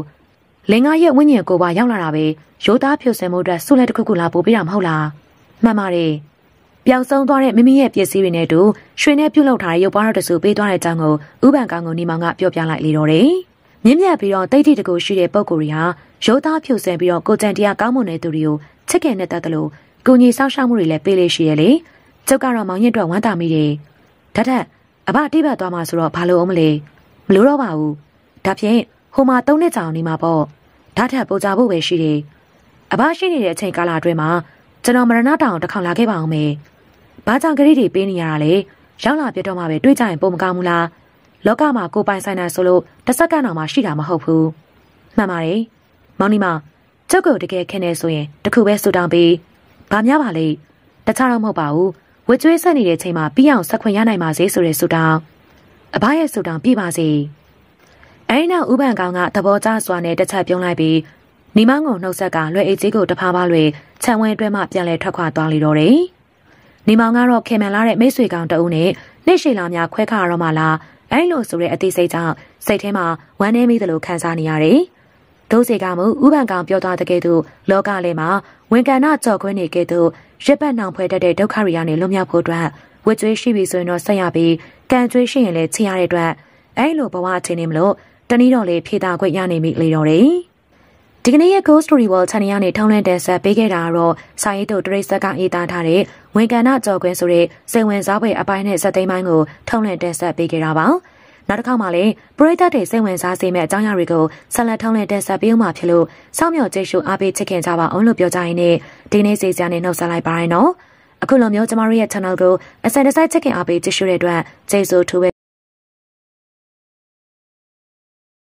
လင်္ကာရဲ့ဝိညာဉ်ကိုပါရောက်လာတာပဲရိုးသားဖြိုစင်မှုအတွက်ဆုလက်တစ်ခုခုလာပို့ပေးတာမဟုတ်လားမှန်ပါတယ်ပျောက်ဆုံးသွားတဲ့မိမိရဲ့ပစ္စည်းတွေနဲ့တူရွှေနဲ့ပြုတ်လောက်ထားတဲ့ရုပ်ပွားတော်တဆူပေးသွားတဲ့အကြောင်းကိုဥပန်ကောင်ကိုနေမောင်ကပြောပြလိုက်လေတော့တယ်မြင့်မြတ်ပြီးတော့တိတ်တိတကူရှိတဲ့ပုံကိုယ်တွေဟာရိုးသားဖြူစင်ပြီးတော့ကိုကြံတရားကောင်းမွန်တဲ့သူတွေကိုချစ်ခင်နဲ့တတ်တယ်လို့ကိုကြီးစောင့်ရှောက်မှုတွေလည်းပေးလေရှိရလေကျုပ်ကတော့မောင်ညစ်တော့ဝမ်းသာမိတယ်ဓာတ်ဓာတ်အဘတိဘတ်သွားမှာဆိုတော့ဘာလို့အောင်မလဲမလို့တော့ပါဘူးဒါဖြင့်ဟိုမှာသုံးနှစ်ကြာအောင်နေမှာပေါ့ဓာတ်ဓာတ်ပုံကြဖို့ပဲရှိတယ်အဘရှိနေတဲ့အချိန်ကာလအတွင်းမှာကျွန်တော်မရဏတောင်တစ်ခေါက်လာခဲ့ပါအောင်မယ်ဘာကြောင့်ကလေးတွေပေးနေရတာလဲရောက်လာပြတော့မှပဲတွေးကြရင်ပုံမကောင်းဘူးလားလောကမှာကိုပိုင်ဆိုင်တာဆိုလို့တစ်စက္ကန့်တော့မှရှိတာမဟုတ်ဘူးမှန်ပါတယ်မောင်နီမချုပ်ကိုတကယ်ခင်နေဆိုရင်တခုပဲဆူတောင်းပြီးဗာများပါလေတခြားတော့မဟုတ်ပါဘူးဝကျွေးဆက်နေတဲ့ချိန်မှာပြီးအောင်ဆက်ခွင့်ရနိုင်ပါစေဆိုတဲ့ဆူတောင်းအဘရဲ့ဆူတောင်းပြပါစေအဲဒီနောက်ဥပန်ကောင်ကသဘောကျစွာနဲ့တစ်ချက်ပြုံးလိုက်ပြီးနီမောင်ကိုနှုတ်ဆက်ကလွယ်အေးကြီးကိုတဖားပါလွယ်ခြံဝဲအတွဲမှပြန်လဲထွက်ခွာသွားလေတော့တယ်။နေမောင်ကတော့ခင်မန်လာတဲ့မိတ်ဆွေကောင်တအုပ်နဲ့နှိရှိလာများခွဲခါတော့မှလားအဲ့လိုဆိုတဲ့အသေးစိတ်ကြောင့်စိတ်ထဲမှာဝမ်းနည်းမိသလိုခံစားနေရတယ်။ဒုစေကမှုဥပန်ကောင်ပြောသွားတဲ့ကဲ့သို့လောကလည်းမှာဝန်ကန်နာကြော်ခွင်းတွေကဲ့သို့ရစ်ပတ်နှောင်ဖွဲ့တတ်တဲ့ဒုက္ခတွေကနေလွတ်မြောက်ဖို့အတွက်ဝတ်ကြွေးရှိပြီဆိုရင်တော့ဆက်ရပြီးကံကြွေးရှိရင်လည်းချင်ရတဲ့အတွက်အဲ့လိုဘဝအခြေအနေမလို့တနည်းတော်လေးဖြေတာခွင့်ရနိုင်ပြီလေတော်တယ်။ဒီကနေ့ရဲ့ Ghost Story World Channel ကနေထောင်းလင်းတင်ဆက်ပေးခဲ့တာကတော့စာရေးသူတရိတ်ဆက်ကအေးသားထားတဲ့ဝန်ကဏ္ဍကြော်ခွင်းဆိုတဲ့စေဝင်စားပွဲအပိုင်းနဲ့ဇက်သိမ်းပိုင်းကိုထောင်းလင်းတင်ဆက်ပေးခဲ့တာပါ။နောက်တစ်ခါမှလည်းပရိသတ်တွေစိတ်ဝင်စားစေမယ့်အကြောင်းအရာတွေကိုဆက်လက်ထောင်းလင်းတင်ဆက်ပေးဦးမှာဖြစ်လို့စောင့်မျှော်ကြည့်ရှုအားပေးချစ်ခင်ကြပါအောင်လို့ပြောကြရင်းနဲ့ဒီနေ့စီစဉ်နေနှုတ်ဆက်လိုက်ပါရနော်။အခုလိုမျိုးကျမတို့ရဲ့ channel ကိုအစတစိုက်ချစ်ခင်အားပေးကြည့်ရှုတဲ့အတွက်ကျေးဇူးထူးပဲ